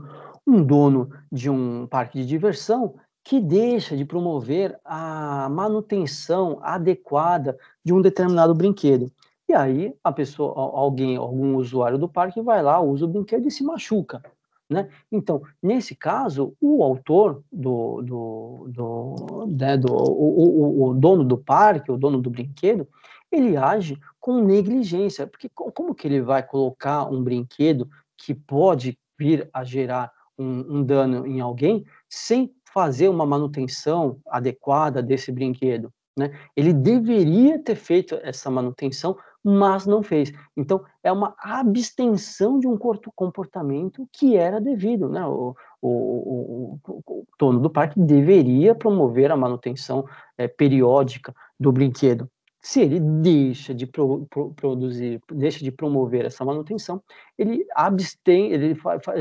Speaker 2: um dono de um parque de diversão que deixa de promover a manutenção adequada de um determinado brinquedo. E aí a pessoa, alguém, algum usuário do parque vai lá, usa o brinquedo e se machuca. Né? Então, nesse caso, o autor do, do, do, né, do o, o, o, dono do parque, o dono do brinquedo, ele age com negligência, porque como que ele vai colocar um brinquedo que pode vir a gerar um, um dano em alguém sem fazer uma manutenção adequada desse brinquedo? Né? Ele deveria ter feito essa manutenção mas não fez. Então, é uma abstenção de um comportamento que era devido. Né? O, o, o, o dono do parque deveria promover a manutenção é, periódica do brinquedo. Se ele deixa de pro, pro, produzir, deixa de promover essa manutenção, ele abstém, ele,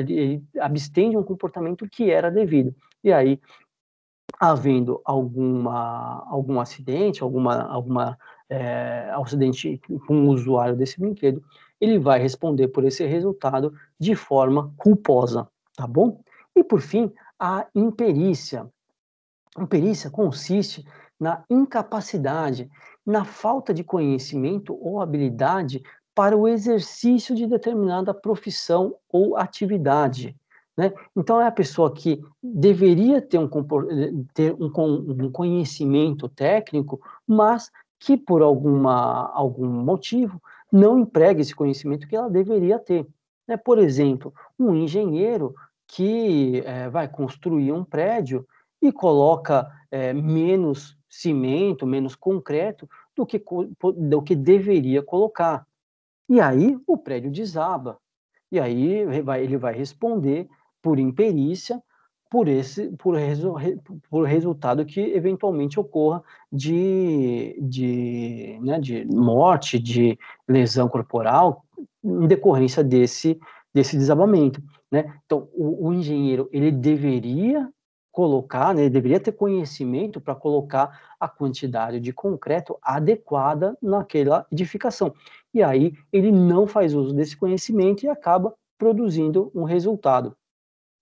Speaker 2: ele abstém de um comportamento que era devido. E aí havendo alguma, algum acidente, alguma, alguma é, ao acidente com o usuário desse brinquedo, ele vai responder por esse resultado de forma culposa, tá bom? E por fim, a imperícia. imperícia consiste na incapacidade, na falta de conhecimento ou habilidade para o exercício de determinada profissão ou atividade. Né? Então, é a pessoa que deveria ter, um, ter um, um, conhecimento técnico, mas que por alguma, algum motivo não emprega esse conhecimento que ela deveria ter. Né? Por exemplo, um engenheiro que é, vai construir um prédio e coloca é, menos cimento, menos concreto do que, do que deveria colocar. E aí o prédio desaba. E aí ele vai responder por imperícia por esse por, resu, por resultado que eventualmente ocorra de, de, né, de morte, de lesão corporal em decorrência desse, desse desabamento. Né? Então, o, o engenheiro ele deveria colocar, né, ele deveria ter conhecimento para colocar a quantidade de concreto adequada naquela edificação. E aí ele não faz uso desse conhecimento e acaba produzindo um resultado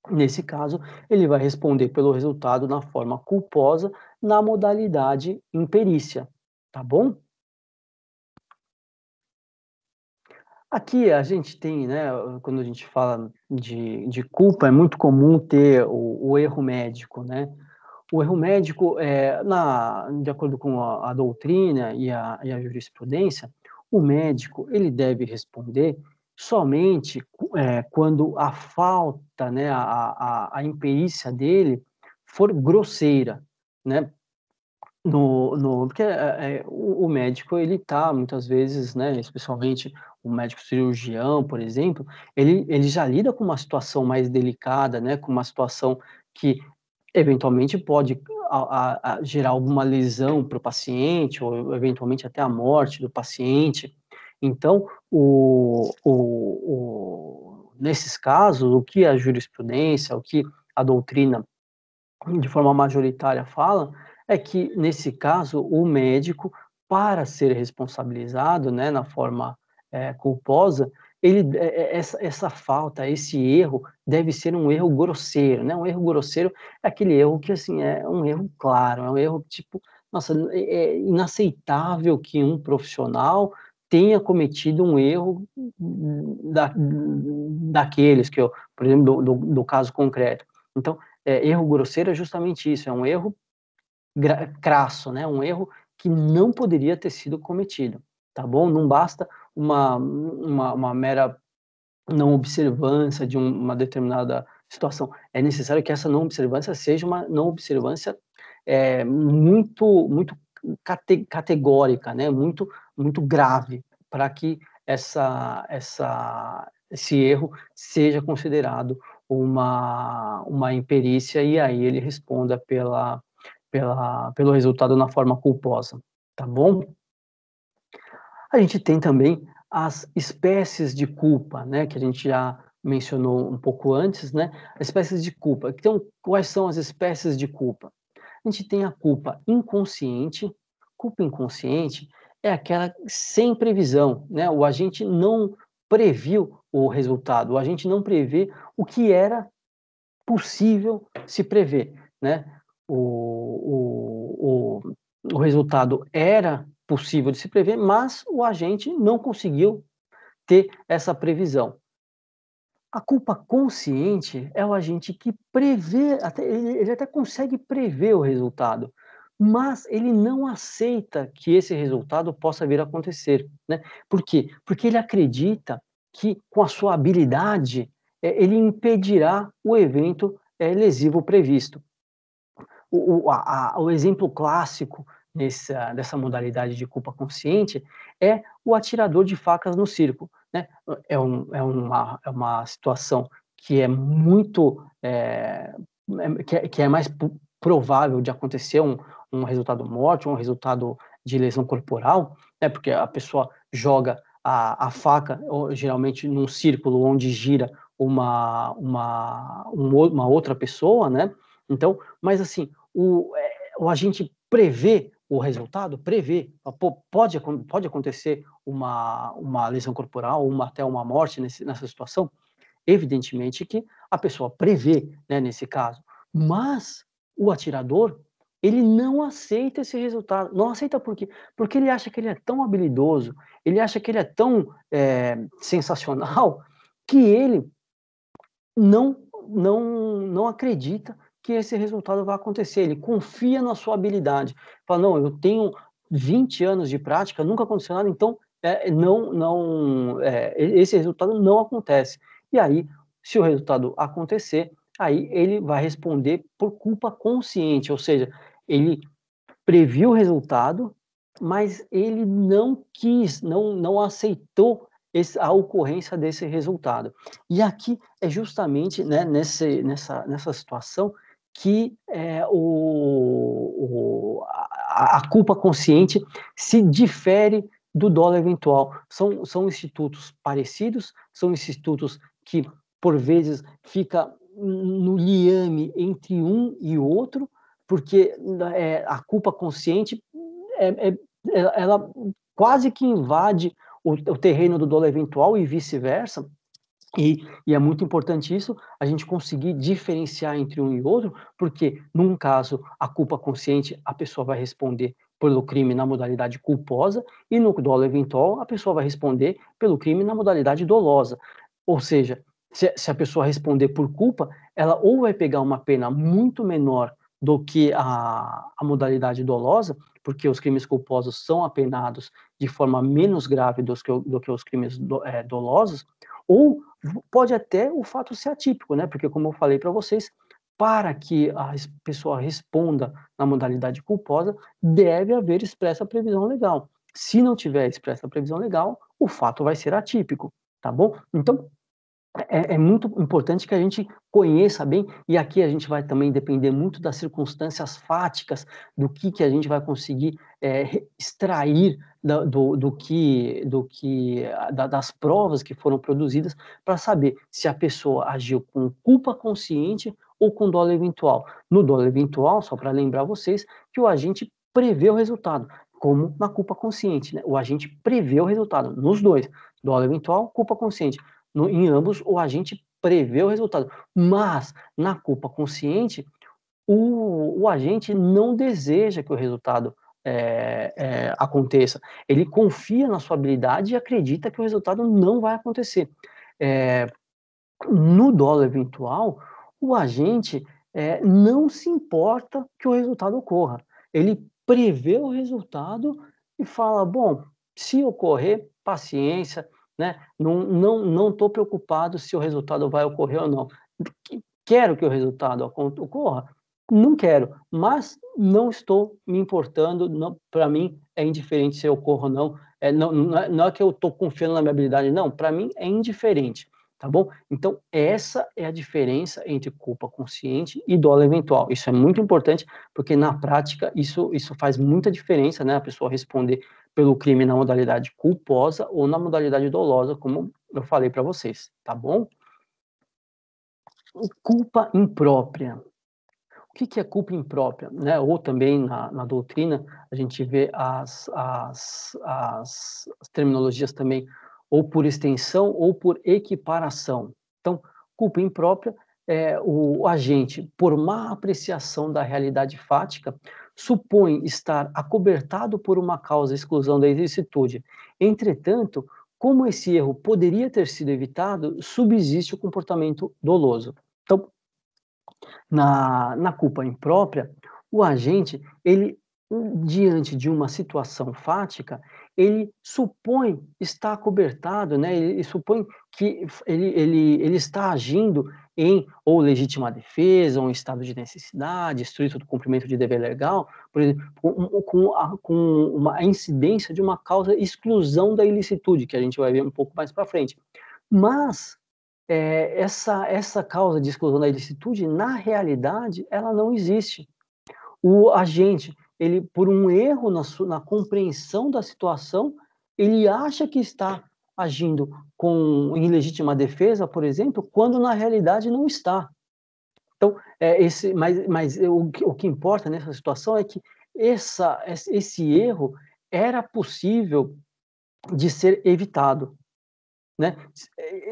Speaker 2: Nesse caso, ele vai responder pelo resultado na forma culposa na modalidade imperícia, tá bom? Aqui a gente tem, né, quando a gente fala de, de culpa, é muito comum ter o, o erro médico, né? O erro médico, é, na, de acordo com a, a doutrina e a, e a jurisprudência, o médico ele deve responder somente é, quando a falta, né, a, a, a, imperícia dele for grosseira, né? No, no, porque é, é, o, o, médico ele tá muitas vezes, né, especialmente o médico cirurgião, por exemplo, ele, ele já lida com uma situação mais delicada, né, com uma situação que eventualmente pode a, a, a gerar alguma lesão para o paciente ou eventualmente até a morte do paciente. Então, o, o, o, nesses casos, o que a jurisprudência, o que a doutrina de forma majoritária fala, é que, nesse caso, o médico, para ser responsabilizado né, na forma é, culposa, ele, é, é, essa, essa falta, esse erro, deve ser um erro grosseiro, né? Um erro grosseiro é aquele erro que, assim, é um erro claro, é um erro, tipo, nossa, é, é inaceitável que um profissional tenha cometido um erro da, daqueles que eu, por exemplo, do, do, do caso concreto. Então, é, erro grosseiro é justamente isso, é um erro crasso, né? Um erro que não poderia ter sido cometido, tá bom? Não basta uma, uma, uma mera não observância de uma determinada situação. É necessário que essa não observância seja uma não observância é, muito muito cate, categórica, né? muito, muito grave, para que essa, essa, esse erro seja considerado uma, uma imperícia e aí ele responda pela, pela, pelo resultado na forma culposa, tá bom? A gente tem também as espécies de culpa, né, que a gente já mencionou um pouco antes, né, espécies de culpa. Então, quais são as espécies de culpa? A gente tem a culpa inconsciente. Culpa inconsciente é aquela sem previsão, né? O agente não previu o resultado, o agente não prevê o que era possível se prever, né? O, o, o, o resultado era possível de se prever, mas o agente não conseguiu ter essa previsão. A culpa consciente é o agente que prevê, até, ele, ele até consegue prever o resultado, mas ele não aceita que esse resultado possa vir a acontecer. Né? Por quê? Porque ele acredita que com a sua habilidade é, ele impedirá o evento é, lesivo previsto. O, o, a, o exemplo clássico nessa, dessa modalidade de culpa consciente é o atirador de facas no circo. Né? É, um, é, uma, é uma situação que é muito. Eh, é, que, é, que, é, mais provável de acontecer um, um resultado morte, um resultado de lesão corporal, né? porque a pessoa joga a, a faca, geralmente num círculo onde gira uma, uma, uma outra pessoa, né? Então, mas assim, o, eh, o agente prevê o resultado prevê. Pode, pode acontecer uma, uma lesão corporal, uma, até uma morte nesse, nessa situação? Evidentemente que a pessoa prevê, né, nesse caso. Mas o atirador, ele não aceita esse resultado. Não aceita por quê? Porque ele acha que ele é tão habilidoso, ele acha que ele é tão é, sensacional, que ele não, não, não acredita que esse resultado vai acontecer. Ele confia na sua habilidade. Fala, não, eu tenho 20 anos de prática, nunca aconteceu nada, então é, não, não, é, esse resultado não acontece. E aí, se o resultado acontecer, aí ele vai responder por culpa consciente, ou seja, ele previu o resultado, mas ele não quis, não, não aceitou esse, a ocorrência desse resultado. E aqui é justamente né, nesse, nessa, nessa situação que é, o, o, a, a culpa consciente se difere do dólar eventual. São, são institutos parecidos, são institutos que, por vezes, fica no liame entre um e outro, porque é, a culpa consciente é, é, ela quase que invade o, o terreno do dólar eventual e vice-versa, e, e, é muito importante isso, a gente conseguir diferenciar entre um e outro, porque num caso, a culpa consciente, a pessoa vai responder pelo crime na modalidade culposa, e no dolo eventual, a pessoa vai responder pelo crime na modalidade dolosa. Ou seja, se, se a pessoa responder por culpa, ela ou vai pegar uma pena muito menor do que a, a modalidade dolosa, porque os crimes culposos são apenados de forma menos grave do que, do que os crimes do, é, dolosos, ou pode até o fato ser atípico, né? Porque, como eu falei para vocês, para que a pessoa responda na modalidade culposa, deve haver expressa previsão legal. Se não tiver expressa previsão legal, o fato vai ser atípico, tá bom? Então, é, é, muito importante que a gente conheça bem, e aqui a gente vai também depender muito das circunstâncias fáticas, do que, que a gente vai conseguir é, extrair da, do, do, que, do que da, das provas que foram produzidas para saber se a pessoa agiu com culpa consciente ou com dolo eventual. No dolo eventual, só para lembrar vocês, que o agente prevê o resultado, como na culpa consciente. Né? O agente prevê o resultado nos dois, dolo eventual, culpa consciente no, em ambos, o agente prevê o resultado. Mas, na culpa consciente, o, o agente não deseja que o resultado é, é, aconteça. Ele confia na sua habilidade e acredita que o resultado não vai acontecer. É, no dólar eventual, o agente é, não se importa que o resultado ocorra. Ele prevê o resultado e fala: bom, se ocorrer, paciência, né? Não estou não, não preocupado se o resultado vai ocorrer ou não. Quero que o resultado ocorra? Não quero, mas não estou me importando. Para mim, é indiferente se ocorra ou não. É, não, não é, é que eu estou confiando na minha habilidade, não. Para mim, é indiferente tá bom? Então, essa é a diferença entre culpa consciente e dolo eventual. Isso é muito importante, porque na prática isso, isso faz muita diferença, né? A pessoa responder pelo crime na modalidade culposa ou na modalidade dolosa, como eu falei para vocês, tá bom? Culpa imprópria. O que, que é culpa imprópria? Né? Ou também na, na doutrina, a gente vê as, as, as, as terminologias também, ou por extensão ou por equiparação. Então, culpa imprópria é o agente, por má apreciação da realidade fática, supõe estar acobertado por uma causa exclusão da ilicitude. Entretanto, como esse erro poderia ter sido evitado, subsiste o comportamento doloso. Então, na, na culpa imprópria, o agente, ele diante de uma situação fática, ele supõe estar cobertado, né? Ele, ele, supõe que ele, ele, ele está agindo em ou legítima defesa, ou em estado de necessidade, estrito do cumprimento de dever legal, por exemplo, com, com, a, com uma incidência de uma causa exclusão da ilicitude, que a gente vai ver um pouco mais para frente. Mas é, essa, essa causa de exclusão da ilicitude, na realidade, ela não existe. O agente ele por um erro na, na compreensão da situação, ele acha que está agindo com ilegítima defesa, por exemplo, quando na realidade não está. Então, é esse, mas, mas o, o que importa nessa situação é que essa, esse erro era possível de ser evitado né?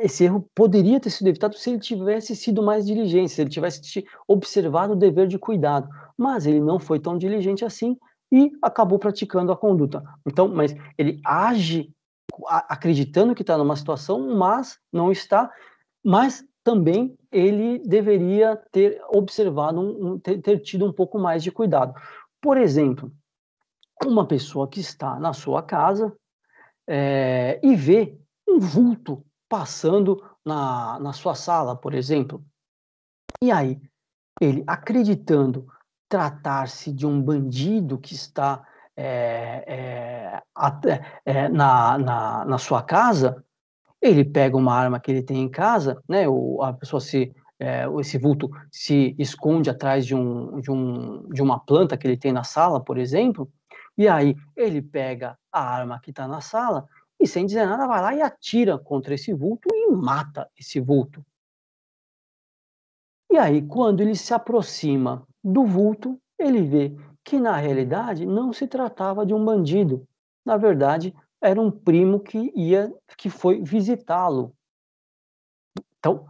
Speaker 2: Esse erro poderia ter sido evitado se ele tivesse sido mais diligente, se ele tivesse observado o dever de cuidado, mas ele não foi tão diligente assim e acabou praticando a conduta. Então, mas ele age acreditando que está numa situação, mas não está, mas também ele deveria ter observado, um, ter, ter tido um pouco mais de cuidado. Por exemplo, uma pessoa que está na sua casa é, e vê um vulto passando na, na sua sala, por exemplo. E aí, ele acreditando tratar-se de um bandido que está é, é, na, na, na sua casa, ele pega uma arma que ele tem em casa, né? Ou a pessoa se é, esse vulto se esconde atrás de, um, de, um, de uma planta que ele tem na sala, por exemplo, e aí ele pega a arma que está na sala e sem dizer nada vai lá e atira contra esse vulto e mata esse vulto. E aí, quando ele se aproxima do vulto, ele vê que na realidade não se tratava de um bandido. Na verdade, era um primo que ia que foi visitá-lo. Então,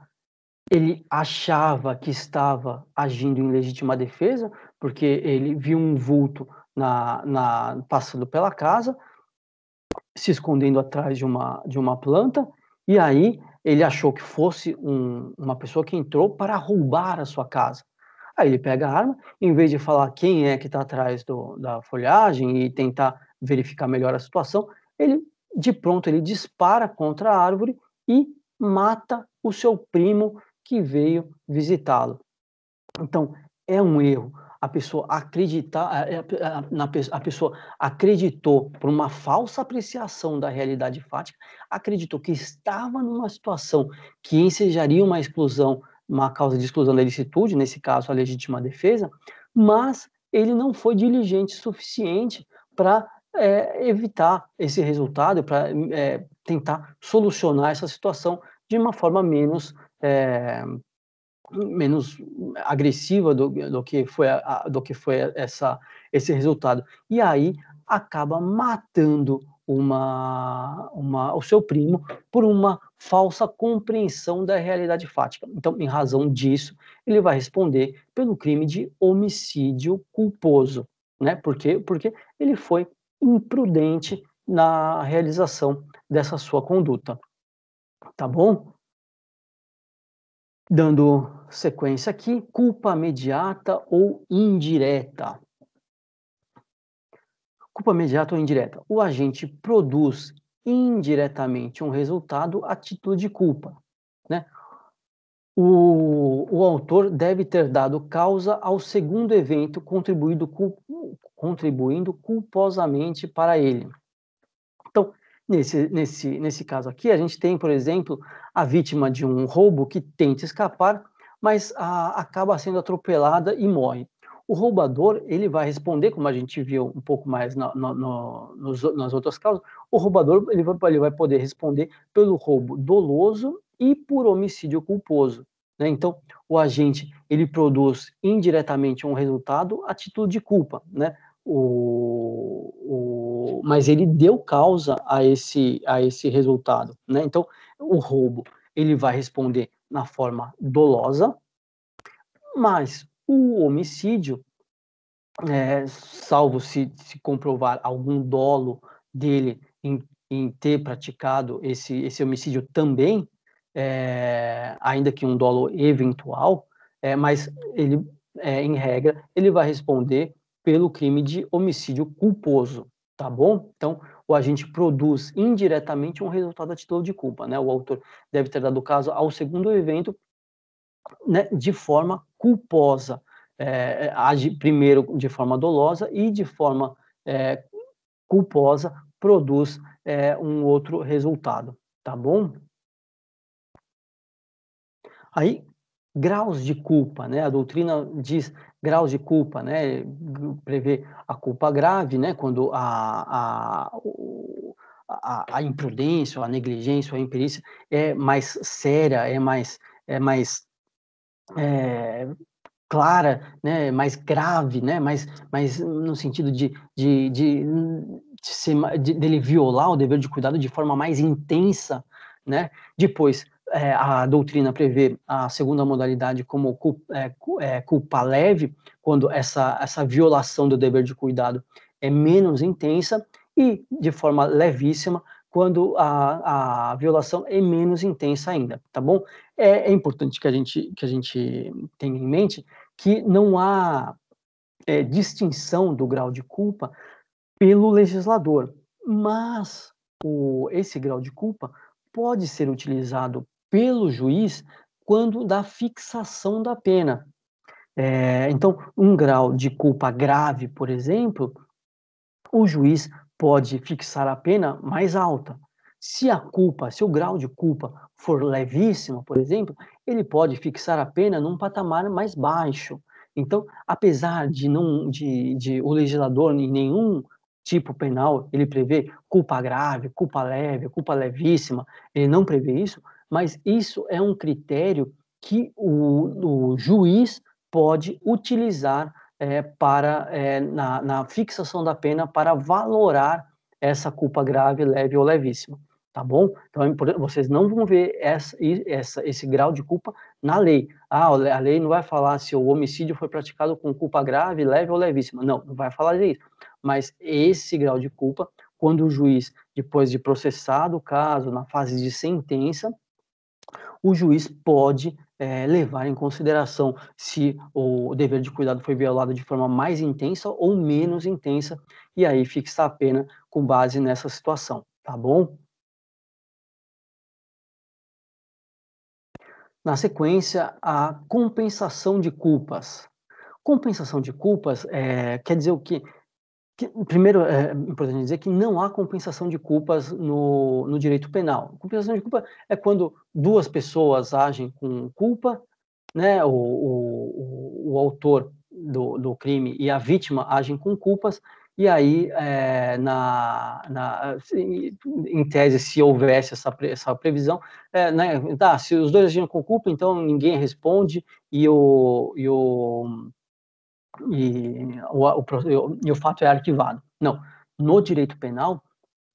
Speaker 2: ele achava que estava agindo em legítima defesa, porque ele viu um vulto na, na passando pela casa, se escondendo atrás de uma, de uma planta, e aí ele achou que fosse um, uma pessoa que entrou para roubar a sua casa. Aí ele pega a arma, em vez de falar quem é que está atrás do, da folhagem e tentar verificar melhor a situação, ele de pronto ele dispara contra a árvore e mata o seu primo que veio visitá-lo. Então é um erro a pessoa acreditar, na, a pessoa acreditou por uma falsa apreciação da realidade fática, acreditou que estava numa situação que ensejaria uma exclusão, uma causa de exclusão da ilicitude, nesse caso a legítima defesa, mas ele não foi diligente o suficiente para é, evitar esse resultado, para é, tentar solucionar essa situação de uma forma menos é, menos agressiva do, do que foi a, do que foi essa esse resultado e aí acaba matando uma, uma, o seu primo por uma falsa compreensão da realidade fática. Então, em razão disso, ele vai responder pelo crime de homicídio culposo, né? Porque porque ele foi imprudente na realização dessa sua conduta.
Speaker 1: Tá bom? Dando sequência aqui, culpa mediata ou indireta.
Speaker 2: Culpa mediata ou indireta. O agente produz indiretamente um resultado a título de culpa. Né? O, o autor deve ter dado causa ao segundo evento contribuindo, contribuindo culposamente para ele. Nesse, nesse, nesse caso aqui, a gente tem, por exemplo, a vítima de um roubo que tenta escapar, mas a, acaba sendo atropelada e morre. O roubador ele vai responder, como a gente viu um pouco mais no nos, nas outras causas, o roubador ele vai, ele vai poder responder pelo roubo doloso e por homicídio culposo. Né? Então, o agente ele produz indiretamente um resultado a título de culpa. Né? o, o, mas ele deu causa a esse, a esse resultado. Né? Então, o roubo ele vai responder na forma dolosa, mas o homicídio, é, salvo se, se comprovar algum dolo dele em, em ter praticado esse, esse homicídio também, é, ainda que um dolo eventual, é, mas ele, é, em regra, ele vai responder pelo crime de homicídio culposo, tá bom? Então, o agente produz indiretamente um resultado a título de culpa, né? O autor deve ter dado caso ao segundo evento né, de forma culposa. É, age primeiro de forma dolosa e de forma é, culposa produz é, um outro resultado, tá bom? Aí, graus de culpa, né? A doutrina diz graus de culpa, né? Prevê a culpa grave, né? Quando a, a, a, a imprudência, a negligência, a imperícia é mais séria, é mais, é mais é, clara, né? Mais grave, né? Mais, mais no sentido de, de, de, de, ser, de dele violar o dever de cuidado de forma mais intensa, né? Depois é, a doutrina prevê a segunda modalidade como culpa, é, é, culpa leve, quando essa, essa violação do dever de cuidado é menos intensa, e de forma levíssima, quando a, a violação é menos intensa ainda, tá bom? É, é importante que a, gente, que a gente tenha em mente que não há é, distinção do grau de culpa pelo legislador, mas o, esse grau de culpa pode ser utilizado pelo juiz quando da fixação da pena. É, então, um grau de culpa grave, por exemplo, o juiz pode fixar a pena mais alta. Se a culpa, se o grau de culpa for levíssimo, por exemplo, ele pode fixar a pena num patamar mais baixo. Então, apesar de não de, de o legislador em nenhum tipo penal ele prevê culpa grave, culpa leve, culpa levíssima, ele não prevê isso, mas isso é um critério que o, o juiz pode utilizar é, para é, na, na, fixação da pena para valorar essa culpa grave, leve ou levíssima, tá bom? Então é vocês não vão ver essa, essa, esse grau de culpa na lei. Ah, a lei não vai falar se o homicídio foi praticado com culpa grave, leve ou levíssima. Não, não vai falar isso. Mas esse grau de culpa, quando o juiz, depois de processado o caso, na fase de sentença, o juiz pode é, levar em consideração se o dever de cuidado foi violado de forma mais intensa ou menos intensa,
Speaker 1: e aí fixa a pena com base nessa situação, tá bom? Na sequência, a compensação
Speaker 2: de culpas. Compensação de culpas é, quer dizer o quê? Que, primeiro, é importante dizer que não há compensação de culpas no, no direito penal. Compensação de culpa é quando duas pessoas agem com culpa, né, o, o, o autor do, do crime e a vítima agem com culpas, e aí, é, na, na, em tese, se houvesse essa, pre, essa previsão, é, né, tá, se os dois agiram com culpa, então ninguém responde e o, e o e o, o, e o fato é arquivado. Não. No direito penal,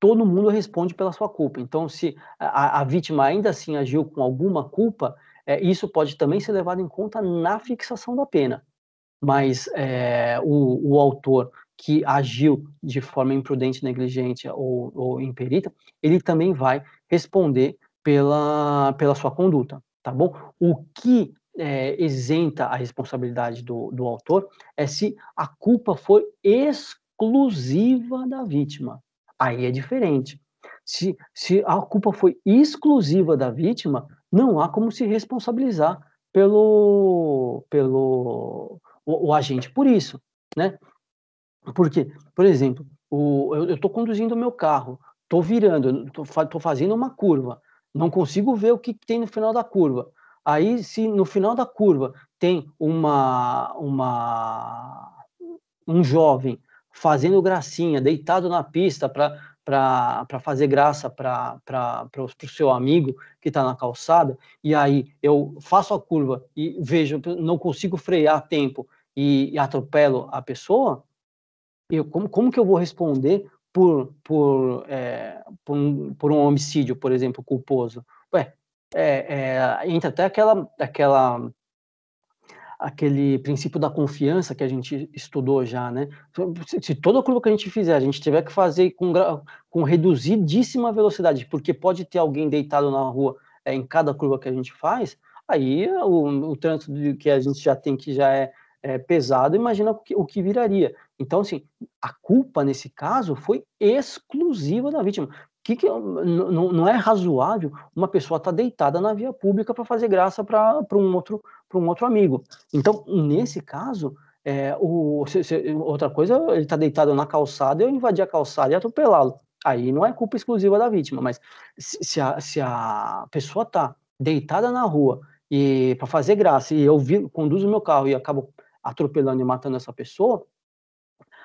Speaker 2: todo mundo responde pela sua culpa. Então, se a, a vítima ainda assim agiu com alguma culpa, é, isso pode também ser levado em conta na fixação da pena. Mas é, o, o, autor que agiu de forma imprudente, negligente ou, ou imperita, ele também vai responder pela, pela sua conduta, tá bom? O que é, isenta a responsabilidade do, do autor é se a culpa foi exclusiva da vítima. Aí é diferente. Se, se a culpa foi exclusiva da vítima, não há como se responsabilizar pelo, pelo o, o agente por isso, né? Porque, por exemplo, o, eu estou conduzindo o meu carro, estou virando, estou fazendo uma curva, não consigo ver o que, que tem no final da curva. Aí, se no final da curva tem uma, uma um jovem fazendo gracinha, deitado na pista para fazer graça para o seu amigo que está na calçada, e aí eu faço a curva e vejo, não consigo frear a tempo e, e atropelo a pessoa, eu, como, como que eu vou responder por, por, é, por, um, por um homicídio, por exemplo, culposo? Ué, é, é, entra até aquela, aquela, aquele princípio da confiança que a gente estudou já, né? Se, se todo clube que a gente fizer, a gente tiver que fazer com, com reduzidíssima velocidade, porque pode ter alguém deitado na rua é, em cada curva que a gente faz, aí o, o trânsito que a gente já tem que já é, é pesado, imagina o que, o que viraria. Então, assim, a culpa nesse caso foi exclusiva da vítima que, que não, é razoável uma pessoa estar tá deitada na via pública para fazer graça para um outro para um outro amigo. Então, nesse caso, é, o, se, se, outra coisa, ele está deitado na calçada, eu invadi a calçada e atropelá-lo. Aí não é culpa exclusiva da vítima, mas se, se a, se a pessoa está deitada na rua e para fazer graça e eu vi, conduzo meu carro e acabo atropelando e matando essa pessoa,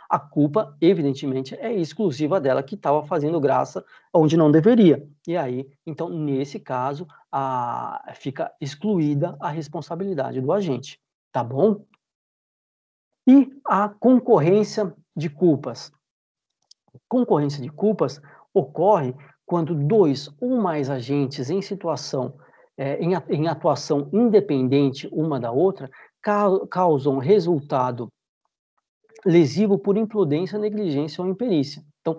Speaker 2: a culpa, evidentemente, é exclusiva dela que estava fazendo graça onde não deveria. E aí, então, nesse caso, a, fica excluída a responsabilidade do agente, tá bom? E a concorrência de culpas. Concorrência de culpas ocorre quando dois ou mais agentes em situação, é, em, em atuação independente uma da outra, causam resultado lesivo por imprudência, negligência ou imperícia. Então,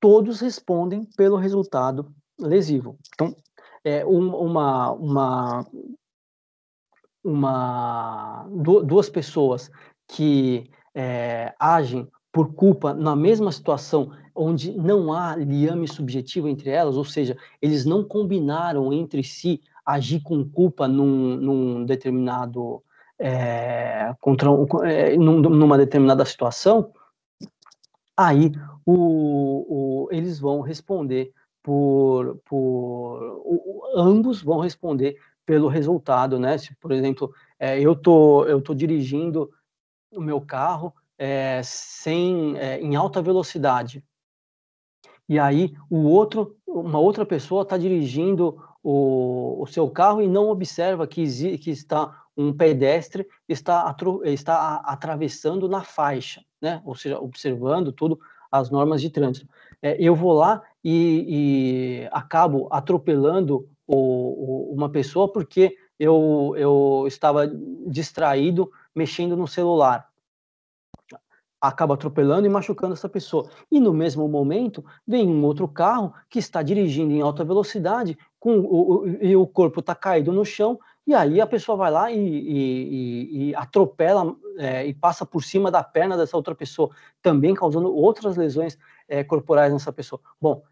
Speaker 2: todos respondem pelo resultado lesivo. Então, é uma, uma, uma duas pessoas que é, agem por culpa na mesma situação onde não há liame subjetivo entre elas, ou seja, eles não combinaram entre si agir com culpa num, num determinado é, contra um, é, numa determinada situação, aí o, o, eles vão responder por, por o, ambos vão responder pelo resultado, né? Se, por exemplo, é, eu tô eu tô dirigindo o meu carro é, sem é, em alta velocidade e aí o outro uma outra pessoa está dirigindo o, o seu carro e não observa que, que está um pedestre está, está atravessando na faixa, né? ou seja, observando tudo as normas de trânsito. É, eu vou lá e, e acabo atropelando o, o, uma pessoa porque eu, eu estava distraído mexendo no celular. Acaba atropelando e machucando essa pessoa. E no mesmo momento, vem um outro carro que está dirigindo em alta velocidade com o, e o corpo está caído no chão e aí a pessoa vai lá e, e, e atropela é, e passa por cima da perna dessa outra pessoa, também causando outras lesões é, corporais nessa pessoa. Bom,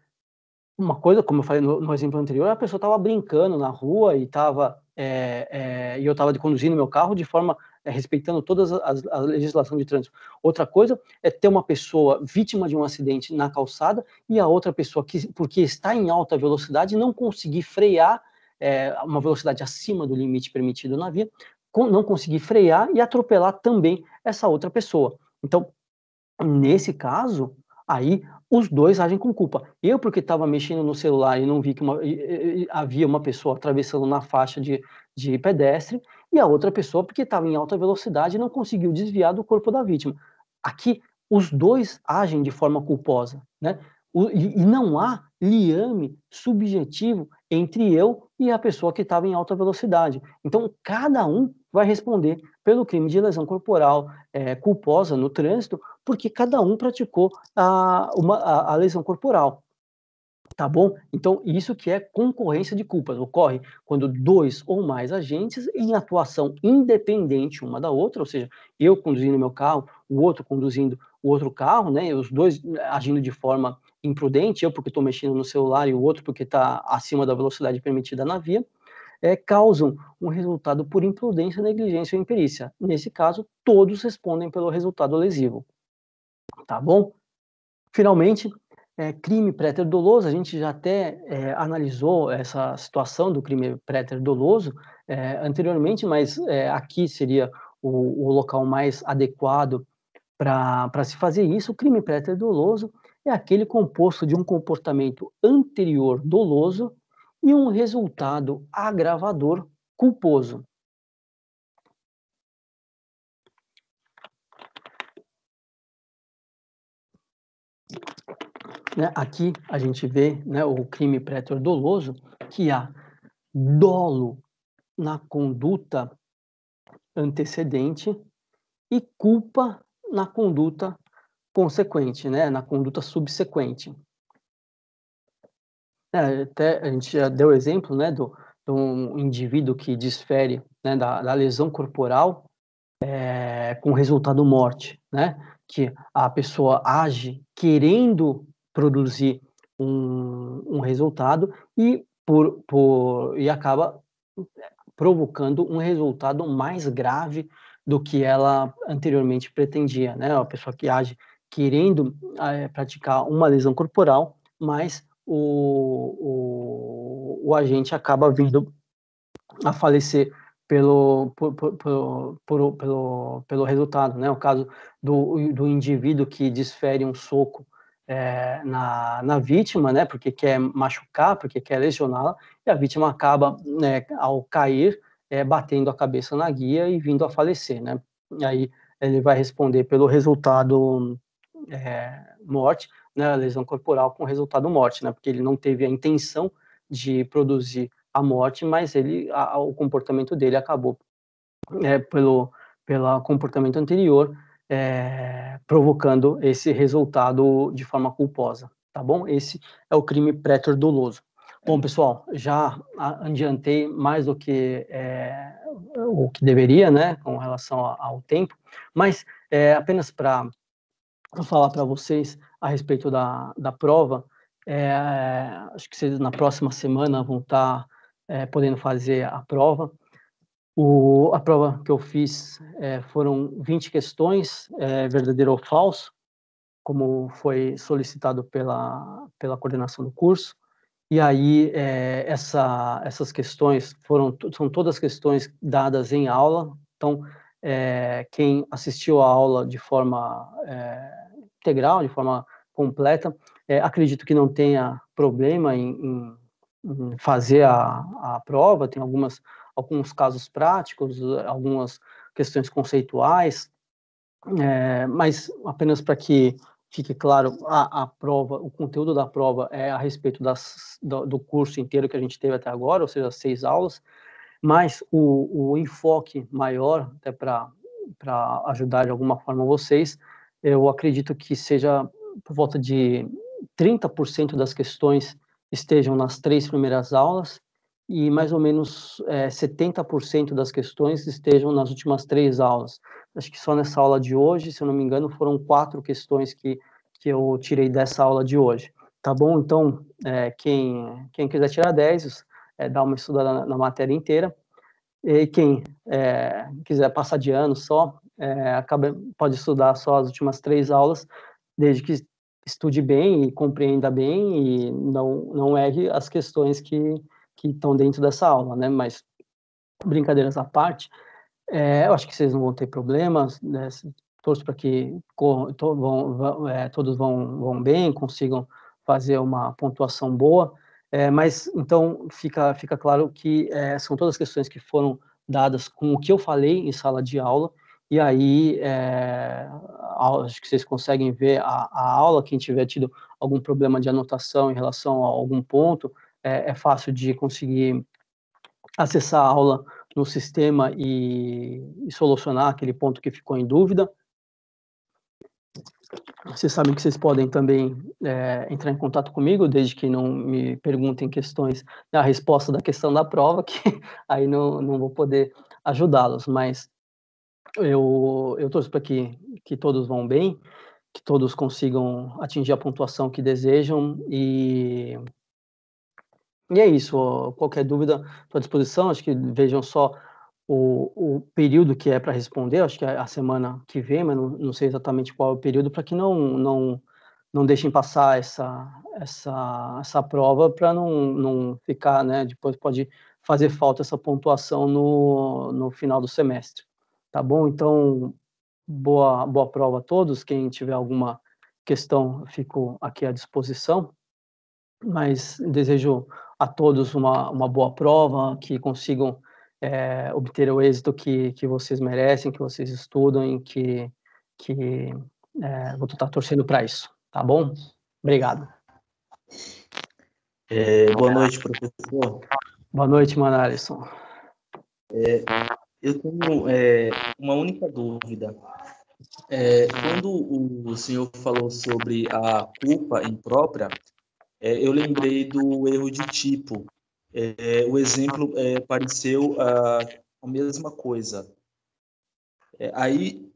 Speaker 2: uma coisa, como eu falei no, no exemplo anterior, a pessoa estava brincando na rua e tava, é, é e eu estava conduzindo meu carro de forma é, respeitando todas as, legislações de trânsito. Outra coisa é ter uma pessoa vítima de um acidente na calçada e a outra pessoa que, porque está em alta velocidade, não conseguir frear é, uma velocidade acima do limite permitido na via, com, não conseguir frear e atropelar também essa outra pessoa. Então, nesse caso, aí os dois agem com culpa. Eu, porque estava mexendo no celular e não vi que uma, havia uma pessoa atravessando na faixa de, de pedestre, e a outra pessoa, porque estava em alta velocidade e não conseguiu desviar do corpo da vítima. Aqui, os dois agem de forma culposa, né? e, e não há liame subjetivo entre eu e a pessoa que estava em alta velocidade. Então, cada um vai responder pelo crime de lesão corporal é, culposa no trânsito, porque cada um praticou a, uma, a, a lesão corporal. Tá bom? Então, isso que é concorrência de culpas. Ocorre quando dois ou mais agentes em atuação independente uma da outra, ou seja, eu conduzindo meu carro, o outro conduzindo o outro carro, né? Os dois né, agindo de forma imprudente, eu porque estou mexendo no celular e o outro porque está acima da velocidade permitida na via, é, causam um resultado por imprudência, negligência ou imperícia. Nesse caso, todos respondem pelo resultado lesivo. Tá bom? Finalmente, é, crime préter doloso a gente já até é, analisou essa situação do crime préter doloso é, anteriormente, mas é, aqui seria o, o, local mais adequado para se fazer isso. O crime préter doloso é aquele composto de um comportamento anterior doloso e um
Speaker 1: resultado agravador culposo.
Speaker 2: Né, aqui a gente vê né, o crime prétor doloso, que há dolo na conduta antecedente e culpa na conduta consequente, né, na conduta subsequente. É, até a gente já deu exemplo, né, do, de um indivíduo que desfere né, da, da lesão corporal é, com resultado morte, né, que a pessoa age querendo produzir um, um resultado e por, por e acaba é, provocando um resultado mais grave do que ela anteriormente pretendia, né? A pessoa que age querendo ah, é, praticar uma lesão corporal, mas o, o, o, agente acaba vindo a falecer pelo, por, por, por, pelo, pelo resultado, né? O caso do, do indivíduo que desfere um soco é, na, na vítima, né? Porque quer machucar, porque quer lesioná-la, e a vítima acaba, né, ao cair, é, batendo a cabeça na guia e vindo a falecer, né? E aí ele vai responder pelo resultado é, morte, né, lesão corporal com resultado morte, né, porque ele não teve a intenção de produzir a morte, mas ele, a, o comportamento dele acabou é, pelo, pelo comportamento anterior, é, provocando esse resultado de forma culposa, tá bom? Esse é o crime pré-torduloso. Bom, pessoal, já adiantei mais do que é, o que deveria, né, com relação ao tempo, mas é, apenas para para falar para vocês a respeito da, da prova. É, acho que vocês na próxima semana vão estar tá, é, podendo fazer a prova. O, a prova que eu fiz é, foram 20 questões, é, verdadeiro ou falso, como foi solicitado pela, pela coordenação do curso. E aí, é, essa, essas questões foram, são todas questões dadas em aula. Então, é, quem assistiu a aula de forma integral, de forma completa. É, acredito que não tenha problema em, em, fazer a, a, prova, tem algumas, alguns casos práticos, algumas questões conceituais, é, mas apenas para que fique claro, a, a, prova, o conteúdo da prova é a respeito das, do, do, curso inteiro que a gente teve até agora, ou seja, seis aulas, mas o, o enfoque maior, até para ajudar de alguma forma vocês, eu acredito que seja por volta de 30% das questões estejam nas três primeiras aulas e mais ou menos é, 70% das questões estejam nas últimas três aulas. Acho que só nessa aula de hoje, se eu não me engano, foram quatro questões que, que eu tirei dessa aula de hoje. Tá bom? Então, é, quem, quem quiser tirar 10, é, dá uma estudada na, na matéria inteira. E quem é, quiser passar de ano só, é, acaba, pode estudar só as últimas três aulas, desde que estude bem e compreenda bem e não, não erre as questões que, que estão dentro dessa aula, né? Mas, brincadeiras à parte, é, eu acho que vocês não vão ter problemas, né? torço para que to, vão, vão, é, todos vão, vão bem, consigam fazer uma pontuação boa, é, mas então fica, fica claro que é, são todas as questões que foram dadas com o que eu falei em sala de aula, e aí, é, acho que vocês conseguem ver a, a, aula, quem tiver tido algum problema de anotação em relação a algum ponto, é, é fácil de conseguir acessar a aula no sistema e, e solucionar aquele ponto que ficou em dúvida. Vocês sabem que vocês podem também é, entrar em contato comigo, desde que não me perguntem questões da resposta da questão da prova, que aí não, não vou poder ajudá-los, mas eu, eu torço para que, que todos vão bem, que todos consigam atingir a pontuação que desejam e e é isso. Qualquer dúvida, estou à disposição. Acho que vejam só o, o período que é para responder. Acho que é a semana que vem, mas não, não sei exatamente qual é o período, para que não, não, não deixem passar essa, essa, essa prova, para não, não ficar, né? Depois pode fazer falta essa pontuação no, no final do semestre. Tá bom? Então, boa, boa prova a todos. Quem tiver alguma questão, fico aqui à disposição. Mas desejo a todos uma, uma boa prova, que consigam é, obter o êxito que, que vocês merecem, que vocês estudam e que, que é, vou estar torcendo para isso. Tá bom? Obrigado.
Speaker 4: É, boa noite,
Speaker 2: professor. Boa noite, Manalisson
Speaker 4: É, eu tenho é, uma única dúvida. É, quando o senhor falou sobre a culpa imprópria, é, eu lembrei do erro de tipo. É, é, o exemplo é, pareceu a, ah, a, mesma coisa. aí,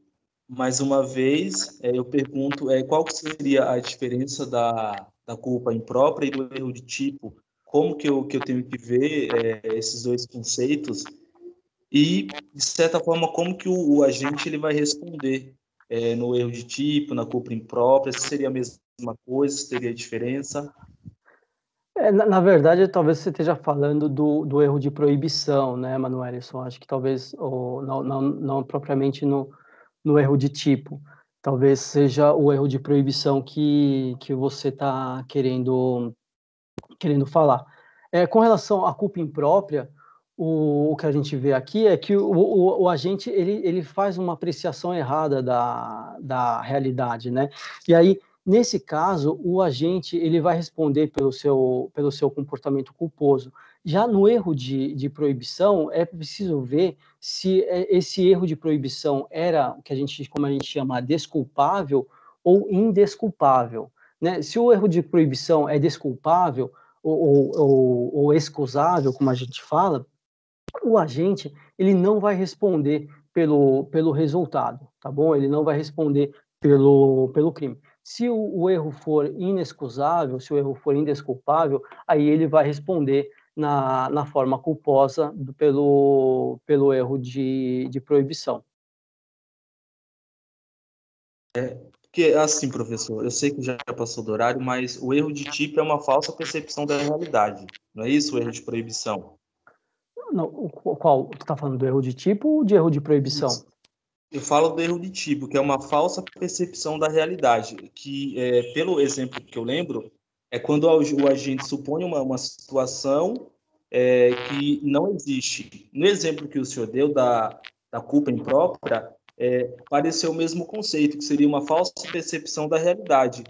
Speaker 4: mais uma vez, eu pergunto qual seria a diferença da, da culpa imprópria e do erro de tipo? Como que eu, que eu tenho que ver esses dois conceitos? e, de certa forma, como que o, o agente ele vai responder é, no erro de tipo, na culpa imprópria, se seria a mesma coisa, se teria diferença?
Speaker 2: É, na, na, verdade, talvez você esteja falando do, do erro de proibição, né, Manuelson? Acho que talvez, ou, não, não, não propriamente no, no erro de tipo, talvez seja o erro de proibição que, que você está querendo, querendo falar. É, com relação à culpa imprópria, o, o que a gente vê aqui é que o, o, o, agente ele, ele faz uma apreciação errada da, da realidade, né? E aí, nesse caso, o agente ele vai responder pelo seu, pelo seu comportamento culposo. Já no erro de, de proibição, é preciso ver se é, esse erro de proibição era o que a gente, como a gente chama, desculpável ou indesculpável. Né? Se o erro de proibição é desculpável ou, ou, ou, ou excusável, como a gente fala, o agente ele não vai responder pelo, pelo resultado, tá bom? Ele não vai responder pelo, pelo crime. Se o, o erro for inexcusável, se o erro for indesculpável, aí ele vai responder na, na forma culposa do, pelo, pelo erro de, de proibição. É, porque, assim, professor, eu sei que já passou
Speaker 4: do horário, mas o erro de tipo é uma falsa percepção da realidade. Não é isso o erro de proibição?
Speaker 2: Não, qual? Tu tá falando do erro de tipo ou de erro de proibição?
Speaker 4: Eu falo do erro de tipo, que é uma falsa percepção da realidade, que, é, pelo exemplo que eu lembro, é quando o agente supõe uma, uma situação é, que não existe. No exemplo que o senhor deu da, da culpa imprópria, é, pareceu o mesmo conceito, que seria uma falsa percepção da realidade.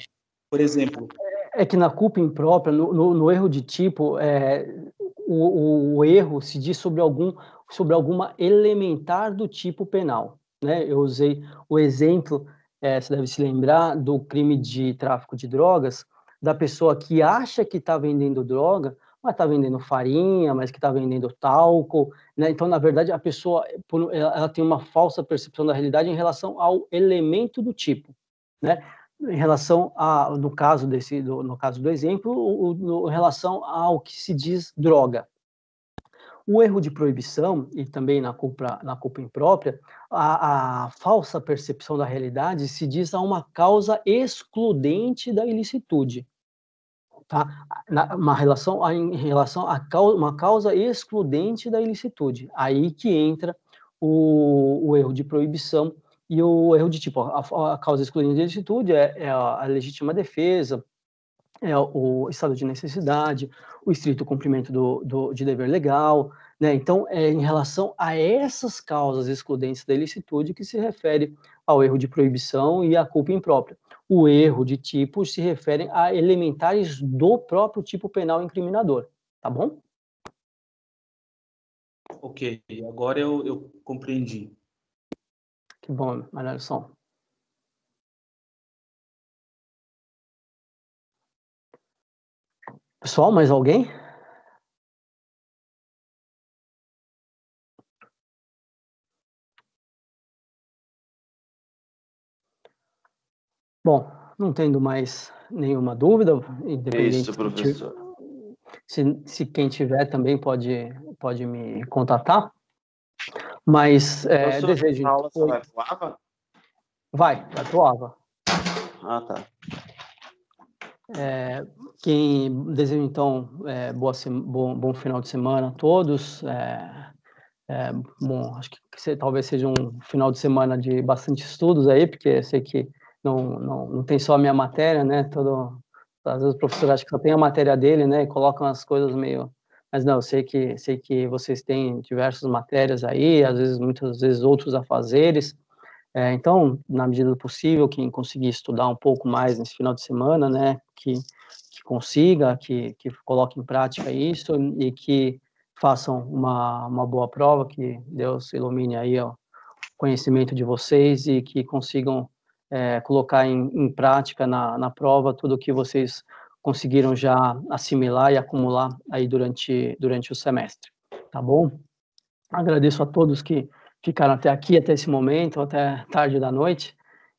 Speaker 4: Por exemplo.
Speaker 2: É, é que na culpa imprópria, no, no, no erro de tipo, é, o, o, o erro se diz sobre, algum, sobre alguma elementar do tipo penal. Né? Eu usei o exemplo, é, você deve se lembrar, do crime de tráfico de drogas, da pessoa que acha que está vendendo droga, mas está vendendo farinha, mas que está vendendo talco, né? Então, na verdade, a pessoa ela tem uma falsa percepção da realidade em relação ao elemento do tipo, né? em relação a, no caso desse, do, no caso do exemplo, o, no, em relação ao que se diz droga. O erro de proibição e também na culpa, na culpa imprópria, a, a falsa percepção da realidade se diz a uma causa excludente da ilicitude tá? Na, uma relação a, em relação a causa, uma causa excludente da ilicitude. Aí que entra o, o erro de proibição e o erro de tipo, a, a causa excluindo de ilicitude é, é a, a legítima defesa, é o estado de necessidade, o estrito cumprimento do, do, de dever legal. Né? Então, é em relação a essas causas excludentes da ilicitude que se refere ao erro de proibição e à culpa imprópria. O erro de tipo se refere a elementares do próprio tipo penal incriminador, tá bom?
Speaker 1: Ok, agora eu, eu compreendi. Que bom, Manelson. Pessoal, mais alguém? Bom, não tendo mais nenhuma
Speaker 2: dúvida, independente Isso, professor. Se, se quem tiver também pode, pode me contatar. Mas é, desejo. Então, aula, foi... vai pro AVA? Vai, vai pro AVA. Ah, tá. É, quem deseja, então, é, boa, bom, bom, final de semana a todos. É, é, bom, acho que se, talvez seja um final de semana de bastante estudos aí, porque eu sei que não, não, não tem só a minha matéria, né? Todo, às vezes o professor acha que só tem a matéria dele, né? E colocam as coisas meio mas não, sei que sei que vocês têm diversas matérias aí, às vezes muitas vezes outros afazeres. É, então, na medida do possível, quem conseguir estudar um pouco mais nesse final de semana, né, que, que consiga, que, que coloque em prática isso e que façam uma, uma boa prova, que Deus ilumine aí o conhecimento de vocês e que consigam é, colocar em, em prática na, na prova tudo o que vocês conseguiram já assimilar e acumular aí durante, durante o semestre, tá bom? Agradeço a todos que ficaram até aqui, até esse momento, até tarde da noite,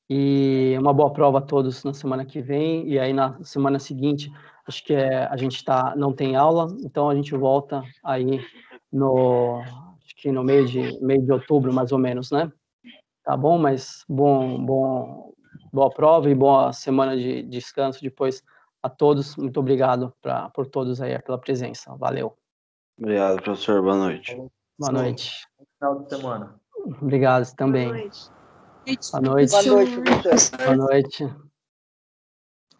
Speaker 2: e é uma boa prova a todos na semana que vem, e aí na semana seguinte, acho que é, a gente tá, não tem aula, então a gente volta aí no, acho que no meio de, meio de outubro, mais ou menos, né? Tá bom, mas bom, bom, boa prova e boa semana de, de descanso depois a todos. Muito obrigado pra, por todos aí, pela presença. Valeu.
Speaker 4: Obrigado, professor. Boa noite. Boa noite. Final de semana.
Speaker 2: Obrigado também.
Speaker 1: Boa noite. Boa
Speaker 2: noite.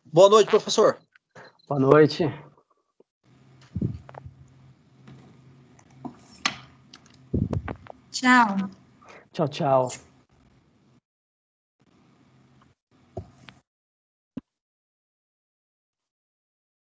Speaker 2: Boa noite, professor. Boa noite. Boa noite, professor. Boa noite.
Speaker 1: Tchau. Tchau, tchau.